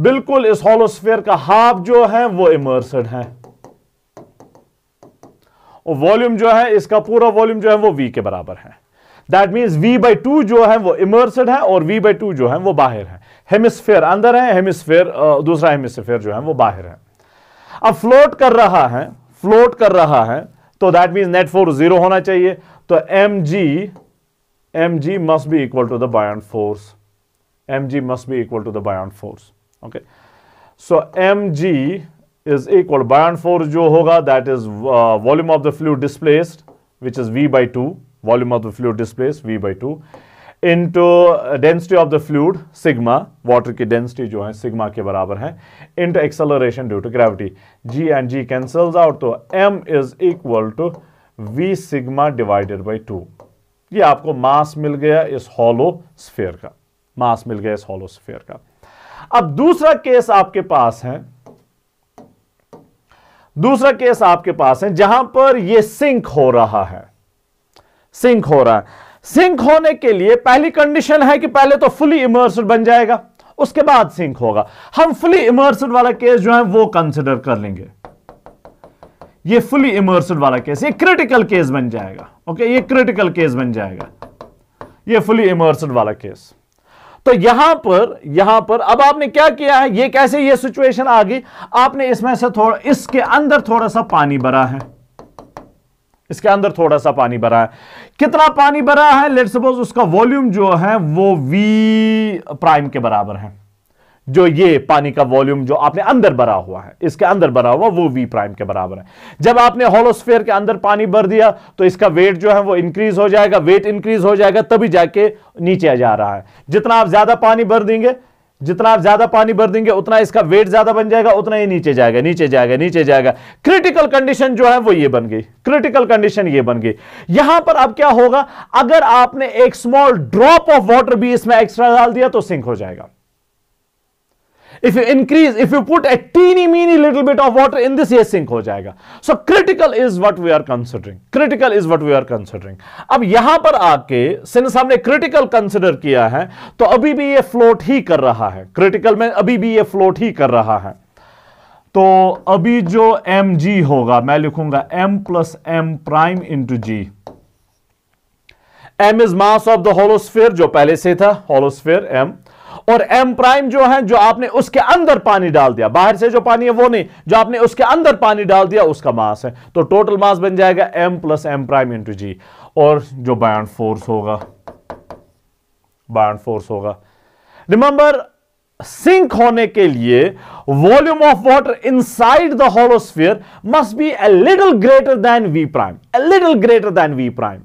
बिल्कुल इस होलोस्फेयर का हाफ जो है वो इमर्सड है और वॉल्यूम जो है इसका पूरा वॉल्यूम जो है वो वी के बराबर है that mean V by two जो है वो इमर्सड है और वी बाई टू जो है वो बाहर है हेमिस्फेयर अंदर है हेमिस्फेयर दूसरा हेमिस्फेयर जो है वो बाहर है अब फ्लोट कर रहा है फ्लोट कर रहा है तो that mean net force zero होना चाहिए So mg mg must be equal to the buoyant force mg must be equal to the buoyant force okay so mg is equal buoyant force jo hoga that is uh, volume of the fluid displaced which is v by 2 volume of the fluid displaced v by 2 into uh, density of the fluid sigma water की डेंसिटी जो sigma. सिग्मा के बराबर है into acceleration due to gravity g and g cancels out तो m is equal to v sigma divided by two ये आपको मास मिल गया इस हॉलो स्फेयर का मास मिल गया इस हॉलो स्फेयर का अब दूसरा केस आपके पास है दूसरा केस आपके पास है जहां पर यह सिंक हो रहा है सिंक हो रहा है सिंक होने के लिए पहली कंडीशन है कि पहले तो फुली इमर्सड बन जाएगा उसके बाद सिंक होगा हम फुली इमर्सड वाला केस जो है वो कंसिडर कर लेंगे ये फुली इमर्सड वाला केस ये क्रिटिकल केस बन जाएगा ओके ये क्रिटिकल केस बन जाएगा ये फुली इमर्सड वाला केस तो यहां पर यहां पर अब आपने क्या किया है ये कैसे ये सिचुएशन आ गई आपने इसमें से थोड़ा इसके अंदर थोड़ा सा पानी भरा है इसके अंदर थोड़ा सा पानी भरा है कितना पानी भरा है लेट सपोज उसका वॉल्यूम जो है वो वी प्राइम के बराबर है जो ये पानी का वॉल्यूम जो आपने अंदर भरा हुआ है इसके अंदर भरा हुआ वो वी प्राइम के बराबर है जब आपने होलोस्फेयर के अंदर पानी भर दिया तो इसका वेट जो है वो इंक्रीज हो जाएगा वेट इंक्रीज हो जाएगा तभी जाके नीचे जा रहा है जितना आप ज्यादा पानी भर देंगे जितना आप ज्यादा पानी भर देंगे उतना इसका वेट ज्यादा बन जाएगा उतना ही नीचे जाएगा नीचे जाएगा नीचे जाएगा क्रिटिकल कंडीशन जो है वो ये बन गई क्रिटिकल कंडीशन ये बन गई यहां पर अब क्या होगा अगर आपने एक स्मॉल ड्रॉप ऑफ वाटर भी इसमें एक्स्ट्रा डाल दिया तो सिंक हो जाएगा if you increase if you put a teeny meeny little bit of water in this ye sink ho jayega so critical is what we are considering critical is what we are considering अब यहां पर आके सिंस हमने critical consider किया है तो अभी भी ये float ही कर रहा है critical में अभी भी ये float ही कर रहा है तो अभी जो एम जी होगा मैं लिखूंगा M plus M prime into G M is mass of the hollow sphere जो पहले से था होलोस्फेयर एम और एम प्राइम जो है जो आपने उसके अंदर पानी डाल दिया बाहर से जो पानी है वो नहीं जो आपने उसके अंदर पानी डाल दिया उसका मास है तो टोटल मास बन जाएगा m plus M prime into g और जो बायन फोर्स होगा बायन फोर्स होगा रिमेंबर सिंक होने के लिए volume of water inside the hollow sphere must be a little greater than V prime a little greater than V prime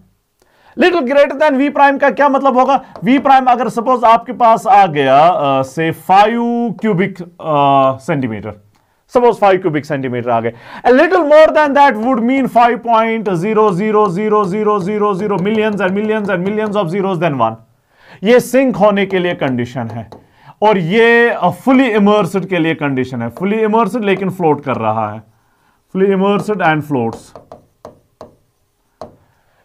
little greater than V prime का क्या मतलब होगा वी प्राइम अगर सपोज आपके पास आ गया से five cubic centimetre suppose five cubic centimetre आ गए little more than that would mean five point zero zero zero zero zero zero millions and millions and millions of zero one ये सिंक होने के लिए कंडीशन है और ये फुली इमर्सड के लिए कंडीशन है फुली इमर्सड लेकिन फ्लोट कर रहा है फुली इमर्सड एंड फ्लोट्स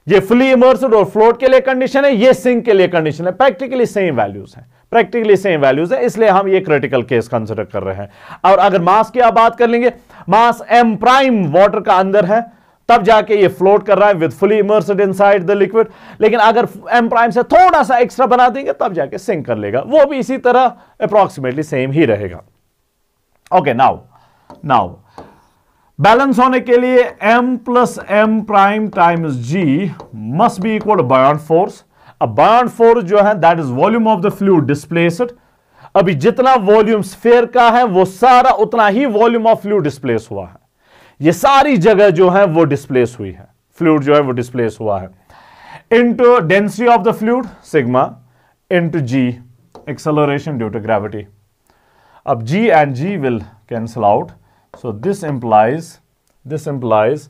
ये फुली इमर्सड और फ्लोट के लिए कंडीशन है ये सिंक के लिए कंडीशन है प्रैक्टिकली सेम वैल्यूज है प्रैक्टिकली सेम वैल्यूज है इसलिए हम ये क्रिटिकल केस कंसिडर कर रहे हैं और अगर मास की आप बात कर लेंगे मास एम प्राइम वाटर का अंदर है तब जाके ये फ्लोट कर रहा है with fully immersed inside the liquid लेकिन अगर एम प्राइम से थोड़ा सा एक्स्ट्रा बना देंगे तब जाके सिंक कर लेगा वो भी इसी तरह अप्रोक्सीमेटली सेम ही रहेगा ओके नाउ नाउ बैलेंस होने के लिए m plus M prime times g must be equal buoyant force अब बायोन फोर्स जो है that is volume of the fluid displaced अभी जितना वॉल्यूम स्फेयर का है वो सारा उतना ही वॉल्यूम ऑफ फ्लूड डिस्प्लेस हुआ है ये सारी जगह जो है वो डिस्प्लेस हुई है फ्लूड जो है वो डिस्प्लेस हुआ है into density of the fluid sigma into g acceleration due to gravity अब g and g will cancel out so this implies this implies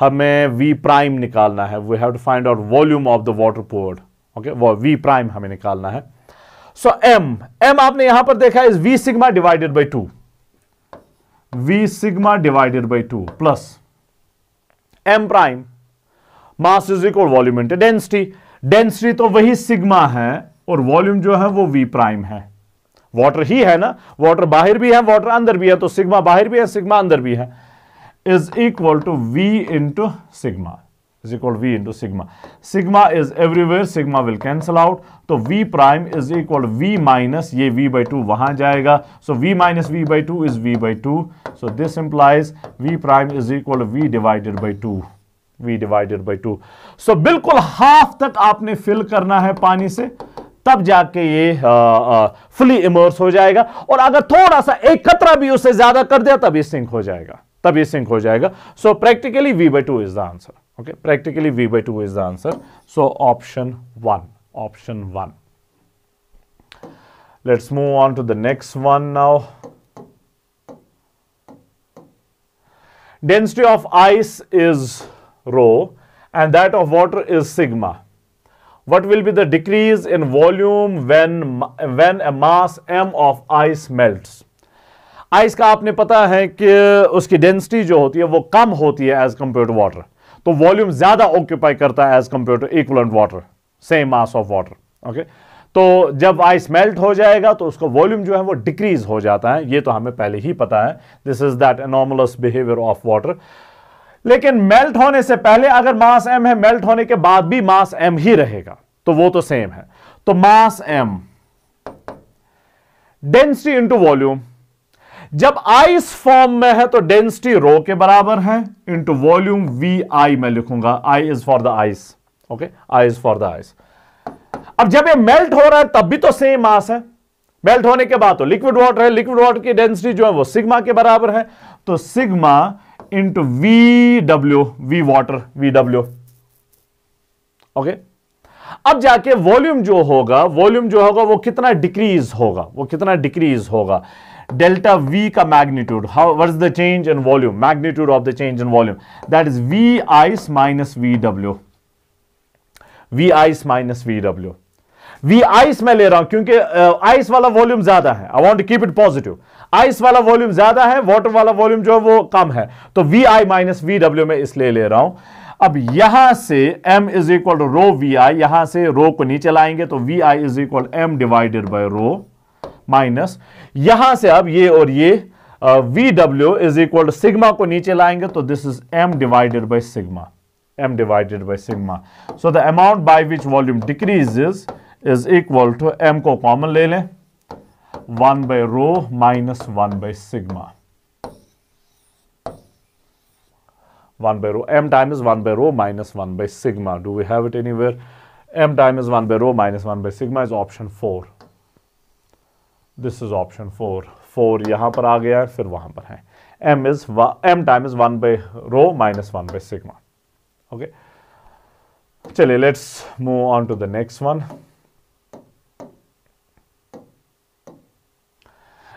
हमें वी प्राइम निकालना है we have to find out volume of the water poured okay वो वी प्राइम हमें निकालना है सो एम एम आपने यहां पर देखा is V sigma divided by two V sigma divided by two plus M prime mass is equal volume into density density तो वही सिग्मा है और वॉल्यूम जो है वो वी प्राइम है वाटर ही है ना वाटर बाहर भी है वाटर अंदर भी है तो सिग्मा बाहर भी है सिग्मा अंदर भी है is equal to V into sigma is equal V into sigma sigma is everywhere sigma will cancel out तो V prime is equal V minus ये वी बाई टू वहां जाएगा so V minus V by two is V by two so this implies V prime is equal V divided by two divided by two so बिल्कुल हाफ तक आपने फिल करना है पानी से तब जाके ये फुली इमर्स हो जाएगा और अगर थोड़ा सा एक खतरा भी उससे ज्यादा कर दिया तब ये सिंक हो जाएगा तब ये सिंक हो जाएगा so practically V by two is the answer okay practically V by two is the answer so option one option one let's move on to the next one now density of ice is rho and that of water is sigma what will be the decrease in volume when when a mass m of ice melts ice का आपने पता है कि उसकी डेंसिटी जो होती है वो कम होती है एज कंपेयर टू वाटर तो वॉल्यूम ज्यादा ऑक्यूपाई करता है as compare to equivalent water same mass of water okay तो जब आइस मेल्ट हो जाएगा तो उसका वॉल्यूम जो है वो डिक्रीज हो जाता है ये तो हमें पहले ही पता है this is that anomalous behaviour of water लेकिन मेल्ट होने से पहले अगर मास एम है मेल्ट होने के बाद भी मास एम ही रहेगा तो वो तो सेम है तो mass m density into volume जब आइस फॉर्म में है तो डेंसिटी रो के बराबर है इंटू वॉल्यूम वी आई मैं लिखूंगा I is for the ice okay I is for the ice अब जब ये मेल्ट हो रहा है तब भी तो सेम मास है मेल्ट होने के बाद तो लिक्विड वाटर है लिक्विड वाटर की डेंसिटी जो है वो सिग्मा के बराबर है तो sigma into V V water, W okay okay? अब जाके वॉल्यूम जो होगा वॉल्यूम जो होगा वो कितना डिक्रीज होगा वो कितना डिक्रीज होगा डेल्टा वी का magnitude how what is the change in volume magnitude of the change in volume that is V ice minus V W V ice minus V W V ice मैं ले रहा हूं क्योंकि आइस uh, वाला वॉल्यूम ज्यादा है I want to keep it positive ice वाला वॉल्यूम ज्यादा है वाटर वाला वॉल्यूम जो है वो कम है तो V I minus V W में इसलिए ले रहा हूं अब यहां से m is equal to rho V I यहां से रो को नीचे लाएंगे तो V I is equal M divided by rho minus यहां से अब ये और ये V W is equal to sigma को नीचे लाएंगे तो this is m divided by sigma m divided by sigma so the amount by which volume decrease is equal to m को कॉमन ले लें 1 by rho minus 1 by sigma. 1 by rho m times 1 by rho minus 1 by sigma. Do we have it anywhere? m times 1 by rho minus 1 by sigma is option 4. This is option 4. 4 यहाँ पर आ गया है फिर वहाँ पर है m is m times 1 by rho minus 1 by sigma. Okay. चलिए let's move on to the next one.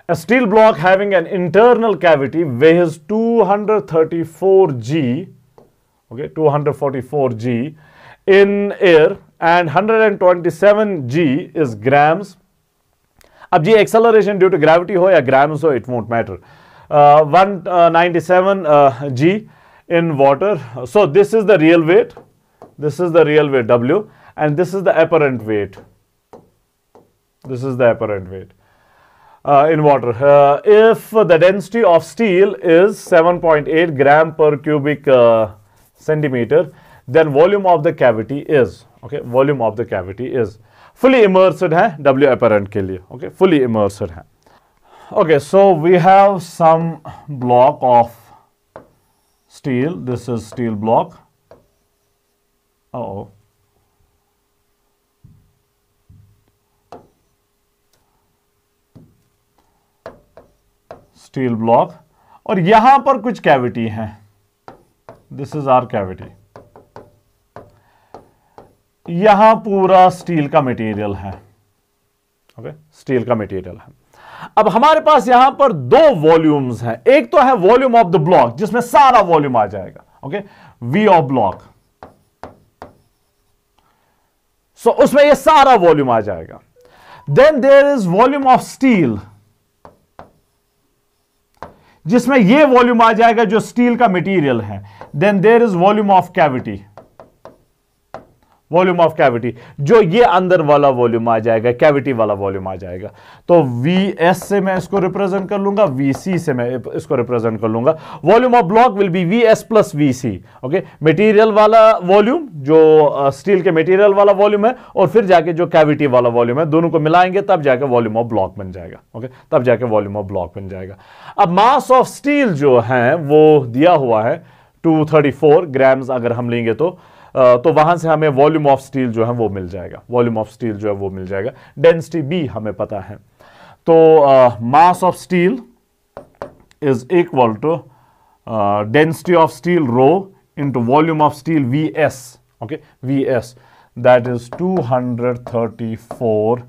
A steel block having an internal cavity weighs 234 G, okay, 244 G in air and 127 G is grams. अब G acceleration due to gravity, हो grams, so it won't matter. Uh, 197 uh, G in water. So this is the real weight. This is the real weight W and this is the apparent weight. This is the apparent weight uh, in water. Uh, if the density of steel is 7.8 gram per cubic uh, centimeter, then volume of the cavity is, okay, volume of the cavity is fully immersed hai W apparent ke liye, okay, fully immersed hai. Okay, so we have some block of steel. This is steel block. Uh oh, steel block और यहां पर कुछ कैविटी है दिस इज आर कैविटी यहां पूरा स्टील का मटेरियल है ओके okay? स्टील का मटेरियल है अब हमारे पास यहां पर दो वॉल्यूम्स हैं एक तो है वॉल्यूम ऑफ द ब्लॉक जिसमें सारा वॉल्यूम आ जाएगा okay V of block so उसमें ये सारा वॉल्यूम आ जाएगा then there is volume of steel जिसमें ये वॉल्यूम आ जाएगा जो स्टील का मटेरियल है then there is volume of cavity volume of cavity जो ये अंदर वाला वॉल्यूम आ जाएगा कैविटी वाला वॉल्यूम आ जाएगा तो वी एस से मैं इसको रिप्रेजेंट कर लूंगा वी सी से मैं इसको रिप्रेजेंट कर लूंगा volume of block will be V S plus V C okay material वाला वॉल्यूम जो स्टील के मटेरियल वाला वॉल्यूम है और फिर जाके जो कैविटी वाला वॉल्यूम है दोनों को मिलाएंगे तब जाके वॉल्यूम ऑफ ब्लॉक बन जाएगा ओके तब जाके वॉल्यूम ऑफ ब्लॉक बन जाएगा अब मास ऑफ स्टील जो है वो दिया हुआ है 234 ग्राम्स अगर हम लेंगे तो तो वहां से हमें वॉल्यूम ऑफ स्टील जो है वो मिल जाएगा वॉल्यूम ऑफ स्टील जो है वो मिल जाएगा डेंसिटी बी हमें पता है तो mass of steel is equal to density of steel rho volume S okay V S that is two hundred thirty 234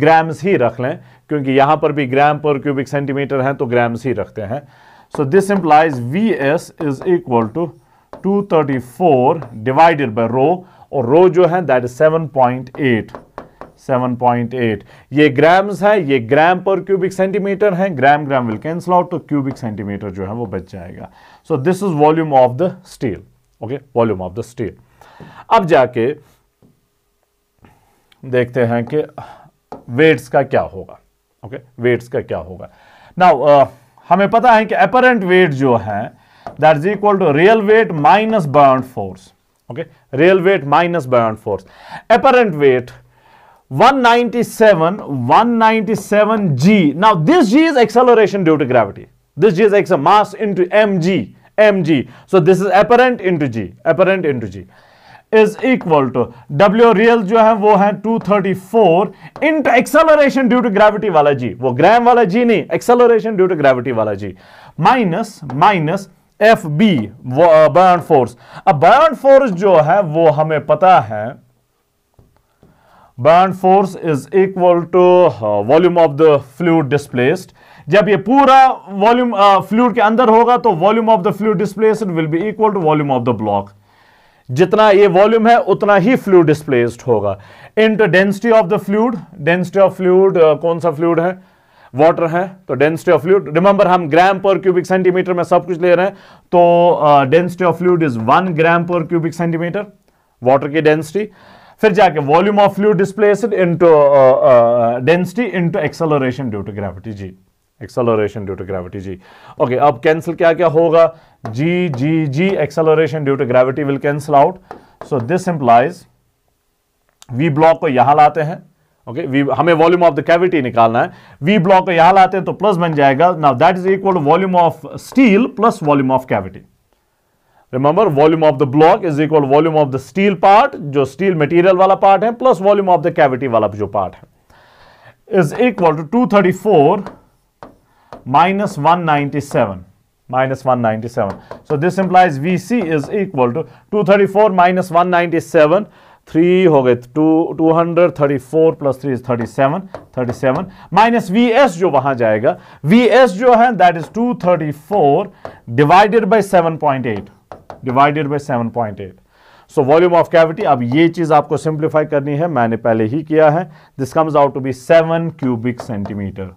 grams ही रख लें क्योंकि यहां पर भी ग्राम पर क्यूबिक सेंटीमीटर है तो ग्राम्स ही रखते हैं so this implies V S is equal to 234 divided by rho और रो जो है दैट इज 7.8 7.8 ये ग्राम्स है ये ग्राम पर क्यूबिक सेंटीमीटर है gram gram will cancel out तो क्यूबिक सेंटीमीटर जो है वो बच जाएगा so this is volume of the steel okay volume of the steel अब जाके देखते हैं कि वेट्स का क्या होगा ओके okay? वेट्स का क्या होगा नाउ uh, हमें पता है कि अपरेंट वेट जो है that is equal to real weight minus buoyant force. Okay, real weight minus buoyant force. Apparent weight 197, 197 g. Now this g is acceleration due to gravity. This g is x mass into mg, mg. So this is apparent into g, apparent into g. is equal to W real जो है वो 234 into acceleration due to gravity wala g. Wo gram wala g nahi. Acceleration due to gravity wala g. Minus, minus. F B buoyant force अब बायोन फोर्स जो है वो हमें पता है buoyant force is equal to volume of the fluid displaced जब ये पूरा वॉल्यूम फ्लूड uh, के अंदर होगा तो volume of the fluid displaced will be equal to volume of the block जितना ये वॉल्यूम है उतना ही फ्लूड डिस्प्लेस्ड होगा into density of the fluid density of fluid कौन सा फ्लूड है वाटर है तो डेंसिटी ऑफ फ्लूड रिमेंबर हम ग्राम पर क्यूबिक सेंटीमीटर में सब कुछ ले रहे हैं तो density of fluid is one gram पर क्यूबिक सेंटीमीटर वाटर की डेंसिटी फिर जाके volume of fluid displaced into density into acceleration due to gravity G acceleration due to gravity G okay अब कैंसिल क्या क्या होगा G G G acceleration due to gravity will cancel out so this implies V block को यहां लाते हैं ओके वी हमें वॉल्यूम ऑफ द कैविटी निकालना है वी ब्लॉक यहां लाते हैं तो प्लस बन जाएगा now that is equal to volume of steel plus volume of cavity remember volume of the block is equal volume of the steel part जो स्टील मटेरियल वाला पार्ट है plus volume of the cavity वाला जो पार्ट है is equal to two thirty four minus minus one one ninety ninety seven seven so this implies V C is equal to two thirty four minus one ninety seven three हो गए two two hundred thirty four plus three is thirty seven thirty seven minus V S जो वहां जाएगा वी एस जो है that is two thirty four divided by seven point eight divided by seven point eight so volume of cavity अब ये चीज आपको सिंप्लीफाई करनी है मैंने पहले ही किया है this comes out to be seven cubic centimetre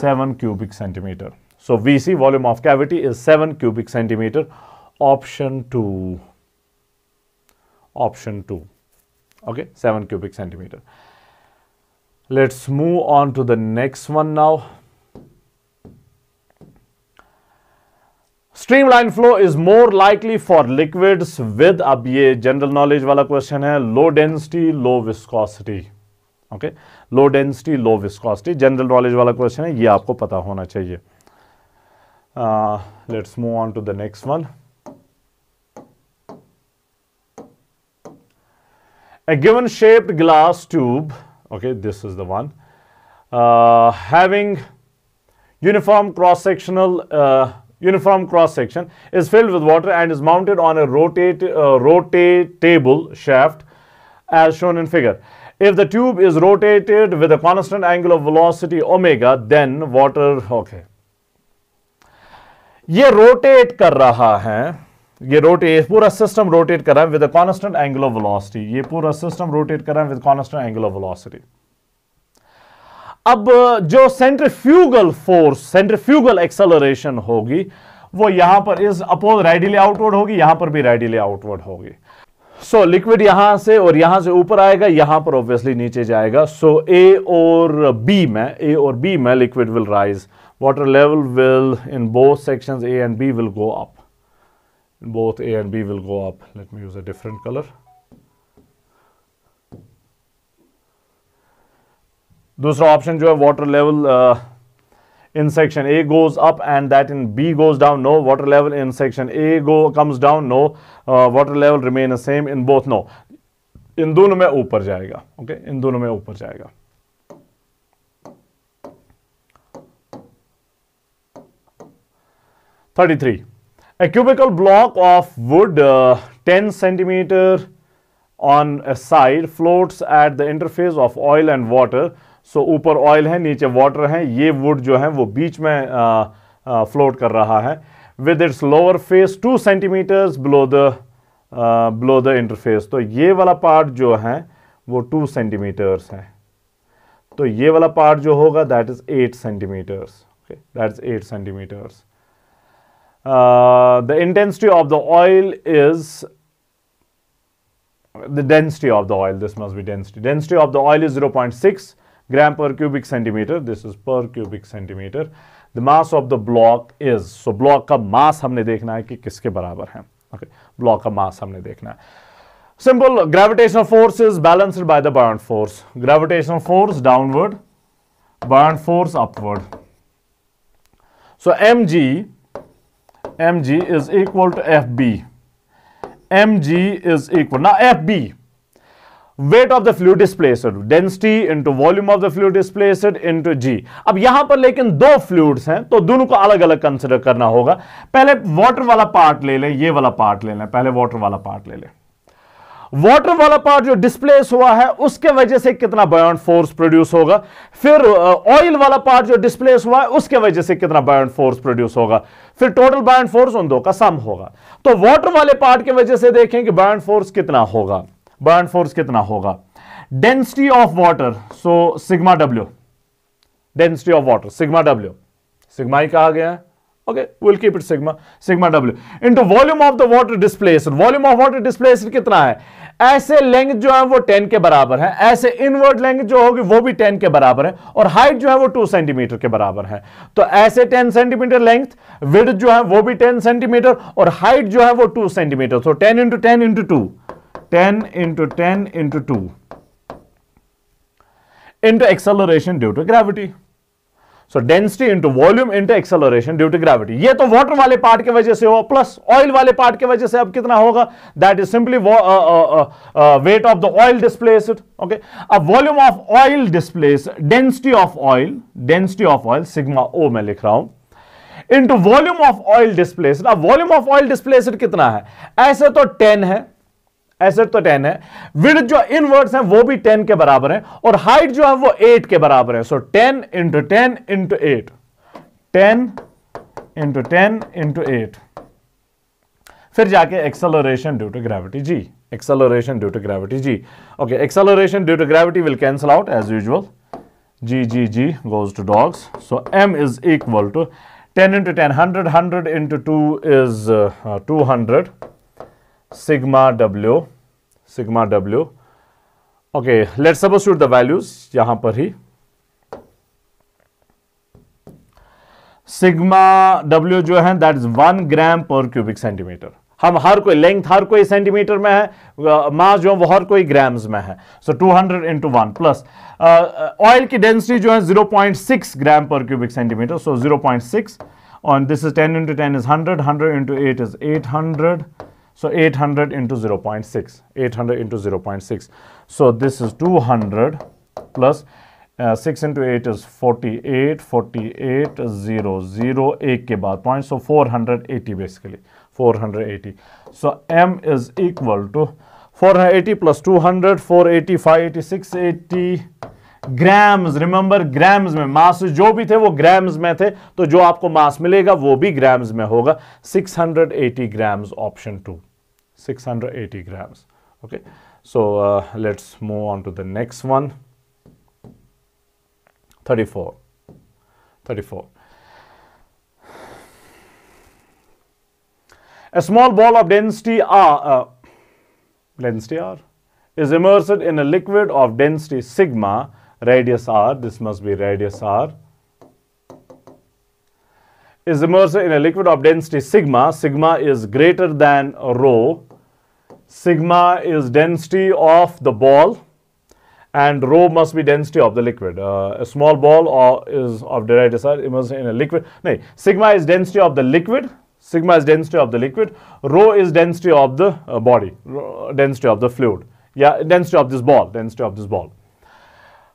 seven cubic centimetre so V C volume of cavity is seven cubic centimetre option two option 2 okay 7 cubic centimeter let's move on to the next one now streamline flow is more likely for liquids with अब ये जनरल नॉलेज वाला क्वेश्चन है low density low viscosity okay low density low viscosity general knowledge वाला क्वेश्चन है ये आपको पता होना चाहिए let's move on to the next one A given shaped glass tube, okay, this is the one, uh, having uniform cross-sectional uh, uniform cross-section is filled with water and is mounted on a rotate uh, rotatable shaft as shown in figure. If the tube is rotated with a constant angle of velocity omega, then water, okay. ये rotate कर रहा है ये रोटे पूरा सिस्टम रोटेट कर रहा है with constant angle of velocity ये पूरा सिस्टम रोटेट कर रहा है with constant angle of velocity अब जो सेंट्रीफ्यूगल फोर्स सेंट्रीफ्यूगल एक्सेलरेशन होगी वो यहां पर इस अपोज रेडिली आउटवर्ड होगी यहां पर भी रेडिली आउटवर्ड होगी सो लिक्विड यहां से और यहां से ऊपर आएगा यहां पर ऑब्वियसली नीचे जाएगा सो so, ए और बी में ए और बी में liquid will rise water level will in both sections A and B will go up both A and B will go up. Let me use a different color. दूसरा ऑप्शन जो है water level in section A goes up and that in B goes down no water level in section A go comes down no water level remain same in both no इन दोनों में ऊपर जाएगा ओके okay? इन दोनों में ऊपर जाएगा thirty three A cubical block of wood uh, 10 centimeter on a side floats at the interface of oil and water. So so, ऊपर ऑयल है नीचे वाटर है ये वुड जो है वो बीच में फ्लोट कर रहा है with its lower face two centimetres below the below the interface तो ये वाला पार्ट जो है वो टू सेंटीमीटर्स है तो ये वाला पार्ट जो होगा that is eight centimetres okay that is eight centimetres Uh, the intensity of the oil is the density of the oil this must be density density of the oil is 0.6 gram per cubic centimeter this is per cubic centimeter the mass of the block is so block का mass हमने देखना है कि किसके बराबर है okay block का mass हमने देखना है simple gravitational force is balanced by the buoyant force gravitational force downward buoyant force upward so mg M ji is equal to F B M ji is equal ना F B weight of the fluid displaced density into volume of the fluid displaced into G अब यहां पर लेकिन दो फ्लूड्स हैं तो दोनों को अलग अलग कंसिडर करना होगा पहले वॉटर वाला पार्ट ले लें ये वाला पार्ट ले लें पहले वॉटर वाला पार्ट ले लें वाटर वाला पार्ट जो डिस्प्लेस हुआ है उसके वजह से कितना बायोन फोर्स प्रोड्यूस होगा फिर ऑयल वाला पार्ट जो डिस्प्लेस हुआ है उसके वजह से कितना बायोन फोर्स प्रोड्यूस होगा फिर टोटल बायड फोर्स उन दो का सम होगा तो वाटर वाले पार्ट की वजह से देखें कि बायड फोर्स कितना होगा बायड फोर्स कितना होगा density of water so sigma W density of water sigma W sigma ही कहा गया okay will keep it sigma sigma W into volume of the water displaced volume of water displaced कितना है ऐसे लेंथ जो है वो 10 के बराबर है ऐसे इनवर्ड लेंथ जो होगी वो भी 10 के बराबर है और हाइट जो है वो 2 सेंटीमीटर के बराबर है तो ऐसे 10 सेंटीमीटर लेंथ विड जो है वो भी 10 सेंटीमीटर और हाइट जो है वो 2 सेंटीमीटर तो 10 into ten into two ten into ten into two into acceleration due to gravity so density into volume into acceleration due to gravity ये तो वाटर वाले पार्ट की वजह से हुआ प्लस ऑयल वाले पार्ट की वजह से अब कितना होगा that is simply weight of the oil displaced okay अब volume of oil displace density of oil density of oil sigma O मैं लिख रहा हूं into volume of oil displaced अब वॉल्यूम ऑफ ऑयल डिस्प्लेसड कितना है ऐसे तो टेन है एसेट तो टेन है विड जो इनवर्ड्स हैं वो भी टेन के बराबर है और हाइट जो है वो एट के बराबर है so ten into ten into eight ten into ten into eight फिर जाके acceleration due to gravity G acceleration due to gravity G okay acceleration due to gravity will cancel out as usual G G G goes to dogs so M is equal to ten into ten hundred hundred into two is two hundred sigma w sigma w okay let's substitute the values yahan par hi sigma W जो है दैट इज वन ग्राम पर क्यूबिक सेंटीमीटर हम हर कोई लेंथ हर कोई सेंटीमीटर में है मास जो है वो हर कोई ग्राम्स में है so two hundred into one plus oil की डेंसिटी जो है जीरो पॉइंट सिक्स ग्राम पर cubic centimetre so zero point six और this is ten into ten is hundred hundred into eight is eight hundred So 800 into 0 0.6, 800 into 0 0.6. So this is 200 plus, uh, 6 into 8 is 48, 48, 0, 0, 8 ke baad point. So 480 basically, 480. So M is equal to 480 plus 200, 480, 580, 680 grams remember grams में मास जो भी थे वो ग्राम्स में थे तो जो आपको मास मिलेगा वो भी ग्राम्स में होगा 680 grams option two 680 grams okay so uh, let's move on to the next one 34 34 a small ball of density r uh, density r is immersed in a liquid of density sigma radius r this must be radius r is immersed in a liquid of density sigma sigma is greater than rho sigma is density of the ball and rho must be density of the liquid. Uh, a small ball or uh, is of derived immersed in a liquid. No, sigma is density of the liquid. Sigma is density of the liquid. Rho is density of the uh, body, rho, density of the fluid. Yeah, density of this ball, density of this ball.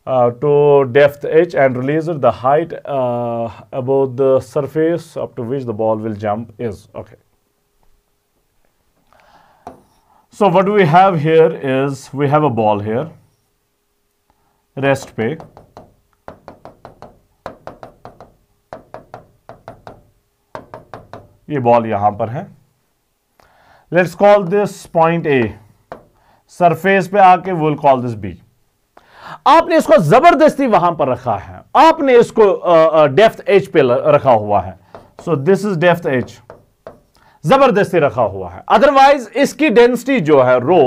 Uh, to depth h and release it, the height uh, above the surface up to which the ball will jump is. Okay. So what we have here is we have a ball here, rest peg. ये बॉल यहां पर है let's call this point A surface पे आके विल कॉल दिस बी आपने इसको जबरदस्ती वहां पर रखा है आपने इसको डेफ्थ एच पे रखा हुआ है so this is depth H जबरदस्ती रखा हुआ है अदरवाइज इसकी डेंसिटी जो है रो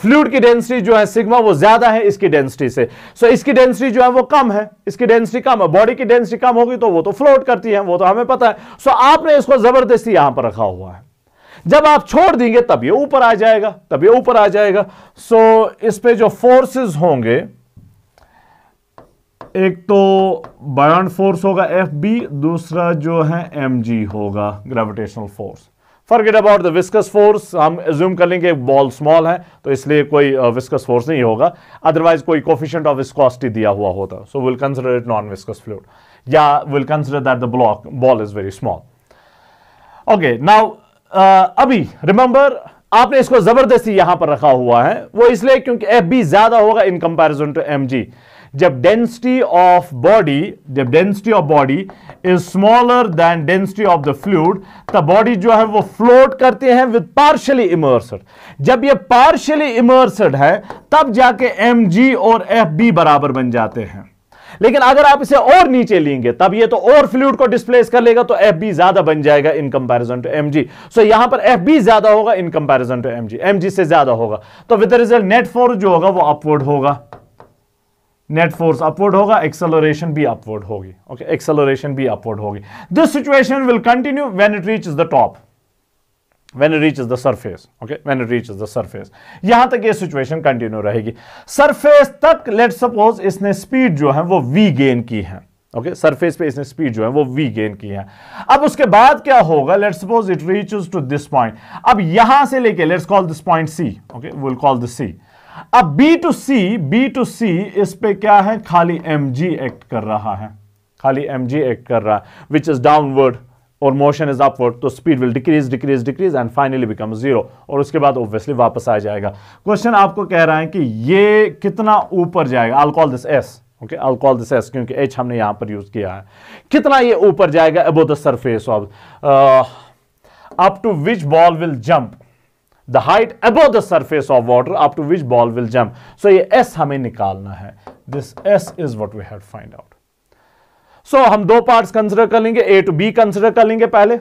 फ्लूड की डेंसिटी जो है सिग्मा वो ज्यादा है इसकी डेंसिटी से सो so, इसकी डेंसिटी जो है वो कम है इसकी डेंसिटी कम है बॉडी की डेंसिटी कम होगी तो वो तो फ्लोट करती है वो तो हमें पता है सो so, आपने इसको जबरदस्ती यहां पर रखा हुआ है जब आप छोड़ देंगे तब ये ऊपर आ जाएगा तब ये ऊपर आ जाएगा सो so, इस पर जो फोर्सेज होंगे एक तो बायोन फोर्स होगा एफ बी दूसरा जो है एम जी होगा gravitational force forget about the viscous force हम एज्यूम कर लेंगे बॉल स्मॉल है तो इसलिए कोई विस्कस uh, फोर्स नहीं होगा अदरवाइज कोई कोफिशेंट ऑफ विस्कोसिटी दिया हुआ होता so will consider it non viscous fluid या will consider that the block ball is very small okay now अभी रिमेंबर आपने इसको जबरदस्ती यहां पर रखा हुआ है वो इसलिए क्योंकि एफ बी ज्यादा होगा in comparison to M G जब डेंसिटी ऑफ बॉडी जब density of body is smaller than density of the fluid तब बॉडी जो है वो फ्लोट करते हैं विद पार्शियली इमर्सड जब ये पार्शियली इमर्सड है तब जाके एम जी और एफ बी बराबर बन जाते हैं लेकिन अगर आप इसे और नीचे लेंगे तब ये तो और फ्लूड को डिस्प्लेस कर लेगा तो एफ बी ज्यादा बन जाएगा in comparison to M G so यहां पर एफ बी ज्यादा होगा in comparison to M G M G से ज्यादा होगा तो विद रिजल्ट नेट फोर्स जो होगा वो अपवर्ड होगा नेट फोर्स अपवर्ड होगा एक्सेलोरेशन भी अपवर्ड होगी ओके एक्सेलोरेशन भी अपवर्ड होगी this situation will continue when it reach the top when it reach the surface okay when it reach the surface यहां तक ये सिचुएशन कंटिन्यू रहेगी सरफेस तक लेट सपोज इसने स्पीड जो है वो वी गेन की है ओके okay, सरफेस पे इसने स्पीड जो है वो वी गेन की है अब उसके बाद क्या होगा let suppose it reach to this point अब यहां से लेके let's call this point C okay will call this C अब B to C B to C इस पे क्या है खाली एम जी एक्ट कर रहा है खाली एम जी एक्ट कर रहा है विच इज डाउनवर्ड और मोशन इज अपवर्ड तो speed will decrease decrease decrease and finally become zero और उसके बाद ऑब्वियसली वापस आ जाएगा क्वेश्चन आपको कह रहा है कि ये कितना ऊपर जाएगा I call this S okay I call this S क्योंकि एच हमने यहां पर यूज किया है कितना ये ऊपर जाएगा above the surface of up to which ball will jump the height above the surface of water up to which ball will jump so ये एस हमें निकालना है this S is what we had find out so हम दो पार्ट्स कंसिडर कर लेंगे ए टू बी कंसिडर कर लेंगे पहले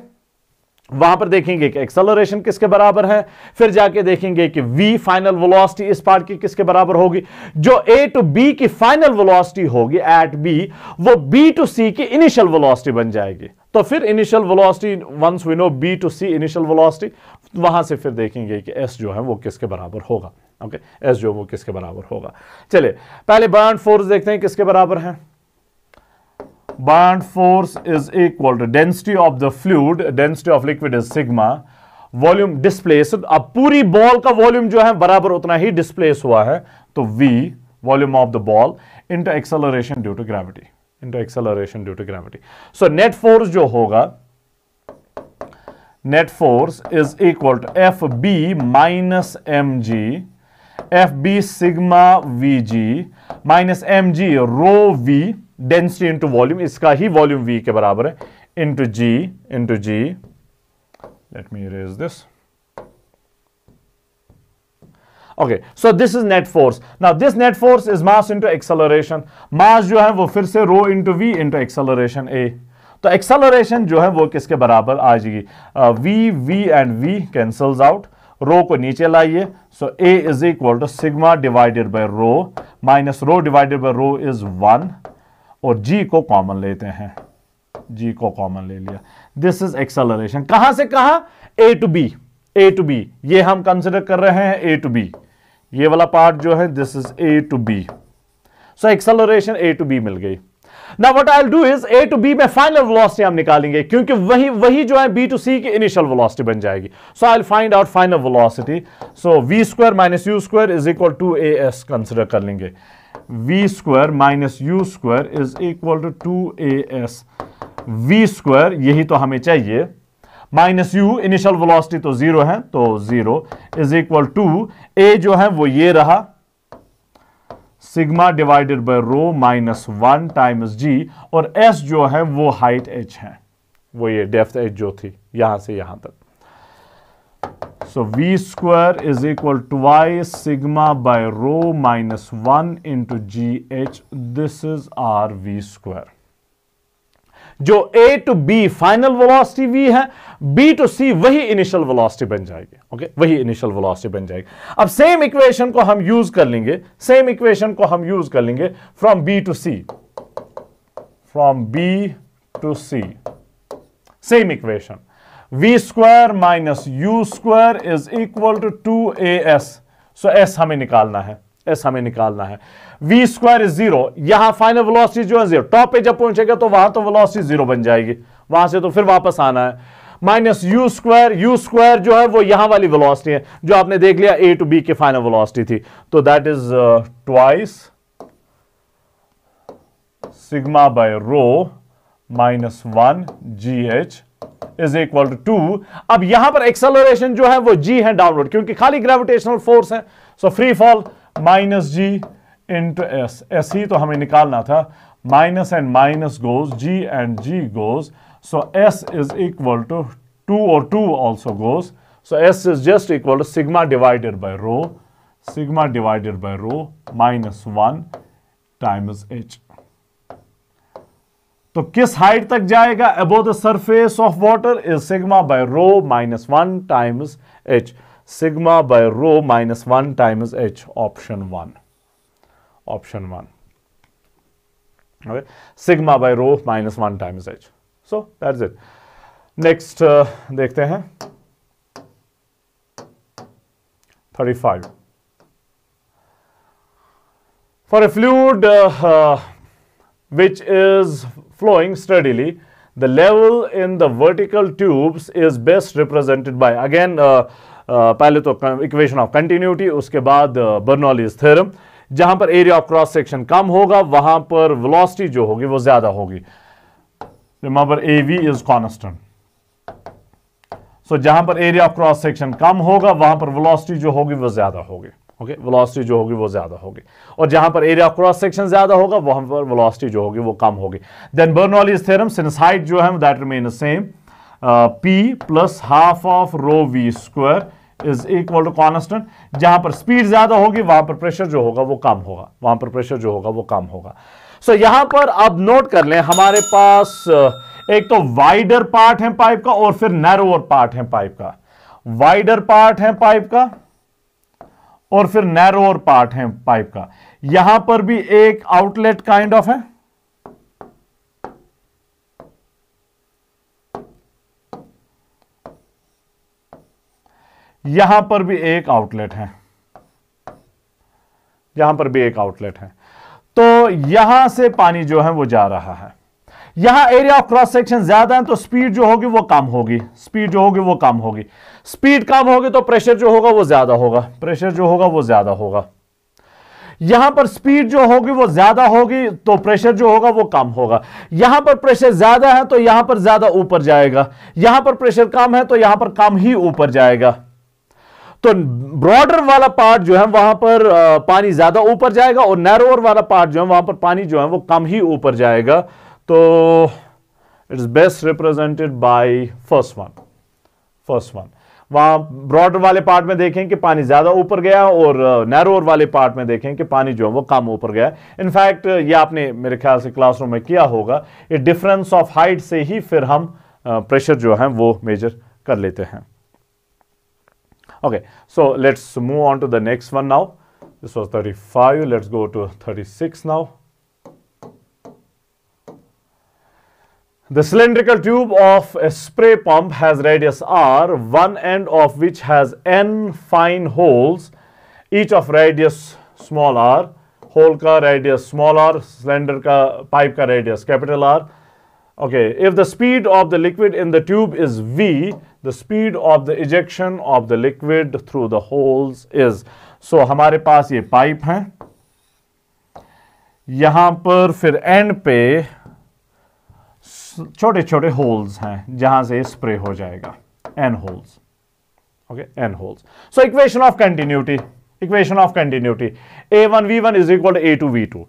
वहां पर देखेंगे कि एक्सेलरेशन किसके बराबर है फिर जाके देखेंगे कि v फाइनल वेलोसिटी इस पार्ट की किसके बराबर होगी जो a टू b की फाइनल वेलोसिटी होगी एट b वो b टू c की इनिशियल वेलोसिटी बन जाएगी तो फिर initial velocity once we know b to c initial velocity वहाँ से फिर देखेंगे कि एस जो है वो किसके बराबर होगा ओके एस जो वो किसके बराबर होगा चलिए पहले बाड फोर्स देखते हैं किसके बराबर है बाड force is equal to density of the fluid density of liquid is sigma volume displace अब पूरी बॉल का वॉल्यूम जो है बराबर उतना ही डिस्प्लेस हुआ है तो V volume of the ball into acceleration due to gravity into acceleration due to gravity so net force जो होगा net force is equal to FB minus MG, FB sigma VG minus MG rho V, density into volume, iska hi volume V ke barabar hai, into G, into G. Let me erase this. Okay, so this is net force. Now, this net force is mass into acceleration. Mass jo hai, wo fir se rho into V into acceleration A. तो एक्सेलरेशन जो है वो किसके बराबर आ जाएगी V V and V cancels out rho को नीचे लाइए so A is equal to sigma divided by rho minus rho divided by rho is one और जी को कॉमन लेते हैं जी को कॉमन ले लिया दिस इज एक्सलोरेशन कहां से कहा A to B A to B ये हम कंसिडर कर रहे हैं ए टू बी ये वाला पार्ट जो है this is A to B so acceleration A to B मिल गई ना what I do is A to B में फाइनल वेलोसिटी हम निकालेंगे क्योंकि वही वही जो है बी टू सी की इनिशियल वेलोसिटी बन जाएगी so I find out final velocity so V square minus U square is equal to A S consider कर लेंगे V square minus U square is equal to two A S V square यही तो हमें चाहिए माइनस यू इनिशियल वेलोसिटी तो जीरो है तो zero is equal to A जो है वो ये रहा sigma divided by rho minus one times G और एस जो है वो हाइट एच है वो ये डेफ्थ एच जो थी यहां से यहां तक so V square is equal to Y sigma by rho minus one into G H this is our V square जो A to B final velocity V है बी टू सी वही इनिशियल वेलोसिटी बन जाएगी ओके okay? वही इनिशियल वेलोसिटी बन जाएगी अब सेम इक्वेशन को हम यूज कर लेंगे सेम इक्वेशन को हम यूज कर लेंगे from B to C from B to C same equation V square minus U square is equal to two A S so S हमें निकालना है एस हमें निकालना है वी स्क्वायर इज जीरो यहां फाइनल वेलोसिटी जो है जीरो टॉप पे जब पहुंचेगा तो वहां तो वेलोसिटी जीरो बन जाएगी वहां से तो फिर वापस आना है minus U square U square जो है वो यहां वाली वेलोसिटी है जो आपने देख लिया ए टू बी के फाइनल वेलोसिटी थी तो that is twice sigma by rho minus one G H is equal to two अब यहां पर एक्सेलरेशन जो है वो जी है डाउनवर्ड क्योंकि खाली ग्रेविटेशनल फोर्स है so free fall minus G into S S ही तो हमें निकालना था minus and minus goes G and ji goes so S is equal to two और two also goes so S is just equal to sigma divided by rho sigma divided by rho minus one times H तो किस हाइट तक जाएगा above the surface of water is sigma by rho minus one times H sigma by rho minus one times H option one option 1. Okay, sigma by rho minus 1 times h. So that's it. Next uh, देखते हैं 35. For a fluid uh, uh, which is flowing steadily, the level in the vertical tubes is best represented by again uh, uh, पहले तो इक्वेशन ऑफ कंटिन्यूटी उसके बाद बर्नॉलीज थ्योरम uh, जहां पर एरिया ऑफ क्रॉस सेक्शन कम होगा वहां पर वेलोसिटी जो होगी वो ज्यादा होगी remember A V is constant so जहां पर एरिया ऑफ क्रॉस सेक्शन कम होगा वहां पर वेलोसिटी जो होगी वो ज्यादा होगी ओके okay? वेलोसिटी जो होगी वो ज्यादा होगी और जहां पर एरिया ऑफ क्रॉस सेक्शन ज्यादा होगा वहां पर वेलोसिटी जो होगी वो कम होगी then Bernoulli's theorem since height जो है that remain same P plus half of rho V square is equal to constant जहां पर स्पीड ज्यादा होगी वहां पर प्रेशर जो होगा वो कम होगा वहां पर प्रेशर जो होगा वो कम होगा सो so, यहां पर अब नोट कर लें हमारे पास एक तो वाइडर पार्ट है पाइप का और फिर नैरोअर पार्ट है पाइप का वाइडर पार्ट है पाइप का और फिर नैरोअर पार्ट है पाइप का यहां पर भी एक आउटलेट काइंड ऑफ है यहां पर भी एक आउटलेट है यहां पर भी एक आउटलेट है तो यहां से पानी जो है वो जा रहा है यहां एरिया ऑफ क्रॉस सेक्शन ज्यादा है तो स्पीड जो होगी वो कम होगी स्पीड जो होगी वो कम होगी स्पीड कम होगी तो प्रेशर जो होगा वो ज्यादा होगा प्रेशर जो होगा वो ज्यादा होगा यहां पर स्पीड जो होगी वो ज्यादा होगी तो प्रेशर जो होगा वो कम होगा यहां पर प्रेशर ज्यादा है तो यहां पर ज्यादा ऊपर जाएगा यहां पर प्रेशर कम है तो यहां पर कम ही ऊपर जाएगा तो ब्रॉडर वाला पार्ट जो है वहां पर पानी ज्यादा ऊपर जाएगा और नैरोअर वाला पार्ट जो है वहां पर पानी जो है वो कम ही ऊपर जाएगा तो it's best represented by first one first one वहां ब्रॉडर वाले पार्ट में देखें कि पानी ज्यादा ऊपर गया और नैरोअर वाले पार्ट में देखें कि पानी जो है वो कम ऊपर गया इनफैक्ट ये आपने मेरे ख्याल से क्लासरूम में किया होगा ये डिफरेंस ऑफ हाइट से ही फिर हम प्रेशर जो है वो मेजर कर लेते हैं Okay, so let's move on to the next one now. This was 35. Let's go to 36 now. The cylindrical tube of a spray pump has radius r, one end of which has n fine holes, each of radius small r, hole ka radius small r, cylinder ka pipe ka radius capital R. Okay, if the speed of the liquid in the tube is V, the speed of the ejection of the liquid through the holes is. So, हमारे पास ये पाइप है यहाँ पर फिर एंड पे छोटे छोटे होल्स हैं जहाँ से स्प्रे हो जाएगा N holes okay n holes so equation of continuity equation of continuity a1 v1 is equal to a2 v2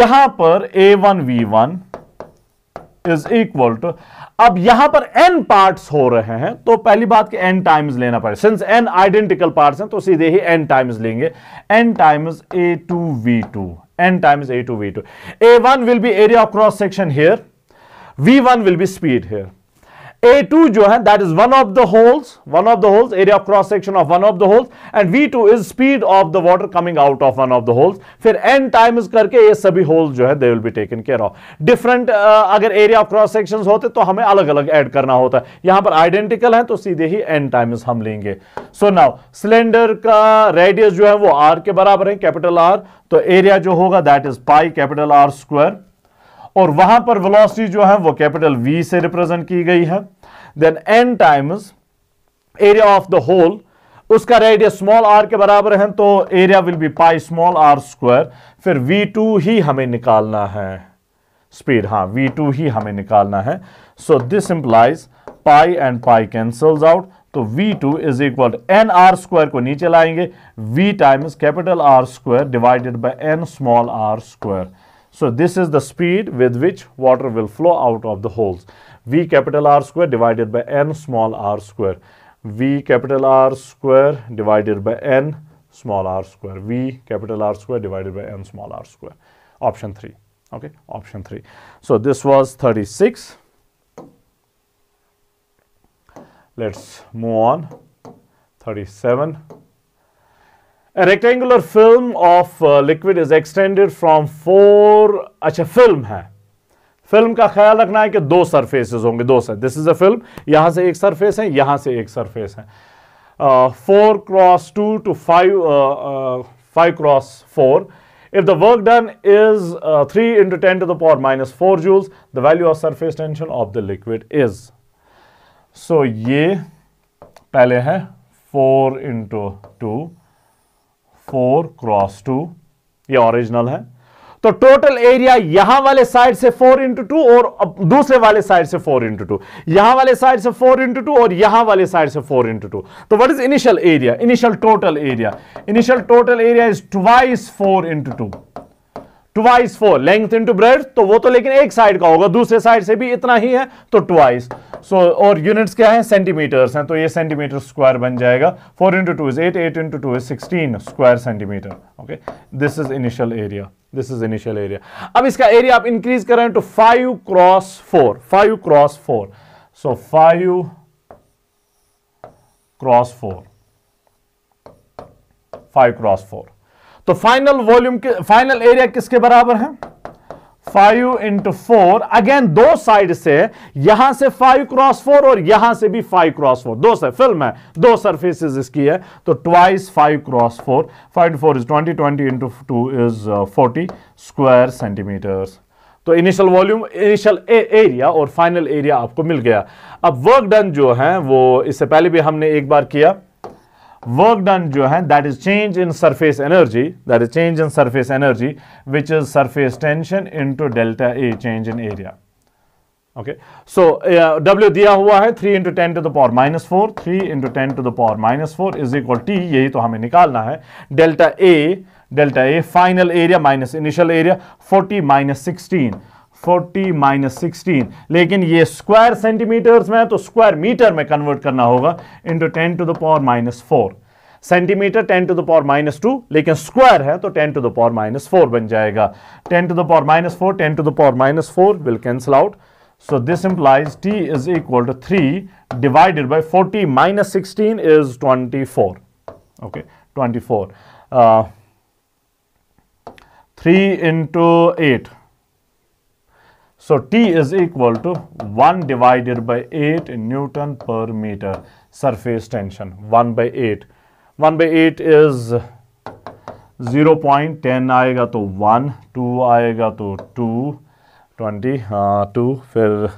यहां पर a1 v1 is equal to अब यहां पर एन पार्ट्स हो रहे हैं तो पहली बात कि एन टाइम्स लेना पड़े सिंस एन आइडेंटिकल पार्ट्स हैं तो सीधे ही एन टाइम्स लेंगे N times A two V two N times A two V two A one will be area of cross section here V one will be speed here A2 जो है that is one of the holes one of the holes area of cross section of one of the holes and V2 is speed of the water coming out of one of the holes फिर एन टाइम्स करके ये सभी होल्स जो है they will be taken care of different अगर एरिया ऑफ क्रॉस सेक्शन होते तो हमें अलग अलग एड करना होता है यहां पर आइडेंटिकल है तो सीधे ही एन टाइम्स हम लेंगे सो नाउ सिलेंडर का रेडियस जो है वो आर के बराबर है कैपिटल आर तो एरिया जो होगा that is pi capital R square और वहां पर वेलोसिटी जो है वो कैपिटल वी से रिप्रेजेंट की गई है then N times area of the hole उसका रेडियस स्मॉल आर के बराबर है तो area will be pi small R square फिर वी टू ही हमें निकालना है स्पीड हाँ वी टू ही हमें निकालना है so this implies pi and pi cancels out तो V two is equal N R square को नीचे लाएंगे V times capital R square divided by N small R square So this is the speed with which water will flow out of the holes. V capital R square divided by N small r square. V capital R square divided by N small r square. V capital R square divided by N small r square. Option 3. Okay, option 3. So this was 36. Let's move on. 37. A rectangular film of uh, liquid is extended from four अच्छा फिल्म है फिल्म का ख्याल रखना है कि दो सरफेसेस होंगे दो सर दिस इज अ फिल्म यहां से एक सरफेस है यहां से एक सरफेस है four cross two two five five cross four if the work done is three into ten to the power minus four joules the value of surface tension of the liquid is so ये पहले है four into two four cross two ये ओरिजिनल है तो टोटल एरिया यहां वाले साइड से फोर इंटू टू और दूसरे वाले साइड से फोर इंटू टू यहां वाले साइड से फोर इंटू टू और यहां वाले साइड से फोर इंटू टू तो what is initial area initial total area initial total area is twice four into two twice four length into breadth तो वो तो लेकिन एक साइड का होगा दूसरे साइड से भी इतना ही है तो ट्वाइस सो so, और यूनिट्स क्या है सेंटीमीटर्स हैं तो ये सेंटीमीटर स्क्वायर बन जाएगा four into two is eight eight into two is sixteen square centimetre okay this is initial area this is initial area अब इसका एरिया आप इंक्रीज करें to five cross four five cross four so five cross four five cross four तो फाइनल वॉल्यूम के फाइनल एरिया किसके बराबर है फाइव इंटू फोर अगेन दो साइड से यहां से फाइव क्रॉस फोर और यहां से भी फाइव क्रॉस फोर दो से फिल्म है दो सरफेस इसकी है तो twice five cross four five into four is twenty twenty into two is forty square centimetres तो इनिशियल वॉल्यूम इनिशियल एरिया और फाइनल एरिया आपको मिल गया अब वर्क डन जो है वो इससे पहले भी हमने एक बार किया वर्क डन जो है that is change in surface energy that is change in surface energy which is surface tension to delta A change in area okay so W दिया हुआ है three into ten to the power minus four three into ten to the power minus four is equal to T तो हमें निकालना है delta A delta A final area minus initial area forty minus sixteen 40 minus sixteen लेकिन ये स्क्वायर सेंटीमीटर्स में है तो स्क्वायर मीटर में कन्वर्ट करना होगा into ten to the power minus four centimetre 10 to the power minus two लेकिन स्क्वायर है तो 10 to the power minus four बन जाएगा 10 to the power minus four 10 to the power minus four will cancel out So this implies t is equal to 3 divided by 40 minus 16 twenty 24. Okay 24. Uh, 3 into eight So T is equal to 1 divided by 8 Newton per meter surface tension 1 by 8. 1 by 8 is 0 0.10 आएगा तो 1, 2 आएगा तो 2, 20, टू फिर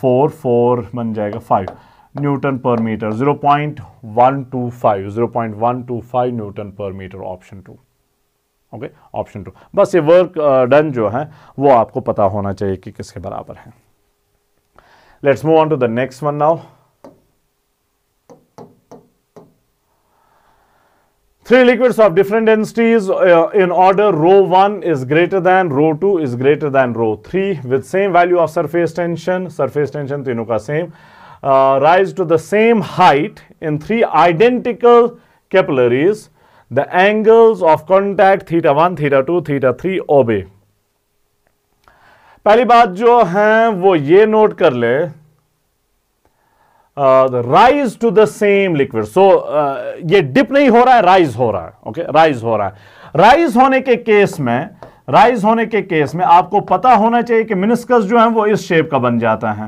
फोर फोर बन जाएगा five newton per metre zero point one two five zero point one two five newton per metre option two okay option two बस ये वर्क डन uh, जो है वो आपको पता होना चाहिए कि किसके बराबर है let's move on to the next one now three liquids of different densities in order rho one is greater than rho two is greater than rho three with same value of surface tension surface tension तीनों का same rise to the same height in three identical capillaries The angles of contact theta one theta two theta three ओबे पहली बात जो है वो ये नोट कर ले rise to the same liquid so ये डिप नहीं हो रहा है राइज हो रहा है ओके okay? राइज हो रहा है राइज होने के केस में राइज होने के केस में आपको पता होना चाहिए कि मिनिस्कस जो है वो इस शेप का बन जाता है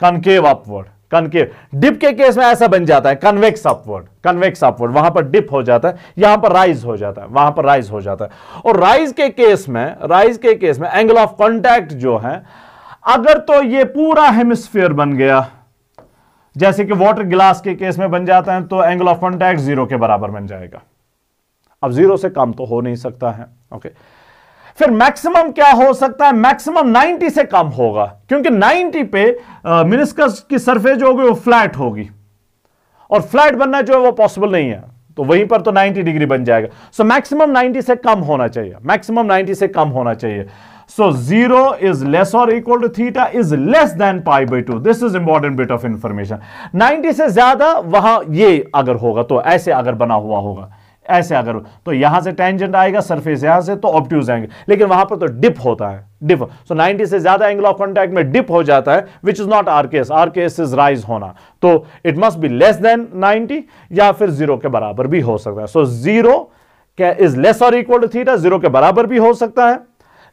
कनकेव अपवर्ड कनकेव डिप के केस में ऐसा बन जाता है कन्वेक्स अपवर्ड कन्वेक्स अपवर्ड वहां पर डिप हो जाता है यहां पर राइज हो जाता है वहां पर राइज हो जाता है और राइज के केस में राइज के केस में एंगल ऑफ कॉन्टैक्ट जो है अगर तो ये पूरा हेमिस्फेयर बन गया जैसे कि वाटर ग्लास के केस में बन जाता है तो एंगल ऑफ कॉन्टैक्ट जीरो के बराबर बन जाएगा अब जीरो से काम तो हो नहीं सकता है ओके okay. फिर मैक्सिमम क्या हो सकता है मैक्सिमम 90 से कम होगा क्योंकि 90 पे मिनिस्कस की सरफेस जो होगी वो फ्लैट होगी और फ्लैट बनना जो है वो पॉसिबल नहीं है तो वहीं पर तो 90 डिग्री बन जाएगा सो मैक्सिमम 90 से कम होना चाहिए मैक्सिमम 90 से कम होना चाहिए सो जीरो इज लेस और equal to theta is less than pi by two this is important bit of information 90 से ज्यादा वहां ये अगर होगा तो ऐसे अगर बना हुआ होगा ऐसे अगर तो यहां से टेंजेंट आएगा सरफेस यहां से तो ऑप्ट्यूज आएंगे लेकिन वहां पर तो डिप होता है डिप सो so 90 से ज्यादा एंगल ऑफ कॉन्टैक्ट में डिप हो जाता है which is not our case our case is rise होना तो it must be less than 90 या फिर जीरो के बराबर भी हो सकता है सो जीरो इज लेस और इक्वल टू थीटा जीरो के बराबर भी हो सकता है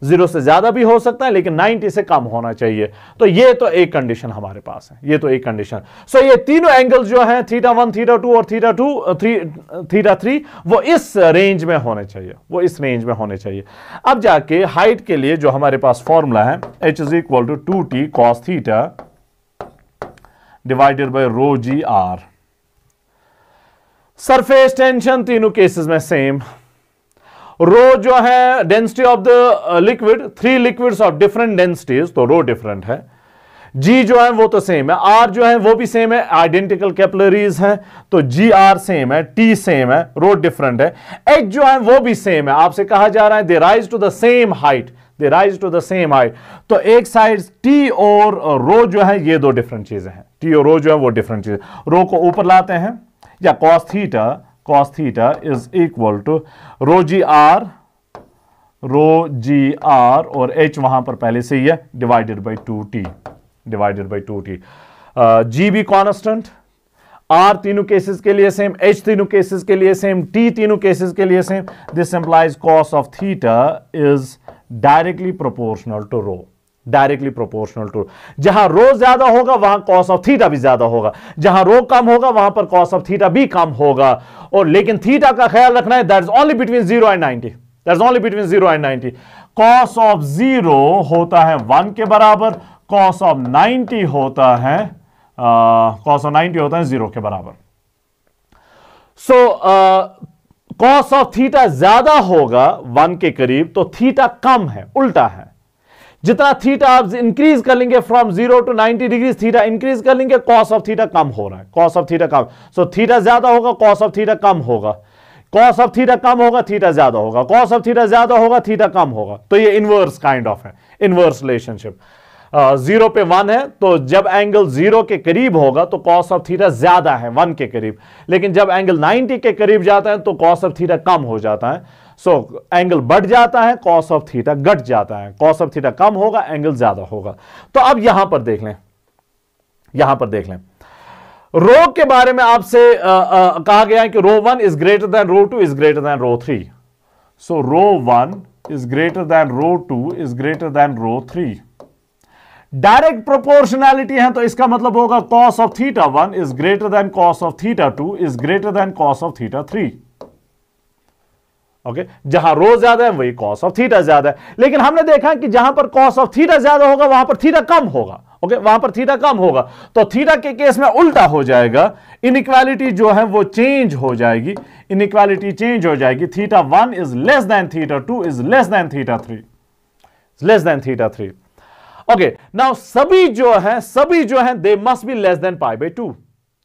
जीरो से ज्यादा भी हो सकता है लेकिन 90 से कम होना चाहिए तो ये तो एक कंडीशन हमारे पास है ये तो एक कंडीशन सो ये तीनों एंगल्स जो है थीटा वन थीटा टू और theta two three theta three वो इस रेंज में होने चाहिए वो इस रेंज में होने चाहिए अब जाके हाइट के लिए जो हमारे पास फॉर्मूला है H is equal to two T cos theta divided by rho G R surface tension तीनों केसेस में सेम रो जो है density of the liquid three liquids of different densities तो रो डिफरेंट है जी जो है वो तो सेम है आर जो है वो भी सेम है आइडेंटिकल कैपलरीज हैं तो जी आर सेम है टी सेम है रो डिफरेंट है एच जो है वो भी सेम है आपसे कहा जा रहा है they rise to the same height they rise to the same height तो एक साइड टी और रो uh, जो है ये दो डिफरेंट चीजें हैं टी और रो जो है वो डिफरेंट चीज रो को ऊपर लाते हैं या cos theta cos theta is equal to rho g r rho G R और एच वहां पर पहले से ही है divided by two T divided by two T G भी कॉन्स्टेंट आर तीनों केसेस के लिए सेम एच तीनों केसेस के लिए सेम टी तीनों केसेस के लिए same this implies cos of theta is directly proportional to rho directly proportional to जहां रो ज्यादा होगा वहां कॉस ऑफ थीटा भी ज्यादा होगा जहां रो कम होगा वहां पर कॉस ऑफ थीटा भी कम होगा और लेकिन थीटा का ख्याल रखना है that is only between zero and ninety that is only between zero and ninety cos of zero होता है वन के बराबर कॉस ऑफ नाइनटी होता है कॉस ऑफ नाइनटी होता है जीरो के बराबर सो कॉस ऑफ थीटा ज्यादा होगा वन के करीब तो थीटा कम है उल्टा है जितना थीटा आप इंक्रीज कर लेंगे from zero to ninety degree theta increase कर लेंगे कॉस ऑफ थीटा कम हो रहा है कॉस ऑफ थीटा कम सो थीटा ज्यादा होगा कॉस ऑफ थीटा कम होगा कॉस ऑफ थीटा कम होगा थीटा ज्यादा होगा कॉस ऑफ थीटा ज्यादा होगा थीटा कम होगा तो ये इनवर्स काइंड ऑफ है इनवर्स रिलेशनशिप जीरो पे वन है तो जब एंगल जीरो के करीब होगा तो कॉस ऑफ थीटा ज्यादा है वन के करीब लेकिन जब एंगल नाइनटी के करीब जाता है तो कॉस ऑफ थीटा कम हो जाता है सो so, एंगल बढ़ जाता है कॉस ऑफ थीटा घट जाता है कॉस ऑफ थीटा कम होगा एंगल ज्यादा होगा तो अब यहां पर देख लें यहां पर देख लें रो के बारे में आपसे कहा गया है कि rho one is greater than rho two is greater than rho three so rho one is greater than rho two is greater than rho three direct proportionality है तो इसका मतलब होगा cos of theta one is greater than cos of theta two is greater than cos of theta three okay okay? जहां रो ज्यादा है वही कॉस ऑफ थीटा ज्यादा है लेकिन हमने देखा कि जहां पर कॉस ऑफ थीटा ज्यादा होगा वहां पर थीटा कम होगा ओके okay? वहां पर थीटा कम होगा तो थीटा के केस में उल्टा हो जाएगा इनक्वालिटी जो है वो चेंज हो जाएगी इनक्वालिटी चेंज हो जाएगी theta one is less than theta two is less than theta three less than theta three okay now सभी जो है सभी जो है they must be less than pi by two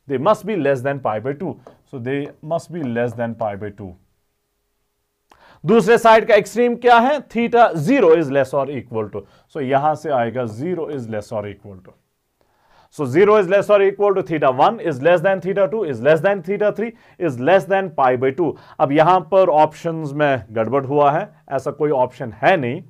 they must be less than pi by two so they must be less than pi by two दूसरे साइड का एक्सट्रीम क्या है थीटा जीरो इज लेस और इक्वल टू सो यहां से आएगा जीरो इज लेस और equal to so zero is less और equal to theta one is less than theta two is less than theta three is less than pi by two अब यहां पर ऑप्शन में गड़बड़ हुआ है ऐसा कोई ऑप्शन है नहीं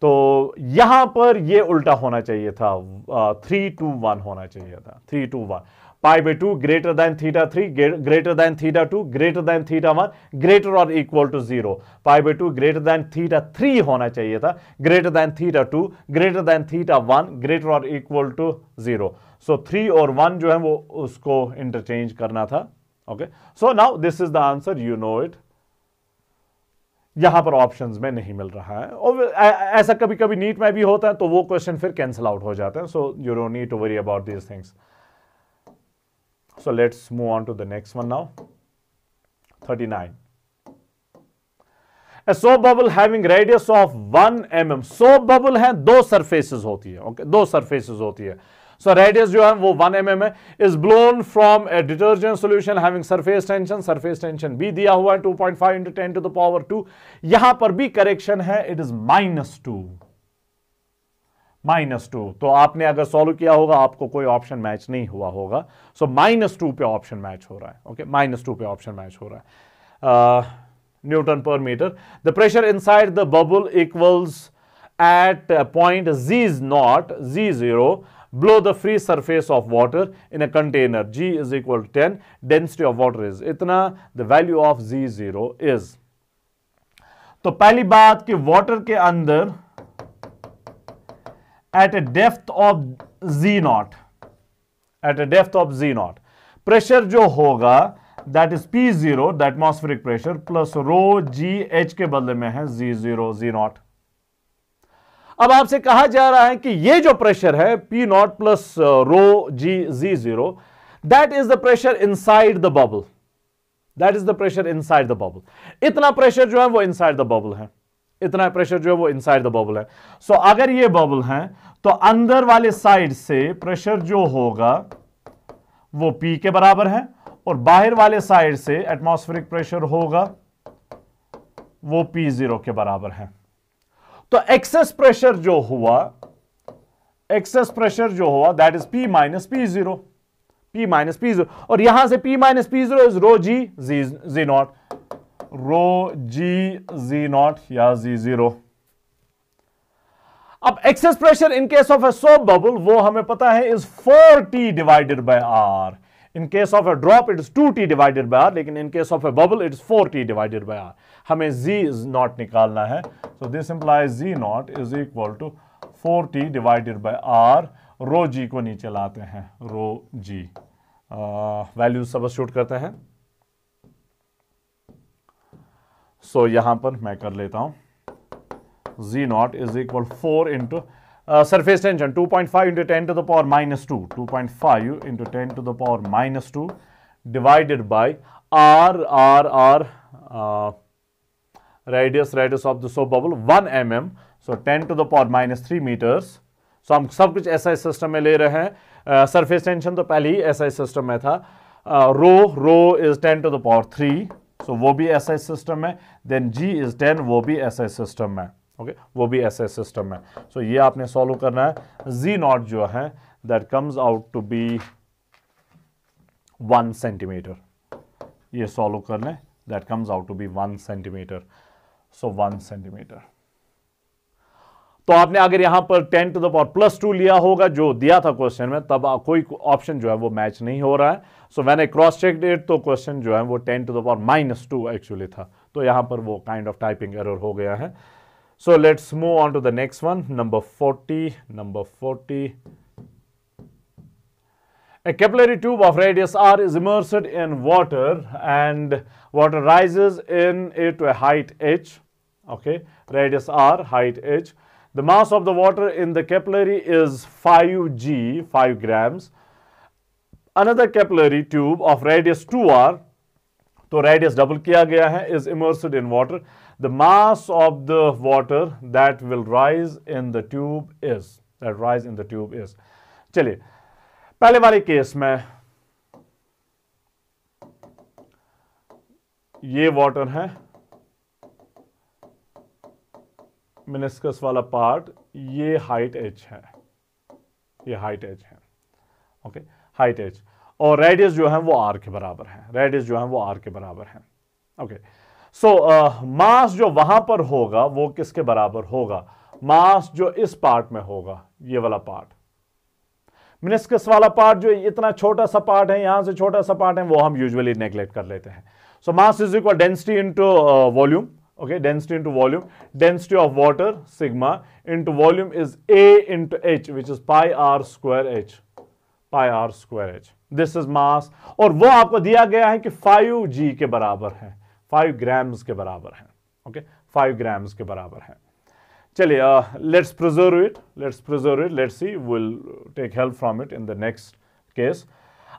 तो यहां पर ये उल्टा होना चाहिए था थ्री टू वन होना चाहिए था three two one pi by two greater than theta three greater than theta two greater than theta one greater और equal to zero pi by two greater than theta three होना चाहिए था greater than theta two greater than theta one greater और equal to zero so three और वन जो है वो उसको इंटरचेंज करना था okay so now this is the answer you no it यहां पर ऑप्शंस में नहीं मिल रहा है और ऐसा कभी कभी नीट में भी होता है तो वो क्वेश्चन फिर कैंसिल आउट हो जाते हैं so you don't need to worry about these things So let's move on to the next one now. 39. A soap bubble having radius of 1 mm. Soap bubble है दो surfaces होती है okay? दो surfaces होती है सो so, रेडियस जो है वो 1 एम mm है is blown from a detergent solution having surface tension surface tension भी दिया हुआ है 2.5 point five into ten to the power 2 यहां पर भी करेक्शन है it is minus two minus two तो आपने अगर सॉल्व किया होगा आपको कोई ऑप्शन मैच नहीं हुआ होगा सो माइनस टू पे ऑप्शन मैच हो रहा है ओके माइनस टू पे ऑप्शन मैच हो रहा है uh, newton per metre the pressure inside the bubble equals at point G is not G zero below the free surface of water in a container G is equal to ten density of water is इतना the value of G zero is तो पहली बात कि वाटर के अंदर at a depth of G naught at a depth of G naught pressure जो होगा that is P zero the atmospheric pressure plus rho g के बदले में है जी जीरो जी नॉट अब आपसे कहा जा रहा है कि ये जो प्रेशर है p naught plus rho G G zero that is the pressure inside the bubble that is the pressure inside the bubble इतना प्रेशर जो है वो इन साइड द बबल है इतना प्रेशर जो है वो इन साइड द बबल है सो so, अगर ये बबल है तो अंदर वाले साइड से प्रेशर जो होगा वो पी के बराबर है और बाहर वाले साइड से एटमॉस्फेरिक प्रेशर होगा वो पी जीरो के बराबर है तो एक्सेस प्रेशर जो हुआ एक्सेस प्रेशर जो हुआ that is P minus P zero P minus P zero और यहां से P minus P zero is rho G G G naught rho G G naught या जी जीरो अब excess pressure in case of a soap bubble वो हमें पता है is four T divided by R in case of a drop it is two T divided by R लेकिन in case of A बबुल it is four T divided by R हमें जी इज नॉट निकालना है so this implies G naught is equal to four T divided by R rho G को नीचे लाते हैं रो जी वैल्यू सब शूट करते हैं सो so, यहां पर मैं कर लेता हूं z naught is equal 4 into uh, surface tension 2.5 into 10 to the power minus 2 2.5 into 10 to the power minus 2 divided by r r r uh, radius radius of the soap bubble 1 mm so 10 to the power minus 3 meters so so, हम सब कुछ एस सिस्टम में ले रहे हैं सरफेस टेंशन तो पहले ही एस सिस्टम में था rho rho is 10 to the power 3 so वो भी SI सिस्टम है देन G इज 10 वो भी SI सिस्टम है ओके वो भी ऐसे सिस्टम में सो ये आपने सॉल्व करना है जी नॉट जो है that comes out to be one centimetre ये सॉल्व करना है that comes out to be one centimetre so one centimetre तो आपने अगर यहां पर ten to the power plus two लिया होगा जो दिया था क्वेश्चन में तब कोई ऑप्शन जो है वो मैच नहीं हो रहा है सो मैंने क्रॉस चेक डेट तो क्वेश्चन जो है वो ten to the power minus two actually था तो यहां पर वो काइंड ऑफ टाइपिंग एरर हो गया है So let's move on to the next one, number 40, number 40. A capillary tube of radius r is immersed in water and water rises in it to a height h, okay, radius r, height h. The mass of the water in the capillary is 5g, 5 grams. Another capillary tube of radius 2r, to radius double किया गया है Is immersed in water. the mass of the water that will rise in the tube is that rise in the tube is चलिए पहले वाले केस में ये वाटर है मिनिस्कस वाला पार्ट ये हाइट एच है ये हाइट एच है ओके हाइट एच और रेडियस जो है वो आर के बराबर है रेडियस जो है वो आर के बराबर है okay okay. So so, mass uh, जो वहां पर होगा वो किसके बराबर होगा मास जो इस पार्ट में होगा ये वाला पार्ट मिनिस्कस वाला पार्ट जो इतना छोटा सा पार्ट है यहां से छोटा सा पार्ट है वो हम यूजुअली नेग्लेक्ट कर लेते हैं so mass is equal density into volume okay density into volume density of water sigma into volume is A into H which is pi R square H pi R square H this is mass और वो आपको दिया गया है कि फाइव के बराबर है फाइव ग्राम्स के बराबर हैं ओके फाइव ग्राम्स के बराबर हैं चलिए let's preserve it let's preserve it let's see will take help from it in the next case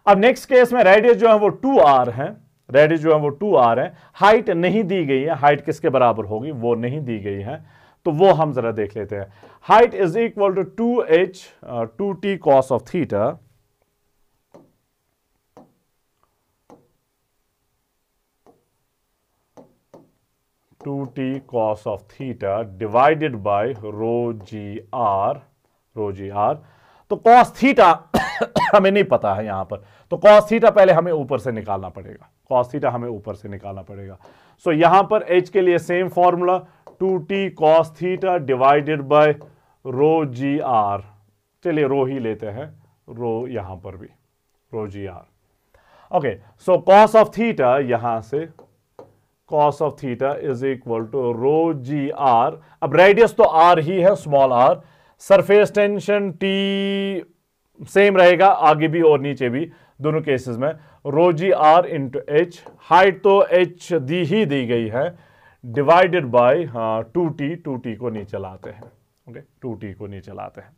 अब नेक्स्ट केस में रेडियस जो है वो टू आर है रेडियस जो है वो टू आर है हाइट नहीं दी गई है हाइट किसके बराबर होगी वो नहीं दी गई है तो वो हम जरा देख लेते हैं height is equal to two H two T cos of theta two T cos of theta divided by rho G R rho G R तो कॉस थीटा हमें नहीं पता है यहां पर तो कॉस थीटा पहले हमें ऊपर से निकालना पड़ेगा कॉस थीटा हमें ऊपर से निकालना पड़ेगा सो so, यहां पर एच के लिए same formula two T cos theta divided by rho G R चलिए रो ही लेते हैं रो यहां पर भी rho G R okay so cos of theta यहां से cos of theta is equal to rho G R अब रेडियस तो आर ही है small R surface tension T same रहेगा आगे भी और नीचे भी दोनों केसेस में rho G R into H height तो एच दी ही दी गई है divided by two T two T को नीचे लाते हैं ओके टू टी को नीचे लाते हैं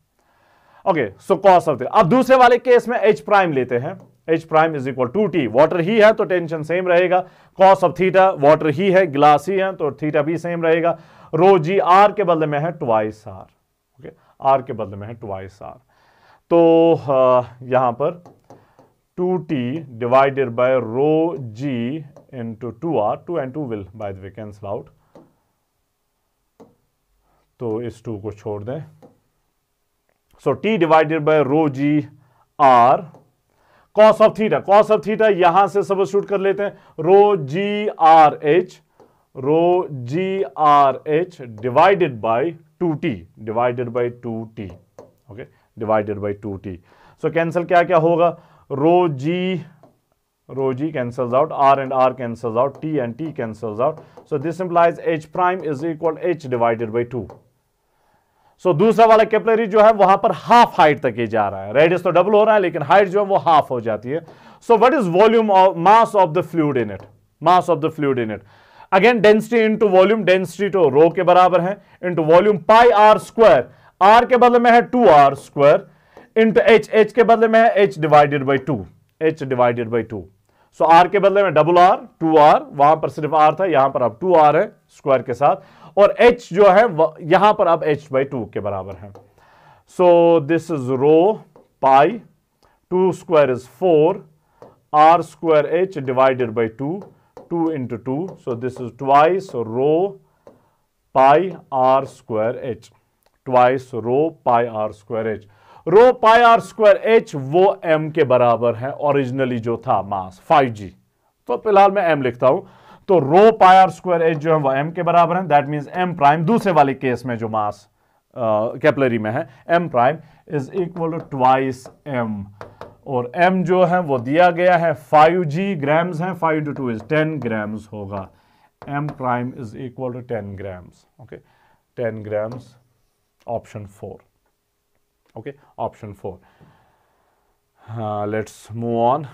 ओके सो कॉस ऑफ अब दूसरे वाले केस में एच प्राइम लेते हैं H prime is equal to T water ही है तो टेंशन सेम रहेगा कॉस ऑफ थीटा वाटर ही है ग्लास ही है तो थीटा भी सेम रहेगा रो जी आर के बदले में है ट्वाइस आर ओके आर के बदले में है ट्वाइस आर तो uh, यहां पर two T divided by rho G into two R two and two will by the way cancel out तो इस टू को छोड़ दें so T divided by rho G R cos of theta cos of theta यहां से शूट कर लेते हैं rho G R H rho G R H divided by two T divided by two T okay divided by two T so cancel क्या क्या होगा rho G rho G cancel out R and R cancel out T and T cancel out so this implies H prime is equal H divided by two so so, दूसरा वाला कैपलरी जो है वहां पर हाफ हाइट तक ये जा रहा है रेडियस तो डबल हो रहा है लेकिन हाइट जो है वो हाफ हो जाती है so what is volume of mass of the fluid in it mass of the fluid in it again density into volume density two rho के बराबर है into volume pi R square R के बदले में है two R square into H H के बदले में है H divided by two H divided by two so R के बदले में डबल आर टू आर वहां पर सिर्फ आर था यहां पर अब टू आर है स्क्वायर के साथ और एच जो है यहां पर अब एच बाई टू के बराबर है so this is rho pi two square is four R square H divided by two two into two so this is twice rho pi R square H twice rho pi R square H rho pi R square H वो एम के बराबर है ओरिजिनली जो था मास 5g तो फिलहाल मैं एम लिखता हूं तो रो पायर स्क्वायर एच जो है वह एम के बराबर है दैट मीन एम प्राइम दूसरे वाले केस में जो मास कैपलरी uh, में है M prime is equal to twice M और एम जो है वो दिया गया है फाइव जी ग्राम्स है five two two is ten grams होगा M prime is equal to ten grams okay ten grams option four okay option four let's move on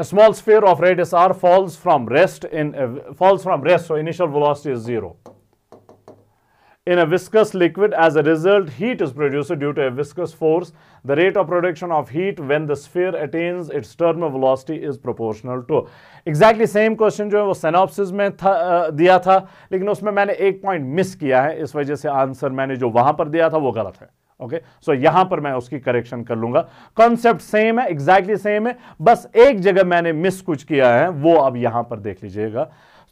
A small sphere of radius r falls from rest in a, falls from rest, so initial velocity is zero. In a viscous liquid, as a result, heat is produced due to a viscous force. The rate of production of heat when the sphere attains its terminal velocity is proportional to. Exactly same question jo hai wo synopsis में था, diya tha lekin usme maine ek point miss kiya hai is wajah se answer maine jo wahan par diya tha wo galat hai okay okay? So so, यहां पर मैं उसकी करेक्शन कर लूंगा कॉन्सेप्ट सेम है एग्जैक्टली exactly सेम है बस एक जगह मैंने मिस कुछ किया है वो अब यहां पर देख लीजिएगा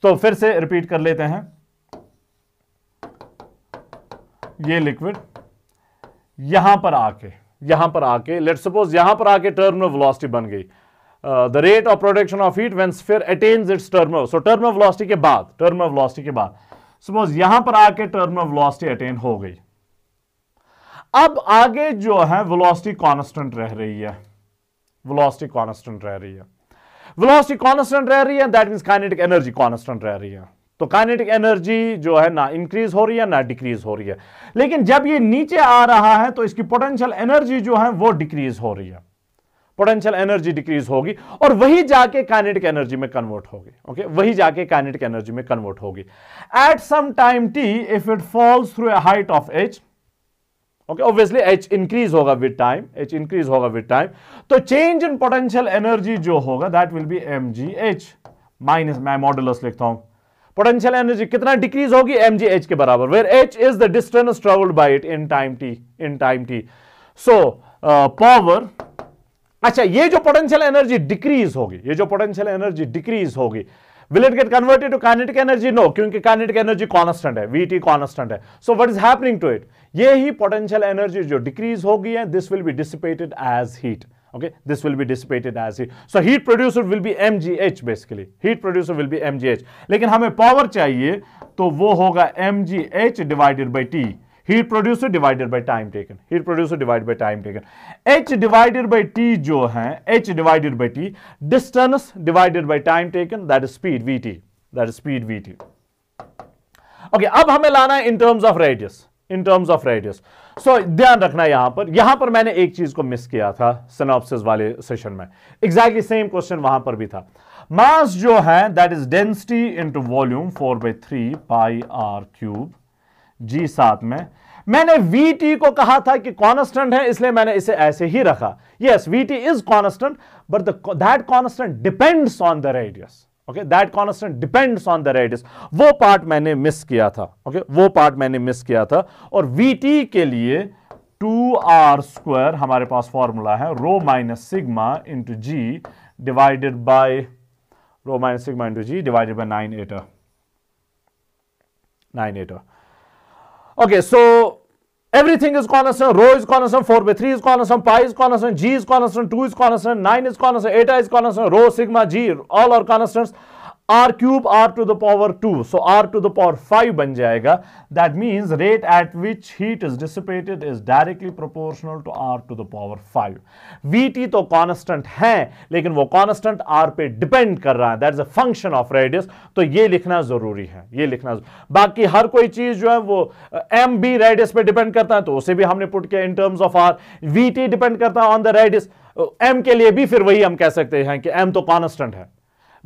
तो फिर से रिपीट कर लेते हैं ये लिक्विड यहां पर आके यहां पर आके लेट सपोज यहां पर आके ऑफ वेलोसिटी बन गई the rate of production of heat वेन्स फिर अटेन्स its term so of velocity के बाद ऑफ वेलोसिटी के बाद सपोज यहां पर आके ऑफ वेलोसिटी अटेन हो गई अब आगे जो है वेलोसिटी कांस्टेंट रह रही है वेलोसिटी कांस्टेंट रह रही है वेलोसिटी कांस्टेंट रह रही है that means kinetic energy constant रह रही है तो काइनेटिक एनर्जी जो है ना इंक्रीज हो रही है ना डिक्रीज हो रही है लेकिन जब ये नीचे आ रहा है तो इसकी पोटेंशियल एनर्जी जो है वो डिक्रीज हो रही है पोटेंशियल एनर्जी डिक्रीज होगी और वही जाके काइनेटिक एनर्जी में कन्वर्ट होगी ओके वही जाके काइनेटिक एनर्जी में कन्वर्ट होगी at some time T if it falls through a height of H okay obviously H increase होगा विद टाइम एच इंक्रीज होगा विद टाइम तो चेंज इन पोटेंशियल एनर्जी जो होगा that will be M G H minus मैं मॉडुलस लिखता हूं पोटेंशियल एनर्जी कितना डिक्रीज होगी एम जी एच के बराबर where H is the distance travelled by it in time T in time T so power अच्छा ये जो पोटेंशियल एनर्जी डिक्रीज होगी ये जो पोटेंशियल एनर्जी डिक्रीज होगी will it get converted to kinetic energy no kyunki kinetic energy constant hai vt constant hai so what is happening to it ye potential energy jo decrease hogi hai this will be dissipated as heat okay this will be dissipated as heat so heat producer will be mgh basically heat producer will be mgh lekin hame power chahiye to wo hoga mgh divided by t heat produced divided by time taken heat produced divide by time taken H divided by T जो है H divided by T distance divided by time taken that is speed V T that is speed V T okay अब हमें लाना है in terms of radius in terms of radius so ध्यान रखना यहां पर यहां पर मैंने एक चीज को मिस किया था सिनॉप्सिस वाले सेशन में एग्जैक्टली सेम क्वेश्चन वहां पर भी था मास जो है that is density into volume four by three pi R cube G सात में मैंने वी टी को कहा था कि कॉन्स्टेंट है इसलिए मैंने इसे ऐसे ही रखा yes V T is constant but that constant depends on the radius okay that constant depends on the radius वो पार्ट मैंने मिस किया था ओके okay? वो पार्ट मैंने मिस किया था और वी टी के लिए टू आर स्क्वायर हमारे पास फॉर्मूला है rho minus sigma into G divided by rho minus sigma into G divided by nine eta nine eta Okay, so everything is constant, rho is constant, 4 by 3 is constant, pi is constant, g is constant, 2 is constant, 9 is constant, eta is constant, rho, sigma, g, all are constants. R cube R to the power two so R to the power five बन जाएगा that means rate at which heat is dissipated is directly proportional to R to the power five V T तो कॉन्स्टेंट है लेकिन वो कॉन्स्टेंट आर पे डिपेंड कर रहा है that is a function of radius तो ये लिखना जरूरी है ये लिखना बाकी हर कोई चीज जो है वो एम बी रेडियस पे डिपेंड करता है तो उसे भी हमने पुट किया in terms of R V T depend करता है ऑन द रेडियस एम के लिए भी फिर वही हम कह सकते हैं कि एम तो कॉन्स्टेंट है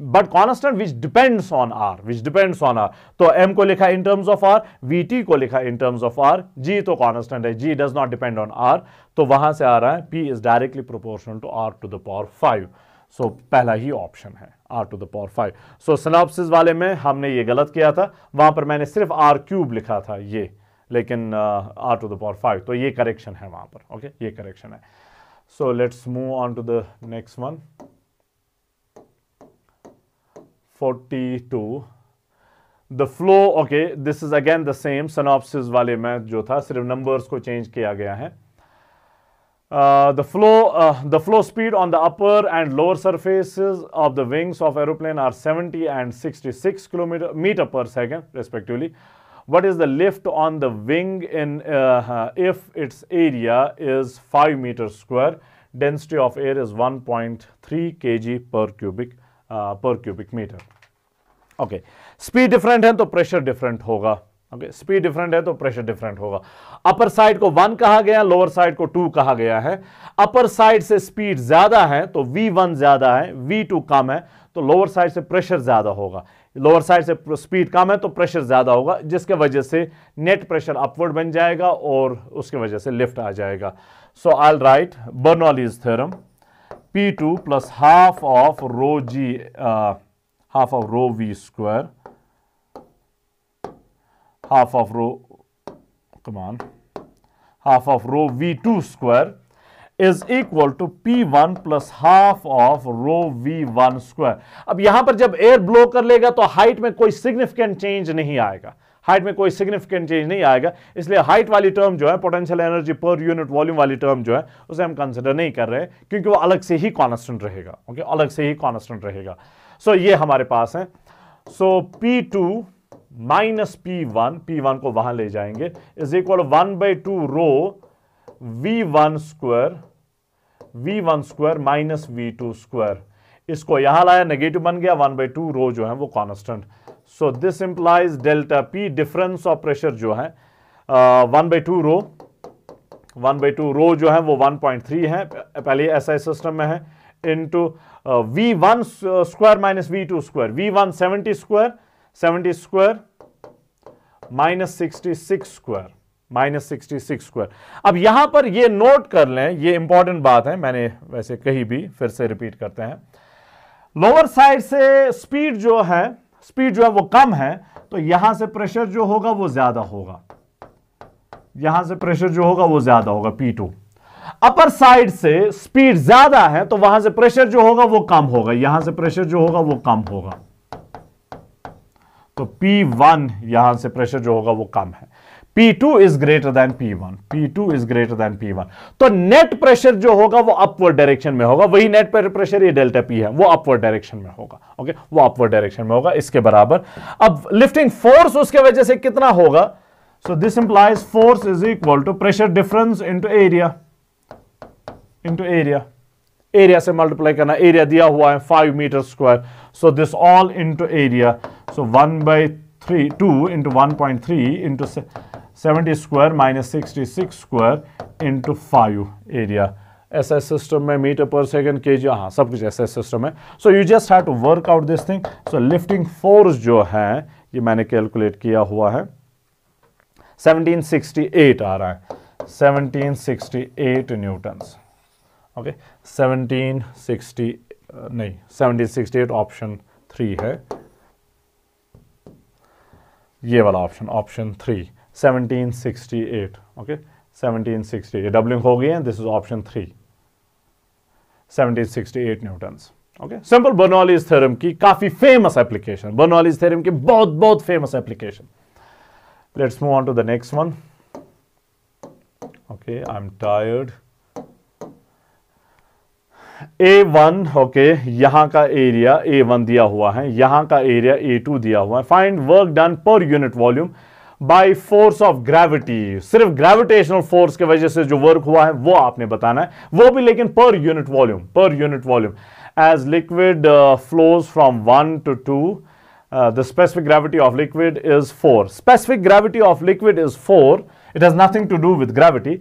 but constant which depends on R which depends on R तो एम को लिखा in terms of R V T को लिखा in terms of R G तो कॉन्स्टेंट है G does not depend on R तो वहां से आ रहा है P is directly proportional to R to the power five so पहला ही ऑप्शन है R to the power five so synopsis वाले में हमने ये गलत किया था वहां पर मैंने सिर्फ आर क्यूब लिखा था ये लेकिन R to the power five तो ये करेक्शन है वहां पर ओके okay? ये करेक्शन है so let's move on to the next one 42 the flow okay this is again the same synopsis Value. mein jo tha numbers ko change kiya gaya hai uh, the flow uh, the flow speed on the upper and lower surfaces of the wings of aeroplane are 70 and 66 kilometer meter per second respectively what is the lift on the wing in uh, uh if its area is 5 meter square density of air is 1.3 kg per cubic per cubic metre okay speed different है तो प्रेशर डिफरेंट होगा ओके स्पीड डिफरेंट है तो प्रेशर डिफरेंट होगा अपर साइड को वन कहा गया लोअर साइड को टू कहा गया है अपर साइड से स्पीड ज्यादा है तो वी वन ज्यादा है वी टू कम है तो लोअर साइड से प्रेशर ज्यादा होगा लोअर साइड से स्पीड कम है तो प्रेशर ज़्यादा होगा जिसके वजह से नेट प्रेशर अपवर्ड बन जाएगा और उसके वजह से लिफ्ट आ जाएगा so I write Bernoulli's theorem P2 plus half of rho G, uh, half of rho V square, half of rho, come on, half of rho V2 square is equal to p1 plus half of rho v1 square one square अब यहां पर जब एयर ब्लो कर लेगा तो हाइट में कोई सिग्निफिकेंट चेंज हाइट में कोई सिग्निफिकेंट चेंज नहीं आएगा इसलिए हाइट वाली टर्म जो है potential energy per unit volume वाली टर्म जो है उसे हम कंसिडर नहीं कर रहे क्योंकि वो अलग से ही कॉन्स्टेंट रहेगा ओके अलग से ही कॉन्स्टेंट रहेगा सो so, ये हमारे पास है so P two minus P one P one को वहां ले जाएंगे is equal one by two rho V one square V one square minus V two square इसको यहां लाया नेगेटिव बन गया वन बाई टू रो जो है वो constant so this implies delta P difference of pressure जो है one by two rho one by two rho जो है वो 1.3 है पहले ऐसा सिस्टम में है into V one square minus V two square V one seventy square seventy square minus sixty six square minus sixty six square अब यहां पर ये नोट कर लें ये इंपॉर्टेंट बात है मैंने वैसे कहीं भी फिर से रिपीट करते हैं लोअर साइड से स्पीड जो है स्पीड जो है वो कम है तो यहां से प्रेशर जो होगा वो ज्यादा होगा यहां से प्रेशर जो होगा वो ज्यादा होगा पी टू अपर साइड से स्पीड ज्यादा है तो वहां से प्रेशर जो होगा वो कम होगा यहां से प्रेशर जो होगा वो कम होगा तो P1 यहां से प्रेशर जो होगा वो कम है P2 two is greater than P1 P2 is greater than P1 तो नेट प्रेशर जो होगा वो अपवर्ड डायरेक्शन में होगा वही नेट प्रेशर ये डेल्टा P है वो अपवर्ड डायरेक्शन में होगा ओके वो अपवर्ड डायरेक्शन में होगा इसके बराबर अब लिफ्टिंग फोर्स उसके वजह से कितना होगा so this implies force is equal to pressure difference into area into area area से मल्टीप्लाई करना एरिया दिया हुआ है five metre square so this all into area so one by three two into one point three into seventy square minus sixty six square into five area S S system में metre per second K G हाँ सब कुछ एस एस सिस्टम है so you just have to work out this thing so lifting force जो है ये मैंने कैलकुलेट किया हुआ है सेवनटीन सिक्सटी एट आ रहा है seventeen sixty eight newton okay seventeen sixty नहीं seventeen sixty eight option three है ये वाला ऑप्शन ऑप्शन थ्री 1768 okay 1768 ये डबलिंग हो गई है this is option three 1768 newton okay simple Bernoulli's theorem की काफी फेमस एप्लीकेशन बर्नौलीज थ्योरम की बहुत बहुत famous application let's move on to the next one okay I am tired a one okay यहां का एरिया ए वन दिया हुआ है यहां का एरिया ए टू दिया हुआ है find work done per unit volume by force of gravity सिर्फ ग्रेविटेशनल फोर्स के वजह से जो वर्क हुआ है वो आपने बताना है वो भी लेकिन per unit volume per unit volume as liquid flows from one to two the specific gravity of liquid is four specific gravity of liquid is four it has nothing to do with gravity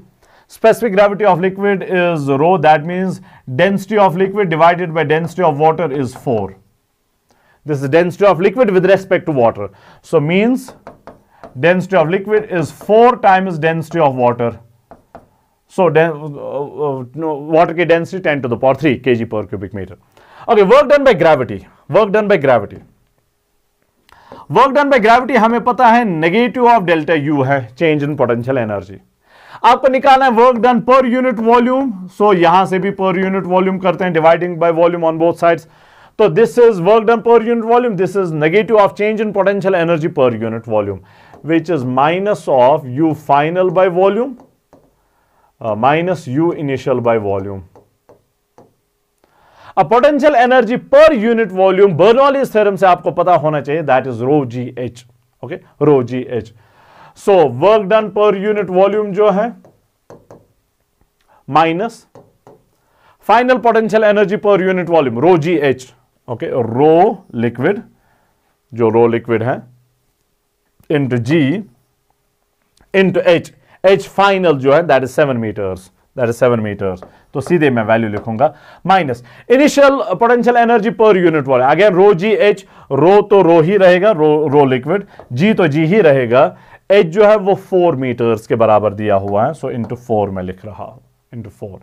specific gravity of liquid is rho that means density of liquid divided by density of water is four this is density of liquid with respect to water so means density of liquid is 4 times density of water. So, uh, uh, water ki density 10 to the power 3 kg per cubic meter. Okay, work done by gravity. Work done by gravity. Work done by gravity हमें पता है नेगेटिव ऑफ डेल्टा यू है चेंज इन पोटेंशियल एनर्जी आपको निकालना है work done per unit volume so यहां से भी पर यूनिट वॉल्यूम करते हैं dividing by volume on both sides तो this is work done per unit volume this is negative of change in potential energy per unit volume which is minus of u final by volume uh, minus u initial by volume. अब potential energy per unit volume Bernoulli theorem से आपको पता होना चाहिए that is rho ji h okay rho ji h so work done per unit volume जो है minus final potential energy per unit volume rho जी एच ओके रो लिक्विड जो रो लिक्विड है into g into H h final जो है that is seven metres that is seven metres तो सीधे मैं वैल्यू लिखूंगा minus initial potential energy per unit वाले अगेन रो जी एच रो तो रो ही रहेगा रो रो लिक्विड जी तो जी ही रहेगा एच जो है वो फोर मीटर्स के बराबर दिया हुआ है सो इंटू फोर मैं लिख रहा हूं into four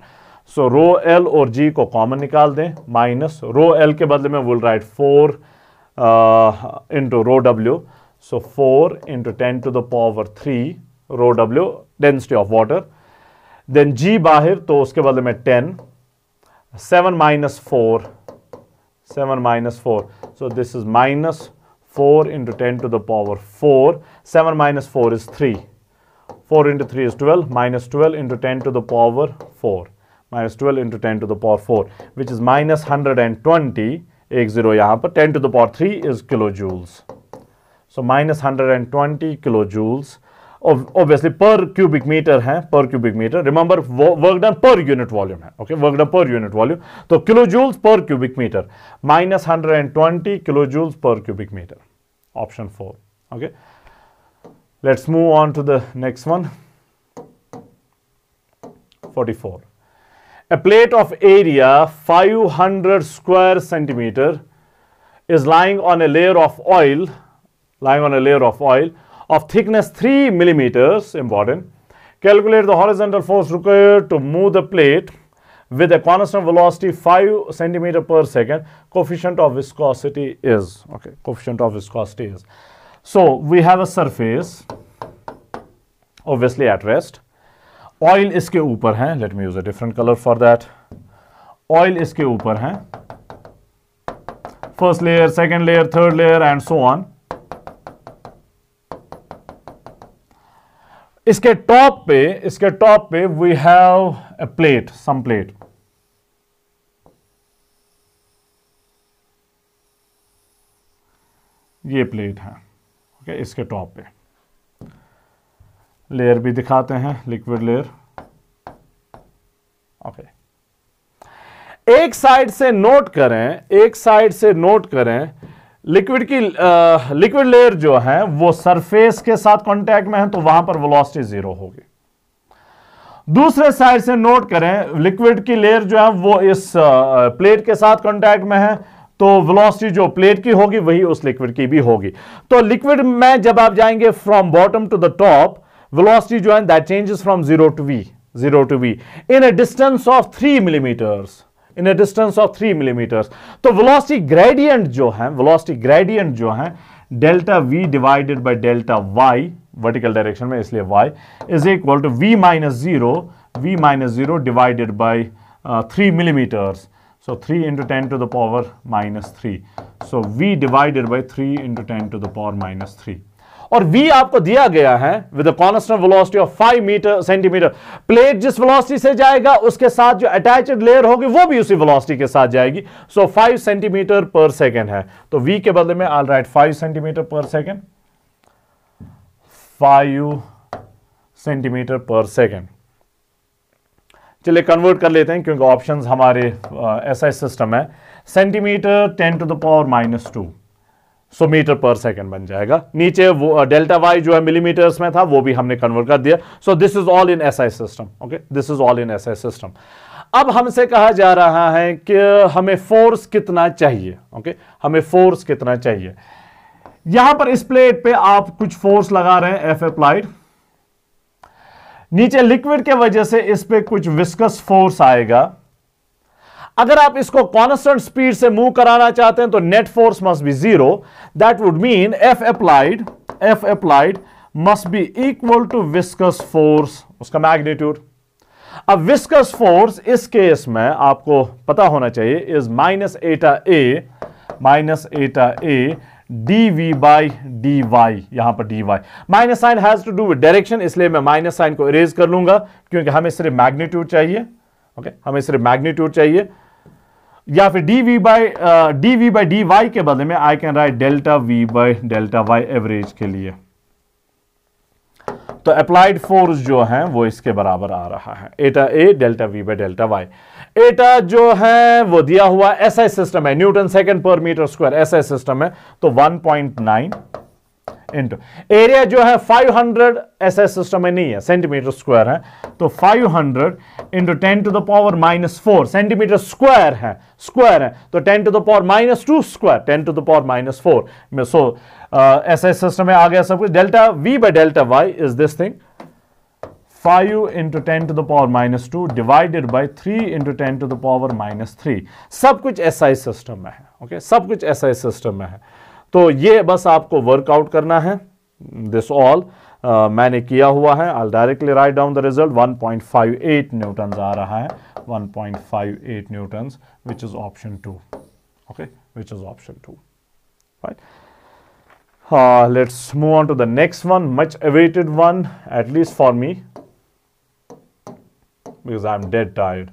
so rho L और जी को कॉमन निकाल दें माइनस रो एल के बदले में will write four into rho W So 4 into 10 to the power 3 rho W density of water. Then G bahir. तो उसके बदले में 10 7 minus 4 7 minus 4 so this is minus 4 into 10 to the power 4 7 minus 4 is 3 4 into 3 is 12 minus 12 into 10 to the power 4 minus 12 into 10 to the power 4 which is minus 120 एक 10 to the power 3 is kilojoules so minus 120 kilojoules obviously per cubic meter per cubic meter remember work done per unit volume okay work done per unit volume So kilojoules per cubic meter minus 120 kilojoules per cubic meter option 4 okay let's move on to the next one 44 a plate of area 500 square centimeter is lying on a layer of oil lying on a layer of oil of thickness 3 millimeters, important. Calculate the horizontal force required to move the plate with a constant velocity 5 centimeter per second. Coefficient of viscosity is, okay, coefficient of viscosity is. So, we have a surface, obviously at rest. Oil ke upper hai. let me use a different color for that. Oil ke upper hai. First layer, second layer, third layer and so on. इसके टॉप पे इसके टॉप पे we have a plate some plate ये प्लेट है ओके इसके टॉप पे लेयर भी दिखाते हैं लिक्विड लेयर ओके एक साइड से नोट करें एक साइड से नोट करें लिक्विड की लिक्विड लेयर जो है वो सरफेस के साथ कांटेक्ट में है तो वहां पर वेलोसिटी जीरो होगी दूसरे साइड से नोट करें लिक्विड की लेयर जो है वो इस प्लेट के साथ कांटेक्ट में है तो वेलोसिटी जो प्लेट की होगी वही उस लिक्विड की भी होगी तो लिक्विड में जब आप जाएंगे from bottom to the top velocity जो है that changes from zero to v zero to v in a distance of three millimetres in a distance of three millimetres तो वेलोसिटी ग्रेडियंट जो है वेलोसिटी ग्रेडियंट जो है delta v divided by delta y vertical direction में इसलिए y is equal to v minus zero v minus zero divided by three millimetres So 3 into 10 to the power minus 3. So V divided by 3 into 10 to the power minus 3. और v आपको दिया गया है with constant velocity of 5 metre centimetre plate जिस वेलोसिटी से जाएगा उसके साथ जो अटैच्ड लेयर होगी वो भी उसी वेलोसिटी के साथ जाएगी so so, 5 centimetre per second है तो v के बदले में all right five centimetre per second five centimetre per second चलिए कन्वर्ट कर लेते हैं क्योंकि ऑप्शंस हमारे ऐसा uh, सिस्टम है centimetre 10 to the power minus two so metre per second बन जाएगा नीचे वो डेल्टा वाई जो है मिलीमीटर्स में था वो भी हमने कन्वर्ट कर दिया so this is all in SI system okay this is all in SI system अब हमसे कहा जा रहा है कि हमें फोर्स कितना चाहिए ओके okay? हमें फोर्स कितना चाहिए यहां पर इस प्लेट पे आप कुछ फोर्स लगा रहे हैं एफ अप्लाइड नीचे लिक्विड के वजह से इस पे कुछ विस्कस फोर्स आएगा अगर आप इसको कॉन्स्टेंट स्पीड से मूव कराना चाहते हैं तो net force must be zero that would mean F applied F applied must be equal to viscous force उसका मैग्नीट्यूड अब विस्कस फोर्स इस केस में आपको पता होना चाहिए is minus eta A minus eta A d v by d y यहां पर d y minus sign has to do with direction इसलिए मैं माइनस साइन को इरेज कर लूंगा क्योंकि हमें सिर्फ मैग्नीट्यूड चाहिए ओके okay? हमें सिर्फ मैग्नीट्यूड चाहिए या फिर d v by d v by d y के बदले में I can write delta v by delta y average के लिए तो अप्लाइड फोर्स जो है वो इसके बराबर आ रहा है eta A delta v by delta y eta जो है वो दिया हुआ एसआई सिस्टम है newton second per metre square SI system है तो one point nine into area जो है 500 हंड्रेड ऐसा सिस्टम में नहीं है सेंटीमीटर स्क्वायर है तो 500 hundred into ten to the power minus four centimetre square है स्क्वायर है तो 10 to the power minus two square 10 to the power minus four में सो ऐसा सिस्टम में आ गया सब कुछ delta v by delta y is this thing 5 into ten to the power minus two divided by three into ten to the power minus three सब कुछ SI सिस्टम में है ओके okay? सब कुछ SI सिस्टम में है तो ये बस आपको वर्कआउट करना है दिस ऑल Uh, मैंने किया हुआ है I directly write down the result 1.58 point आ रहा है 1.58 newton which is option two okay which is option two right let's move on to the next one much awaited one at least for me because I am dead tired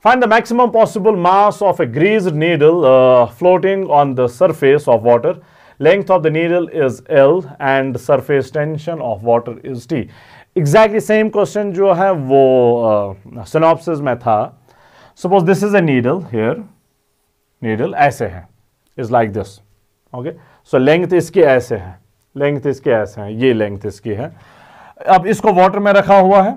Find the maximum possible mass of a greased needle uh, floating on the surface of water. Length of the needle is L and surface tension of water is T. Exactly same question जो है वो synopsis में था. Suppose this is a needle here. Needle ऐसे है. Is like this. Okay. So length इसकी ऐसे है. Length इसकी ऐसे है. ये length इसकी है. अब इसको water में रखा हुआ है.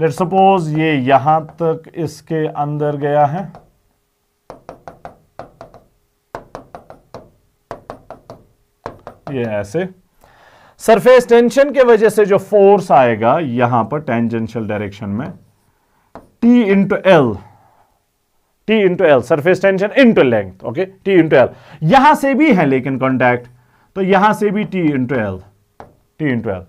लेट सपोज ये यहां तक इसके अंदर गया है ये ऐसे सरफेस टेंशन के वजह से जो फोर्स आएगा यहां पर टेंजेंशियल डायरेक्शन में T into L T into L surface tension into length okay T into L यहां से भी है लेकिन कॉन्टैक्ट तो यहां से भी T into L T into L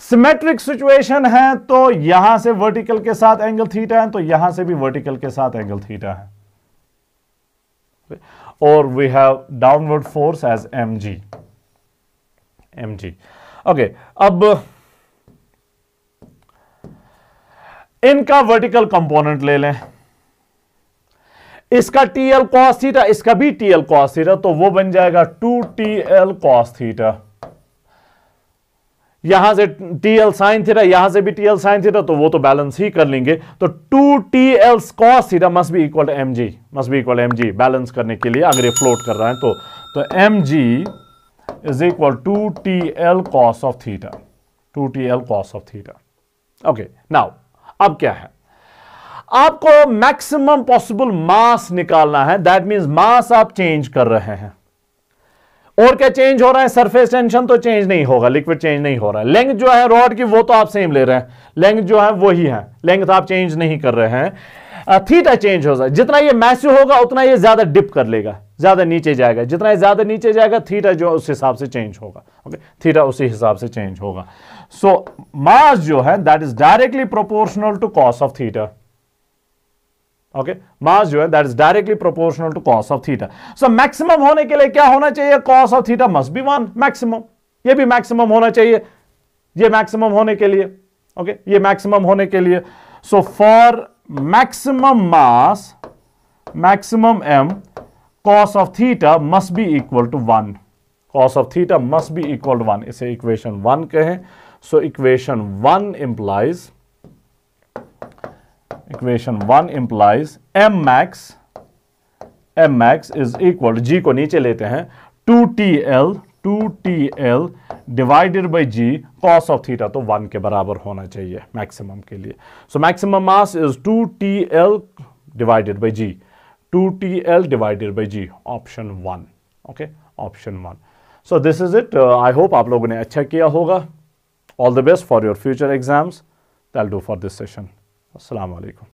symmetric situation है तो यहां से वर्टिकल के साथ एंगल थीटा है तो यहां से भी वर्टिकल के साथ एंगल थीटा है और we have downward force as m G M G okay अब इनका वर्टिकल कंपोनेंट ले लें इसका टीएल कॉस थीटा इसका भी टीएल कॉस थीटा तो वो बन जाएगा two T L cos theta यहां से टी एल साइन थीटा यहां से भी टी एल साइन थीटा तो वो तो बैलेंस ही कर लेंगे तो two T L cos theta must be equal to M g must be equal M g balance करने के लिए अगर ये फ्लोट कर रहा है तो तो m ji is equal to T L cos of theta two T L cos of theta okay now अब क्या है आपको मैक्सिमम पॉसिबल मास निकालना है दैट मीन्स मास आप चेंज कर रहे हैं और क्या चेंज हो रहा है सरफेस टेंशन तो चेंज नहीं होगा लिक्विड चेंज नहीं हो रहा है लेंथ जो है रॉड की वो तो आप सेम ले रहे हैं लेंथ जो है वो ही है लेंथ आप चेंज नहीं कर रहे हैं थीटा चेंज हो जाए जितना ये मैस्यू होगा उतना ये ज्यादा डिप कर लेगा ज्यादा नीचे जाएगा जितना ज्यादा नीचे जाएगा थीटा जो उस हिसाब से चेंज होगा ओके थीटा उसी हिसाब से चेंज होगा सो मास जो है that is directly proportional to cos of theta okay mass जो है that is directly proportional to cos of theta so maximum होने के लिए क्या होना चाहिए cos of theta must be one maximum ये भी मैक्सिमम होना चाहिए ये मैक्सिमम होने के लिए ओके okay? ये मैक्सिमम होने के लिए so for maximum mass maximum m cos of theta must be equal to one cos of theta must be equal to one इसे इक्वेशन वन कहें so equation one implies equation one implies m max m max is equal g को नीचे लेते हैं two T L two T L divided by g cos of theta तो वन के बराबर होना चाहिए मैक्सिमम के लिए so maximum mass is two T L divided by ji two T L divided by g option one okay option one so this is it I hope आप लोगों ने अच्छा किया होगा all the best for your future exams that'll do for this session السلام عليكم